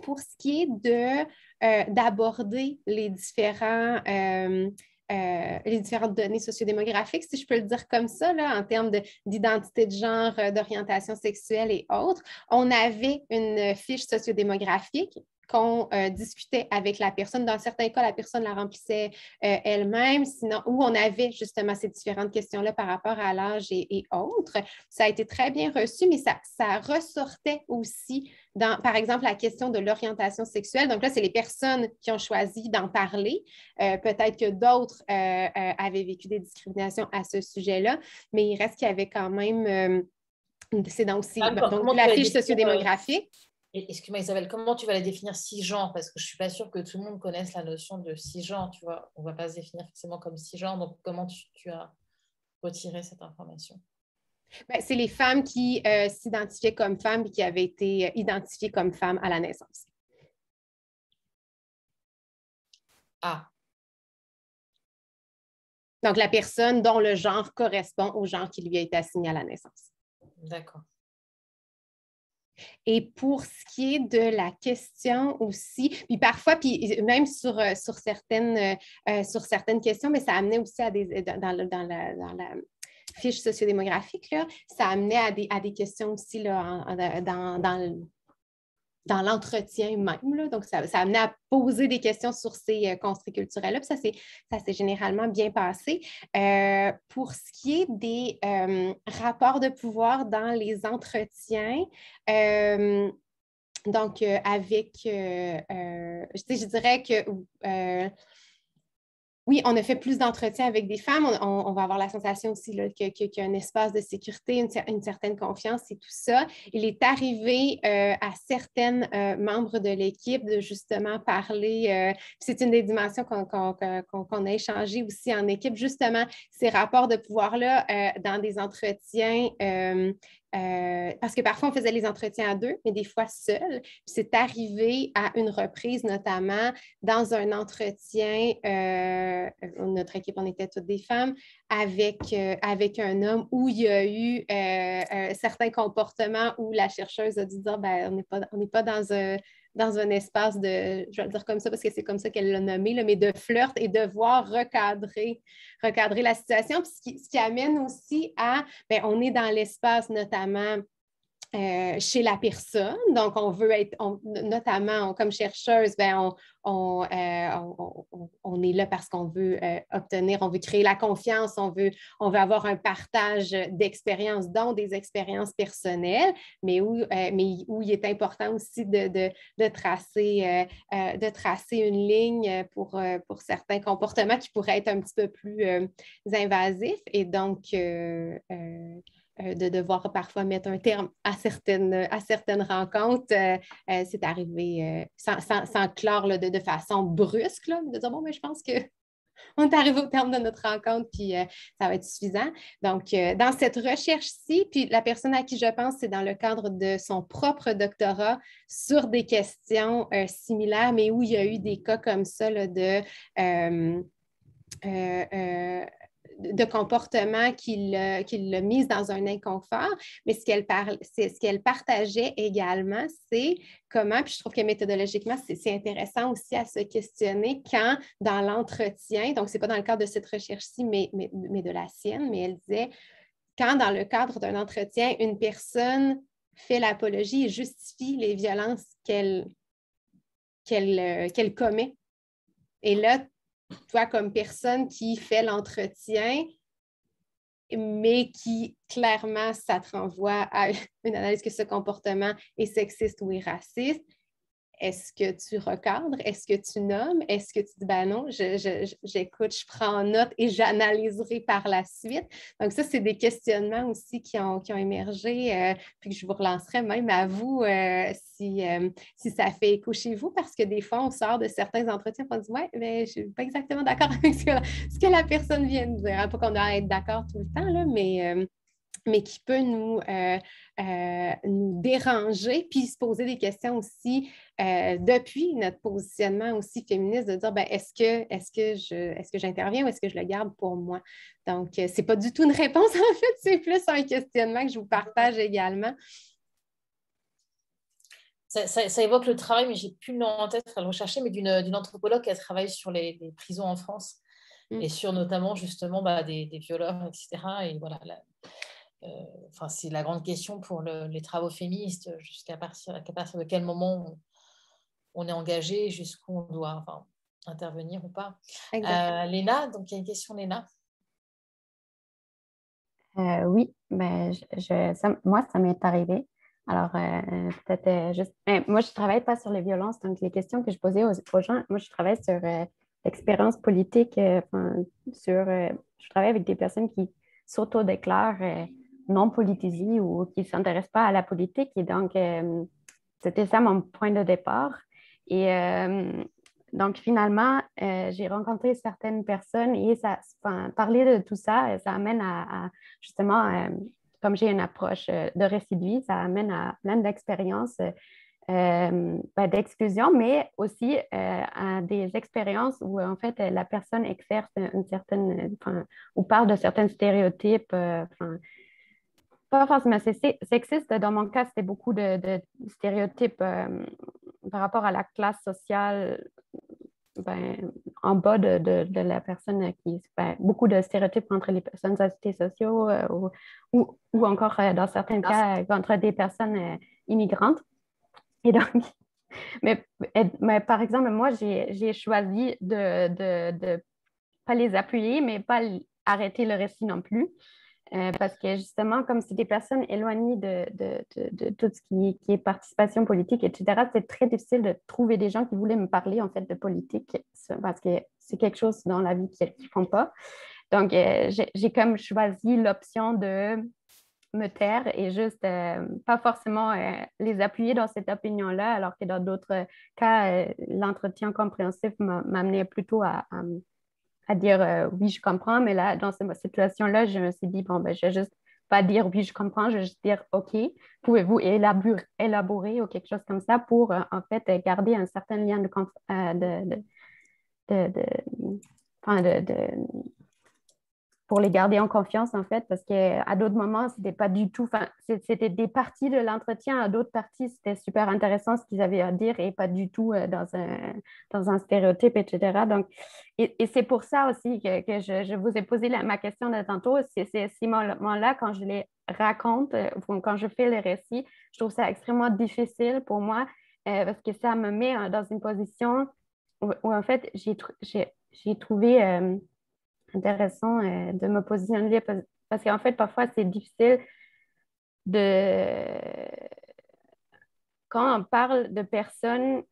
Speaker 2: Pour ce qui est de euh, d'aborder les différents... Euh, euh, les différentes données sociodémographiques, si je peux le dire comme ça, en termes d'identité de, genre, d'orientation sexuelle et autres. On avait une fiche sociodémographique qu'on discutait avec la personne. Dans certains cas, la personne la remplissait elle-même, sinon, où on avait justement ces différentes questions-là par rapport à l'âge et, et, autres. Ça a été très bien reçu, mais ça ressortait aussi par exemple, la question de l'orientation sexuelle. Donc là, c'est les personnes qui ont choisi d'en parler. Euh, peut-être que d'autres euh, euh, avaient vécu des discriminations à ce sujet-là, mais il reste qu'il y avait quand même, c'est dans aussi donc, ah, la fiche sociodémographique.
Speaker 1: Excuse-moi Isabelle, comment tu vas la définir cisgenre Parce que je ne suis pas sûre que tout le monde connaisse la notion de six cisgenre, tu vois. On ne va pas se définir forcément comme cisgenre, donc comment tu as retiré cette information
Speaker 2: ben, c'est les femmes qui euh, s'identifiaient comme femmes et qui avaient été euh, identifiées comme femmes à la naissance.
Speaker 1: Ah. Donc, la personne dont le genre correspond
Speaker 2: au genre qui lui a été assigné à la naissance. D'accord. Et pour ce qui est de la question aussi, puis parfois, puis euh, même sur, certaines, questions, mais ça amenait aussi à des, dans la fiches sociodémographique, là, ça amenait à des, à des questions aussi dans, l'entretien même. Donc, ça, ça amenait à poser des questions sur ces euh, construits culturels-là. Puis ça s'est généralement bien passé. Euh, pour ce qui est des euh, rapports de pouvoir dans les entretiens, donc avec, je dirais que oui, on a fait plus d'entretiens avec des femmes. On, va avoir la sensation aussi qu'il y, y a un espace de sécurité, une, certaine confiance et tout ça. Il est arrivé euh, à certaines euh, membres de l'équipe de justement parler. Euh, c'est une des dimensions qu'on a échangé aussi en équipe, justement, ces rapports de pouvoir-là dans des entretiens euh, parce que parfois, on faisait les entretiens à deux, mais des fois seul. C'est arrivé à une reprise, notamment dans un entretien, euh, notre équipe, on était toutes des femmes, avec, euh, avec un homme où il y a eu certains comportements où la chercheuse a dû dire, ben, on n'est pas, pas dans un dans un espace de, je vais le dire comme ça parce que c'est comme ça qu'elle l'a nommé, mais de flirte et de voir recadrer, recadrer la situation. ce qui, amène aussi à, bien, on est dans l'espace notamment euh, chez la personne. Donc, on veut être, notamment, comme chercheuse, ben, euh, on, est là parce qu'on veut euh, obtenir, on veut créer la confiance, on veut, on veut avoir un partage d'expériences, dont des expériences personnelles, mais où, mais où il est important aussi de, tracer, de tracer une ligne pour, pour certains comportements qui pourraient être un petit peu plus invasifs. Et donc, euh, de devoir parfois mettre un terme à certaines, à certaines rencontres. Euh, euh, c'est arrivé sans, sans, clore de, façon brusque, de dire bon, mais je pense que. On est arrivé au terme de notre rencontre, puis ça va être suffisant. Donc, dans cette recherche-ci, puis la personne à qui je pense, c'est dans le cadre de son propre doctorat sur des questions similaires, mais où il y a eu des cas comme ça de de comportement qui euh, l'a le mise dans un inconfort, mais ce qu'elle ce qu'elle partageait également, c'est comment, puis je trouve que méthodologiquement, c'est intéressant aussi à se questionner quand, dans l'entretien, donc ce n'est pas dans le cadre de cette recherche-ci, mais, de la sienne, mais elle disait, quand dans le cadre d'un entretien, une personne fait l'apologie et justifie les violences qu'elle qu'elle euh, qu'elle commet. Et là, toi comme personne qui fait l'entretien, mais qui clairement, ça te renvoie à une analyse que ce comportement est sexiste ou est raciste, est-ce que tu recadres? Est-ce que tu nommes? Est-ce que tu dis, ben non, j'écoute, je, prends note et j'analyserai par la suite? Donc, ça, c'est des questionnements aussi qui ont, ont émergé, euh, puis que je vous relancerai même à vous euh, si, euh, si ça fait écho chez vous, parce que des fois, on sort de certains entretiens, on dit, ouais, mais je ne suis pas exactement d'accord avec ce que, la, personne vient de dire. Pas qu'on doit être d'accord tout le temps, là, mais mais qui peut nous, nous déranger, puis se poser des questions aussi euh, depuis notre positionnement aussi féministe de dire ben, est-ce que est-ce que je est-ce que j'interviens ou est-ce que je le garde pour moi donc ce euh, c'est pas du tout une réponse en fait c'est plus un questionnement que je vous partage également
Speaker 1: ça, évoque le travail, mais j'ai plus le nom en tête, le rechercher, mais d'une anthropologue qui travaille sur les, prisons en France mm. et sur notamment justement bah, des, des, violeurs, etc. Et voilà, euh, c'est la grande question pour les travaux féministes, jusqu'à partir, de quel moment on est engagé jusqu'où on doit intervenir ou pas. Euh, Léna, donc il y a une question, Léna.
Speaker 6: Euh, oui, ben, moi, ça m'est arrivé. Alors, euh, peut-être juste. moi, je ne travaille pas sur les violences, donc les questions que je posais aux, gens, moi, je travaille sur l'expérience politique, sur, je travaille avec des personnes qui sauto s'autodéclarent non politisées ou qui ne s'intéressent pas à la politique. Et donc, c'était ça mon point de départ. Et euh, donc, finalement, euh, j'ai rencontré certaines personnes et ça, parler de tout ça, ça amène à, justement, euh, comme j'ai une approche de récidive, ça amène à plein d'expériences ben, d'exclusion, mais aussi à des expériences où, en fait, la personne exerce une certaine, ou parle de certains stéréotypes, pas forcément sexiste. Dans mon cas, c'était beaucoup de stéréotypes par rapport à la classe sociale ben, en bas de, la personne qui. Ben, beaucoup de stéréotypes entre les personnes à sociaux euh, ou, encore euh, dans certains cas entre euh, des personnes immigrantes. Et donc, mais, par exemple, moi, j'ai choisi de ne pas les appuyer, mais pas arrêter le récit non plus. Euh, parce que justement, comme c'est des personnes éloignées de, tout ce qui, qui, est participation politique, etc., c'est très difficile de trouver des gens qui voulaient me parler en fait de politique parce que c'est quelque chose dans la vie qu'ils ne font pas. Donc, euh, j'ai comme choisi l'option de me taire et juste euh, pas forcément les appuyer dans cette opinion-là, alors que dans d'autres cas, l'entretien compréhensif m'amenait plutôt à, à, à dire euh, oui, je comprends, mais là, dans cette situation-là, je me suis dit, bon, ben, je vais juste pas dire oui, je comprends, je vais juste dire OK, pouvez-vous élaborer, ou quelque chose comme ça pour, euh, en fait, garder un certain lien de, euh, de, de, de pour les garder en confiance, en fait, parce qu'à d'autres moments, c'était pas du tout, enfin, c'était des parties de l'entretien, à d'autres parties, c'était super intéressant ce qu'ils avaient à dire et pas du tout euh, dans, un, dans un stéréotype, etc. Donc, et, c'est pour ça aussi que, que je, je, vous ai posé ma question de tantôt. C'est ces moments-là, quand je les raconte, euh, quand je fais les récits, je trouve ça extrêmement difficile pour moi euh, parce que ça me met dans une position où, en fait, j'ai trouvé intéressant euh, de me positionner parce, qu'en fait, parfois, c'est difficile de. Quand on parle de personnes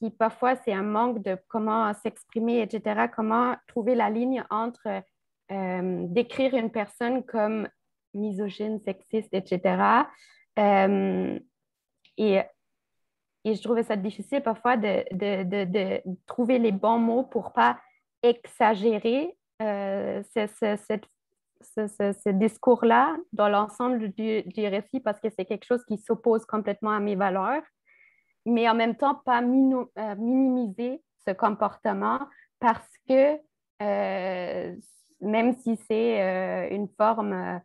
Speaker 6: qui, parfois, c'est un manque de comment s'exprimer, etc., comment trouver la ligne entre euh, décrire une personne comme misogyne, sexiste, etc. Euh, et et je trouvais ça difficile parfois de, de, de, de, trouver les bons mots pour pas exagérer euh, ce, discours-là dans l'ensemble du, récit parce que c'est quelque chose qui s'oppose complètement à mes valeurs, mais en même temps pas euh, minimiser ce comportement parce que euh, même si c'est une forme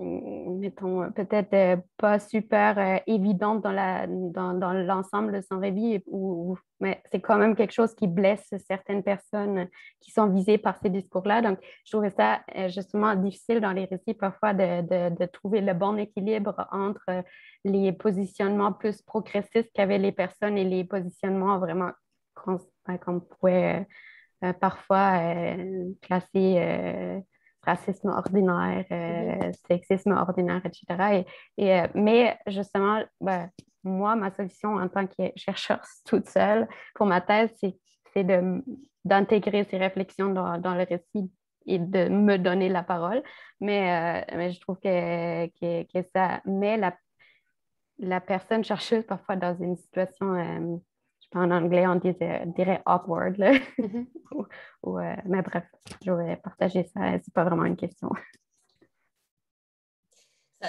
Speaker 6: euh, mettons, euh, peut-être euh, pas super évidente dans, l'ensemble de son révis, ou, mais c'est quand même quelque chose qui blesse certaines personnes qui sont visées par ces discours-là. Donc, je trouvais ça justement difficile dans les récits parfois de, trouver le bon équilibre entre les positionnements plus progressistes qu'avaient les personnes et les positionnements vraiment qu'on, ben, pouvait parfois classer racisme ordinaire, euh, mhm. sexisme ordinaire, etc. Et, euh, mais justement, ben, moi, ma solution en tant que chercheuse toute seule pour ma thèse, c'est d'intégrer ces réflexions dans, dans, le récit et de me donner la parole. Mais, euh, mais je trouve que, que, que, ça met la, la personne chercheuse parfois dans une situation en anglais, on dirait awkward. Mm-hmm. Euh, mais bref, je vais partager ça. n'est pas vraiment une question.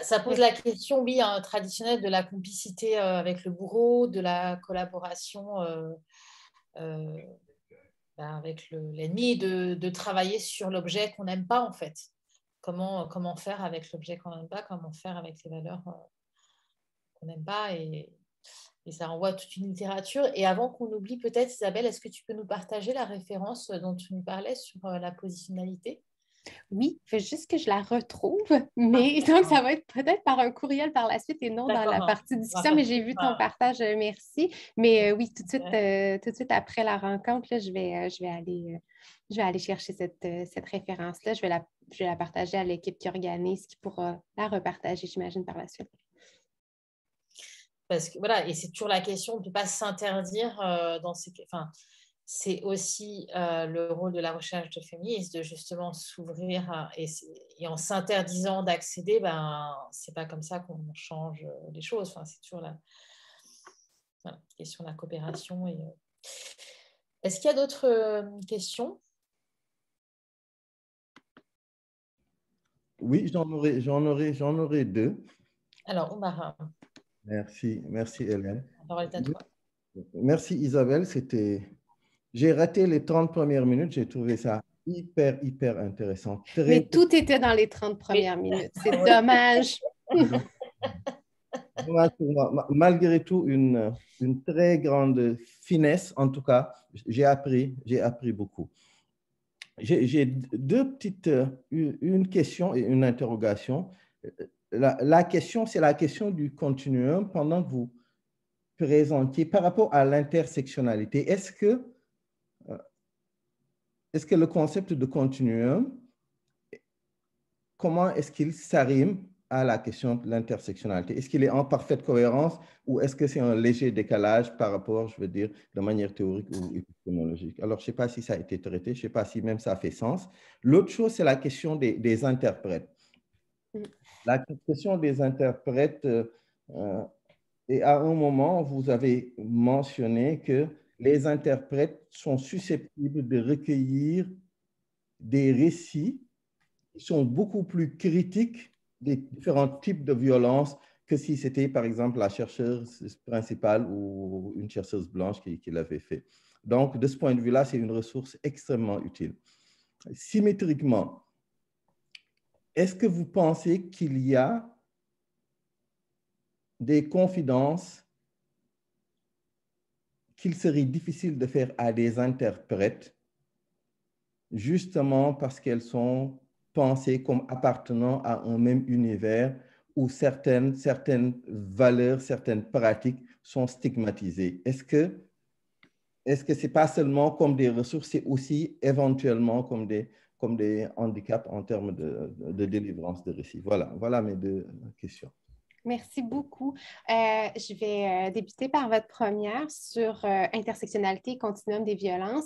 Speaker 1: Ça, pose la question, oui, hein, traditionnelle de la complicité euh, avec le bourreau, de la collaboration euh, bah, avec l'ennemi, de, travailler sur l'objet qu'on n'aime pas en fait. Comment, faire avec l'objet qu'on n'aime pas, comment faire avec les valeurs qu'on n'aime pas. Et ça envoie toute une littérature. Et avant qu'on oublie, peut-être, Isabelle, est-ce que tu peux nous partager la référence euh, dont tu nous parlais sur euh, la positionnalité
Speaker 2: oui, il faut juste que je la retrouve, mais donc ça va être peut-être par un courriel par la suite et non dans la partie discussion, mais j'ai vu ton partage, euh, merci. Mais oui, tout de suite, tout de suite après la rencontre, je, vais, je, vais aller, je vais aller chercher cette, référence-là. Je, je vais la partager à l'équipe qui organise, qui pourra la repartager, j'imagine, par la suite.
Speaker 1: Parce que, voilà, et c'est toujours la question de ne pas s'interdire euh, dans ces. Enfin, c'est aussi euh, le rôle de la recherche de féminisme de justement s'ouvrir et, en s'interdisant d'accéder, ben, c'est pas comme ça qu'on change euh, les choses. Enfin, c'est toujours la question de la coopération. Et, Est-ce qu'il y a d'autres questions
Speaker 4: Oui, j'en aurais, j'en j'en aurai deux.
Speaker 1: Alors, Omar.
Speaker 4: Merci, merci Hélène. Merci Isabelle, c'était... J'ai raté les 30 premières minutes, j'ai trouvé ça hyper, hyper intéressant. Mais
Speaker 2: tout était dans les 30 premières minutes, c'est dommage.
Speaker 4: Malgré tout, une, une, très grande finesse, en tout cas, j'ai appris, j'ai appris beaucoup. J'ai deux petites, euh, une question et une interrogation la, question, c'est la question du continuum pendant que vous présentiez par rapport à l'intersectionnalité. Est-ce que, euh, est que le concept de continuum, comment est-ce qu'il s'arrime à la question de l'intersectionnalité. Est-ce qu'il est en parfaite cohérence ou est-ce que c'est un léger décalage par rapport, je veux dire, de manière théorique ou épistémologique Alors, je ne sais pas si ça a été traité, je ne sais pas si même ça fait sens. L'autre chose, c'est la question des, des interprètes. Mm. La question des interprètes, euh, euh, et à un moment, vous avez mentionné que les interprètes sont susceptibles de recueillir des récits qui sont beaucoup plus critiques des différents types de violences que si c'était, par exemple, la chercheuse principale ou une chercheuse blanche qui, qui l'avait fait. Donc, de ce point de vue-là, c'est une ressource extrêmement utile. Symétriquement, est-ce que vous pensez qu'il y a des confidences qu'il serait difficile de faire à des interprètes, justement parce qu'elles sont pensées comme appartenant à un même univers où certaines, certaines valeurs, certaines pratiques sont stigmatisées. Est-ce que est-ce que ce n'est pas seulement comme des ressources, c'est aussi éventuellement comme des comme des handicaps en termes de, de délivrance de récits. Voilà, voilà mes deux questions.
Speaker 2: Merci beaucoup. Euh, je vais euh, débuter par votre première sur euh, intersectionnalité et continuum des violences.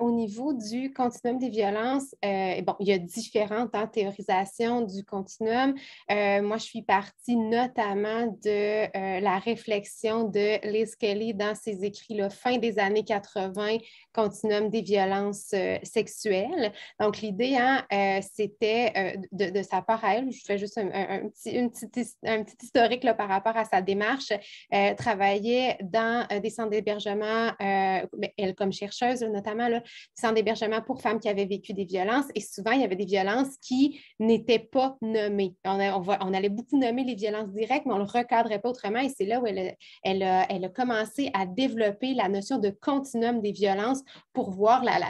Speaker 2: au niveau du continuum des violences, bon, il y a différentes hein, théorisations du continuum. moi, je suis partie notamment de la réflexion de Liz Kelly dans ses écrits là, fin des années 80, continuum des violences sexuelles. Donc, l'idée, hein, c'était de, sa part à elle, je fais juste un, petit, une petite, petit historique par rapport à sa démarche. elle travaillait dans euh, des centres d'hébergement, euh, ben, elle comme chercheuse notamment, des centres d'hébergement pour femmes qui avaient vécu des violences. Et souvent, il y avait des violences qui n'étaient pas nommées. On, allait beaucoup nommer les violences directes, mais on ne le recadrait pas autrement. Et c'est là où elle a, commencé à développer la notion de continuum des violences pour voir la, la,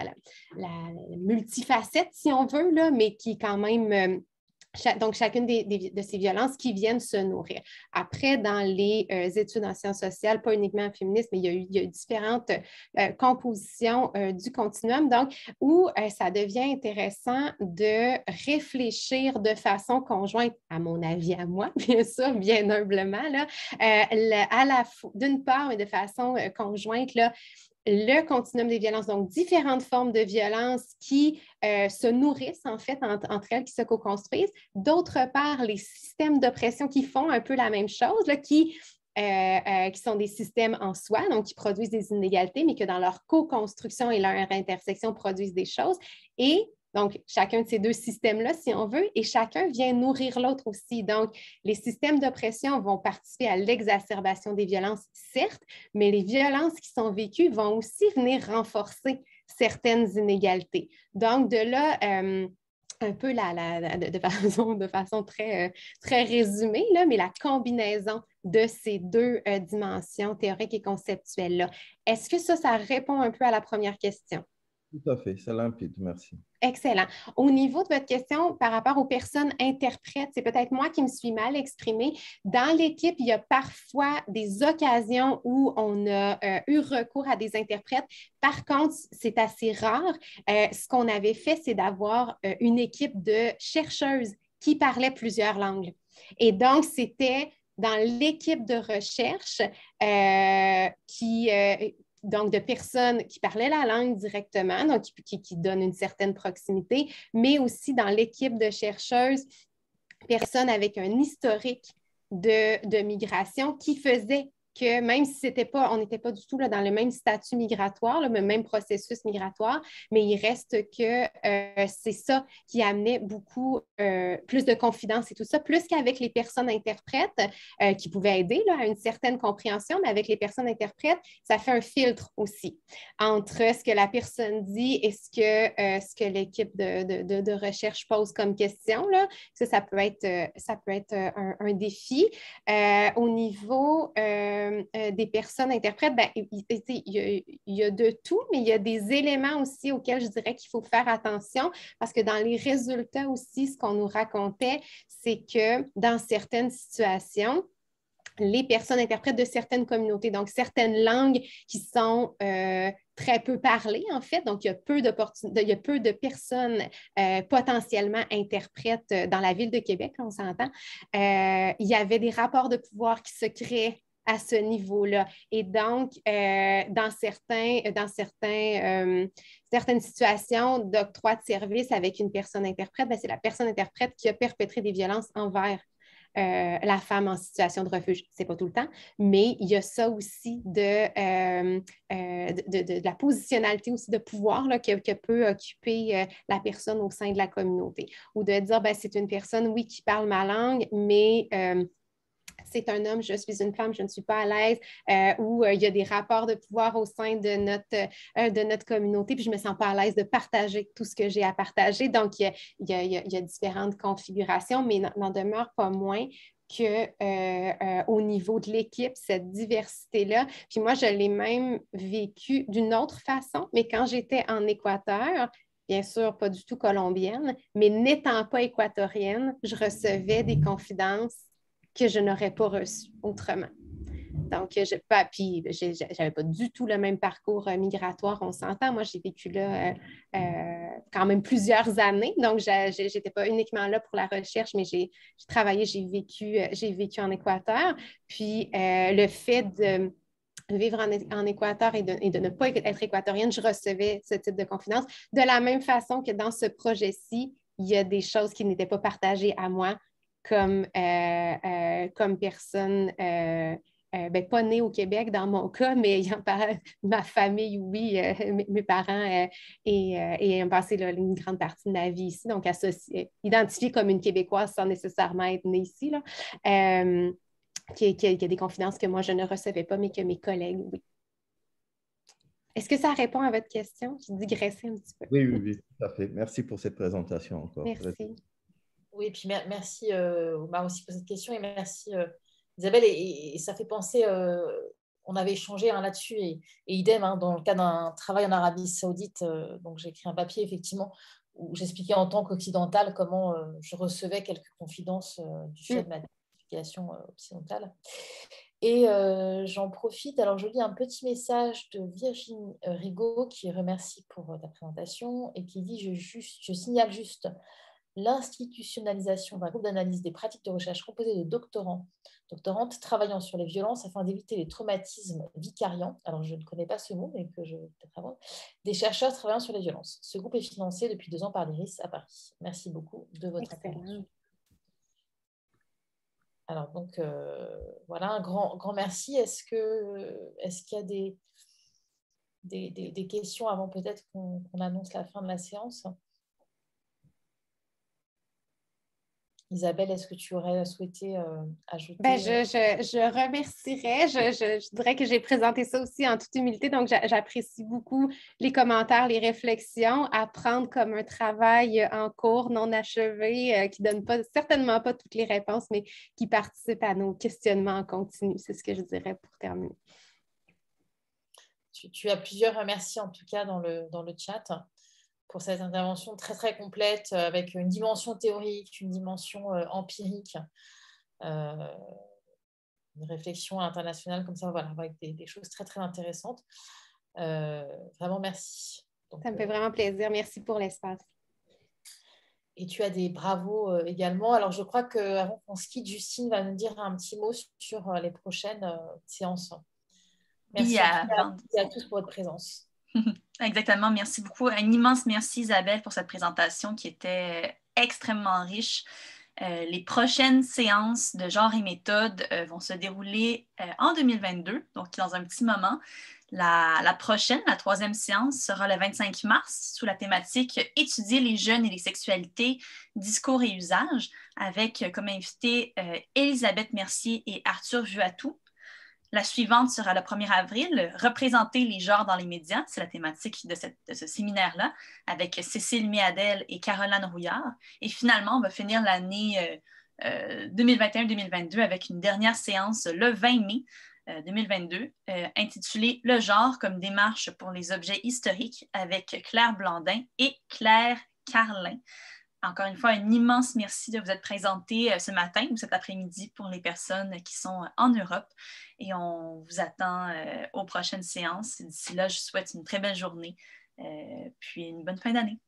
Speaker 2: multifacette, si on veut, mais qui quand même euh, donc, chacune de ces violences qui viennent se nourrir. Après, dans les euh, études en sciences sociales, pas uniquement en mais il y a eu, différentes euh, compositions euh, du continuum, donc, où ça devient intéressant de réfléchir de façon conjointe, à mon avis, à moi, bien sûr, bien humblement, là, d'une part, mais de façon conjointe, là, le continuum des violences, donc différentes formes de violences qui euh, se nourrissent en fait entre elles, qui se co-construisent. D'autre part, les systèmes d'oppression qui font un peu la même chose, qui, euh, euh, qui sont des systèmes en soi, donc qui produisent des inégalités, mais que dans leur co-construction et leur intersection produisent des choses. Et donc, chacun de ces deux systèmes-là, si on veut, et chacun vient nourrir l'autre aussi. Donc, les systèmes d'oppression vont participer à l'exacerbation des violences, certes, mais les violences qui sont vécues vont aussi venir renforcer certaines inégalités. Donc, de là, euh, un peu la, de, façon, très, euh, très résumée, mais la combinaison de ces deux euh, dimensions théoriques et conceptuelles-là. Est-ce que ça, ça répond un peu à la première question?
Speaker 4: Tout à fait, c'est limpide, merci.
Speaker 2: Excellent. Au niveau de votre question par rapport aux personnes interprètes, c'est peut-être moi qui me suis mal exprimée. Dans l'équipe, il y a parfois des occasions où on a euh, eu recours à des interprètes. Par contre, c'est assez rare. Euh, ce qu'on avait fait, c'est d'avoir euh, une équipe de chercheuses qui parlaient plusieurs langues. Et donc, c'était dans l'équipe de recherche qui, donc de personnes qui parlaient la langue directement, donc qui, donnent une certaine proximité, mais aussi dans l'équipe de chercheuses, personnes avec un historique de, de migration qui faisaient que même si c'était pas, on n'était pas du tout dans le même statut migratoire, le même processus migratoire, mais il reste que euh, c'est ça qui amenait beaucoup euh, plus de confidence et tout ça, plus qu'avec les personnes interprètes euh, qui pouvaient aider à une certaine compréhension, mais avec les personnes interprètes, ça fait un filtre aussi entre ce que la personne dit et ce que, ce que l'équipe de, recherche pose comme question. Là. Ça, ça peut être, ça peut être un défi. au niveau euh, euh, des personnes interprètes, ben, il, y a, de tout, mais il y a des éléments aussi auxquels je dirais qu'il faut faire attention parce que dans les résultats aussi, ce qu'on nous racontait, c'est que dans certaines situations, les personnes interprètes de certaines communautés, donc certaines langues qui sont euh, très peu parlées, en fait. Donc, il y a peu, il y peu de personnes potentiellement interprètes dans la ville de Québec, on s'entend. il y avait des rapports de pouvoir qui se créaient à ce niveau-là. Et donc, euh, dans, certains, dans certains, euh, certaines situations d'octroi de service avec une personne interprète, ben, c'est la personne interprète qui a perpétré des violences envers euh, la femme en situation de refuge. Ce n'est pas tout le temps, mais il y a ça aussi de, de, la positionnalité aussi de pouvoir que, peut occuper la personne au sein de la communauté. Ou de dire, ben, c'est une personne, oui, qui parle ma langue, mais c'est un homme, je suis une femme, je ne suis pas à l'aise, euh, ou euh, il y a des rapports de pouvoir au sein de notre, euh, de notre communauté, puis je ne me sens pas à l'aise de partager tout ce que j'ai à partager. Donc, il y, a, différentes configurations, mais n'en demeure pas moins que euh, au niveau de l'équipe, cette diversité-là. Puis moi, je l'ai même vécu d'une autre façon, mais quand j'étais en Équateur, bien sûr pas du tout colombienne, mais n'étant pas équatorienne, je recevais des confidences que je n'aurais pas reçu autrement. Donc, euh, je n'avais ben, j'avais pas du tout le même parcours euh, migratoire, on s'entend. Moi, j'ai vécu là euh, quand même plusieurs années. Donc, je n'étais pas uniquement là pour la recherche, mais j'ai travaillé, j'ai vécu, j'ai vécu en Équateur. Puis le fait de vivre en, Équateur et de, ne pas être équatorienne, je recevais ce type de confidence. De la même façon que dans ce projet-ci, il y a des choses qui n'étaient pas partagées à moi comme, euh, euh, comme personne. Euh, ben, pas née au Québec dans mon cas, mais ayant ma famille, oui, mes, parents et, et, ayant passé une grande partie de ma vie ici, donc associé, comme une Québécoise sans nécessairement être née ici, là, qui, a des confidences que moi je ne recevais pas, mais que mes collègues, oui. Est-ce que ça répond à votre question? Je digressé un petit peu.
Speaker 4: Oui, oui, oui, tout à fait. Merci pour cette présentation encore. Merci.
Speaker 2: Oui, et puis merci
Speaker 1: euh, Omar aussi pour cette question et merci euh, Isabelle. Et, ça fait penser, euh, on avait échangé hein, là-dessus et, idem hein, dans le cadre d'un travail en Arabie Saoudite. Euh, donc j'ai écrit un papier effectivement où j'expliquais en tant qu'occidental comment je recevais quelques confidences du fait mm. de ma situation occidentale. Et j'en profite, alors je lis un petit message de Virginie Rigaud qui remercie pour ta présentation et qui dit je signale juste l'institutionnalisation d'un groupe d'analyse des pratiques de recherche composé de doctorants, doctorantes travaillant sur les violences afin d'éviter les traumatismes vicariants, alors je ne connais pas ce mot, mais que je peut-être avoir des chercheurs travaillant sur les violences. Ce groupe est financé depuis deux ans par l'IRIS à Paris. Merci beaucoup de votre attention. Alors donc euh, voilà, un grand, grand merci. Est-ce que est qu'il y a des, des, questions avant peut-être qu'on annonce la fin de la séance Isabelle, est-ce que tu aurais souhaité euh, ajouter ben, euh? je,
Speaker 2: je, je, remercierais. Je, je dirais que j'ai présenté ça aussi en toute humilité. Donc, j'apprécie beaucoup les commentaires, les réflexions, à prendre comme un travail en cours, non achevé, euh, qui ne donne pas, certainement pas toutes les réponses, mais qui participe à nos questionnements en continu. C'est ce que je dirais pour terminer.
Speaker 1: Tu, as plusieurs remerciements, en tout cas dans le, dans le chat pour cette intervention très très complète euh, avec une dimension théorique, une dimension euh, empirique, euh, une réflexion internationale comme ça, voilà, avec des, des choses très très intéressantes. vraiment merci. ça me fait vraiment plaisir. Merci pour l'espace. Et tu as des bravos également. Alors je crois qu'avant qu'on se quitte, Justine va nous dire un petit mot sur les prochaines séances.
Speaker 3: Merci à, à tous pour votre présence. Exactement. Merci beaucoup. Un immense merci, Isabelle, pour cette présentation qui était euh, extrêmement riche. Euh, les prochaines séances de genre et méthode euh, vont se dérouler en 2022, donc dans un petit moment. La, prochaine, la troisième séance, sera le 25 mars sous la thématique Étudier les jeunes et les sexualités, discours et usages, avec comme invité Elisabeth Mercier et Arthur Vuatou. La suivante sera le 1er avril, Représenter les genres dans les médias. C'est la thématique de, ce séminaire-là, avec Cécile Miadel et Caroline Rouillard. Et finalement, on va finir l'année 2021-2022 euh, euh, avec une dernière séance le 20 mai. 2022, euh, intitulée Le genre comme démarche pour les objets historiques avec Claire Blandin et Claire Carlin encore une fois, un immense merci de vous être présenté euh, ce matin ou cet après-midi pour les personnes qui sont euh, en Europe. Et on vous attend euh, aux prochaines séances. D'ici là, je vous souhaite une très belle journée, puis une bonne fin d'année.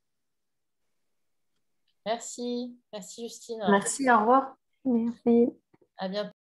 Speaker 3: Merci. Merci, Justine. Merci, au revoir. Merci.
Speaker 1: À bientôt.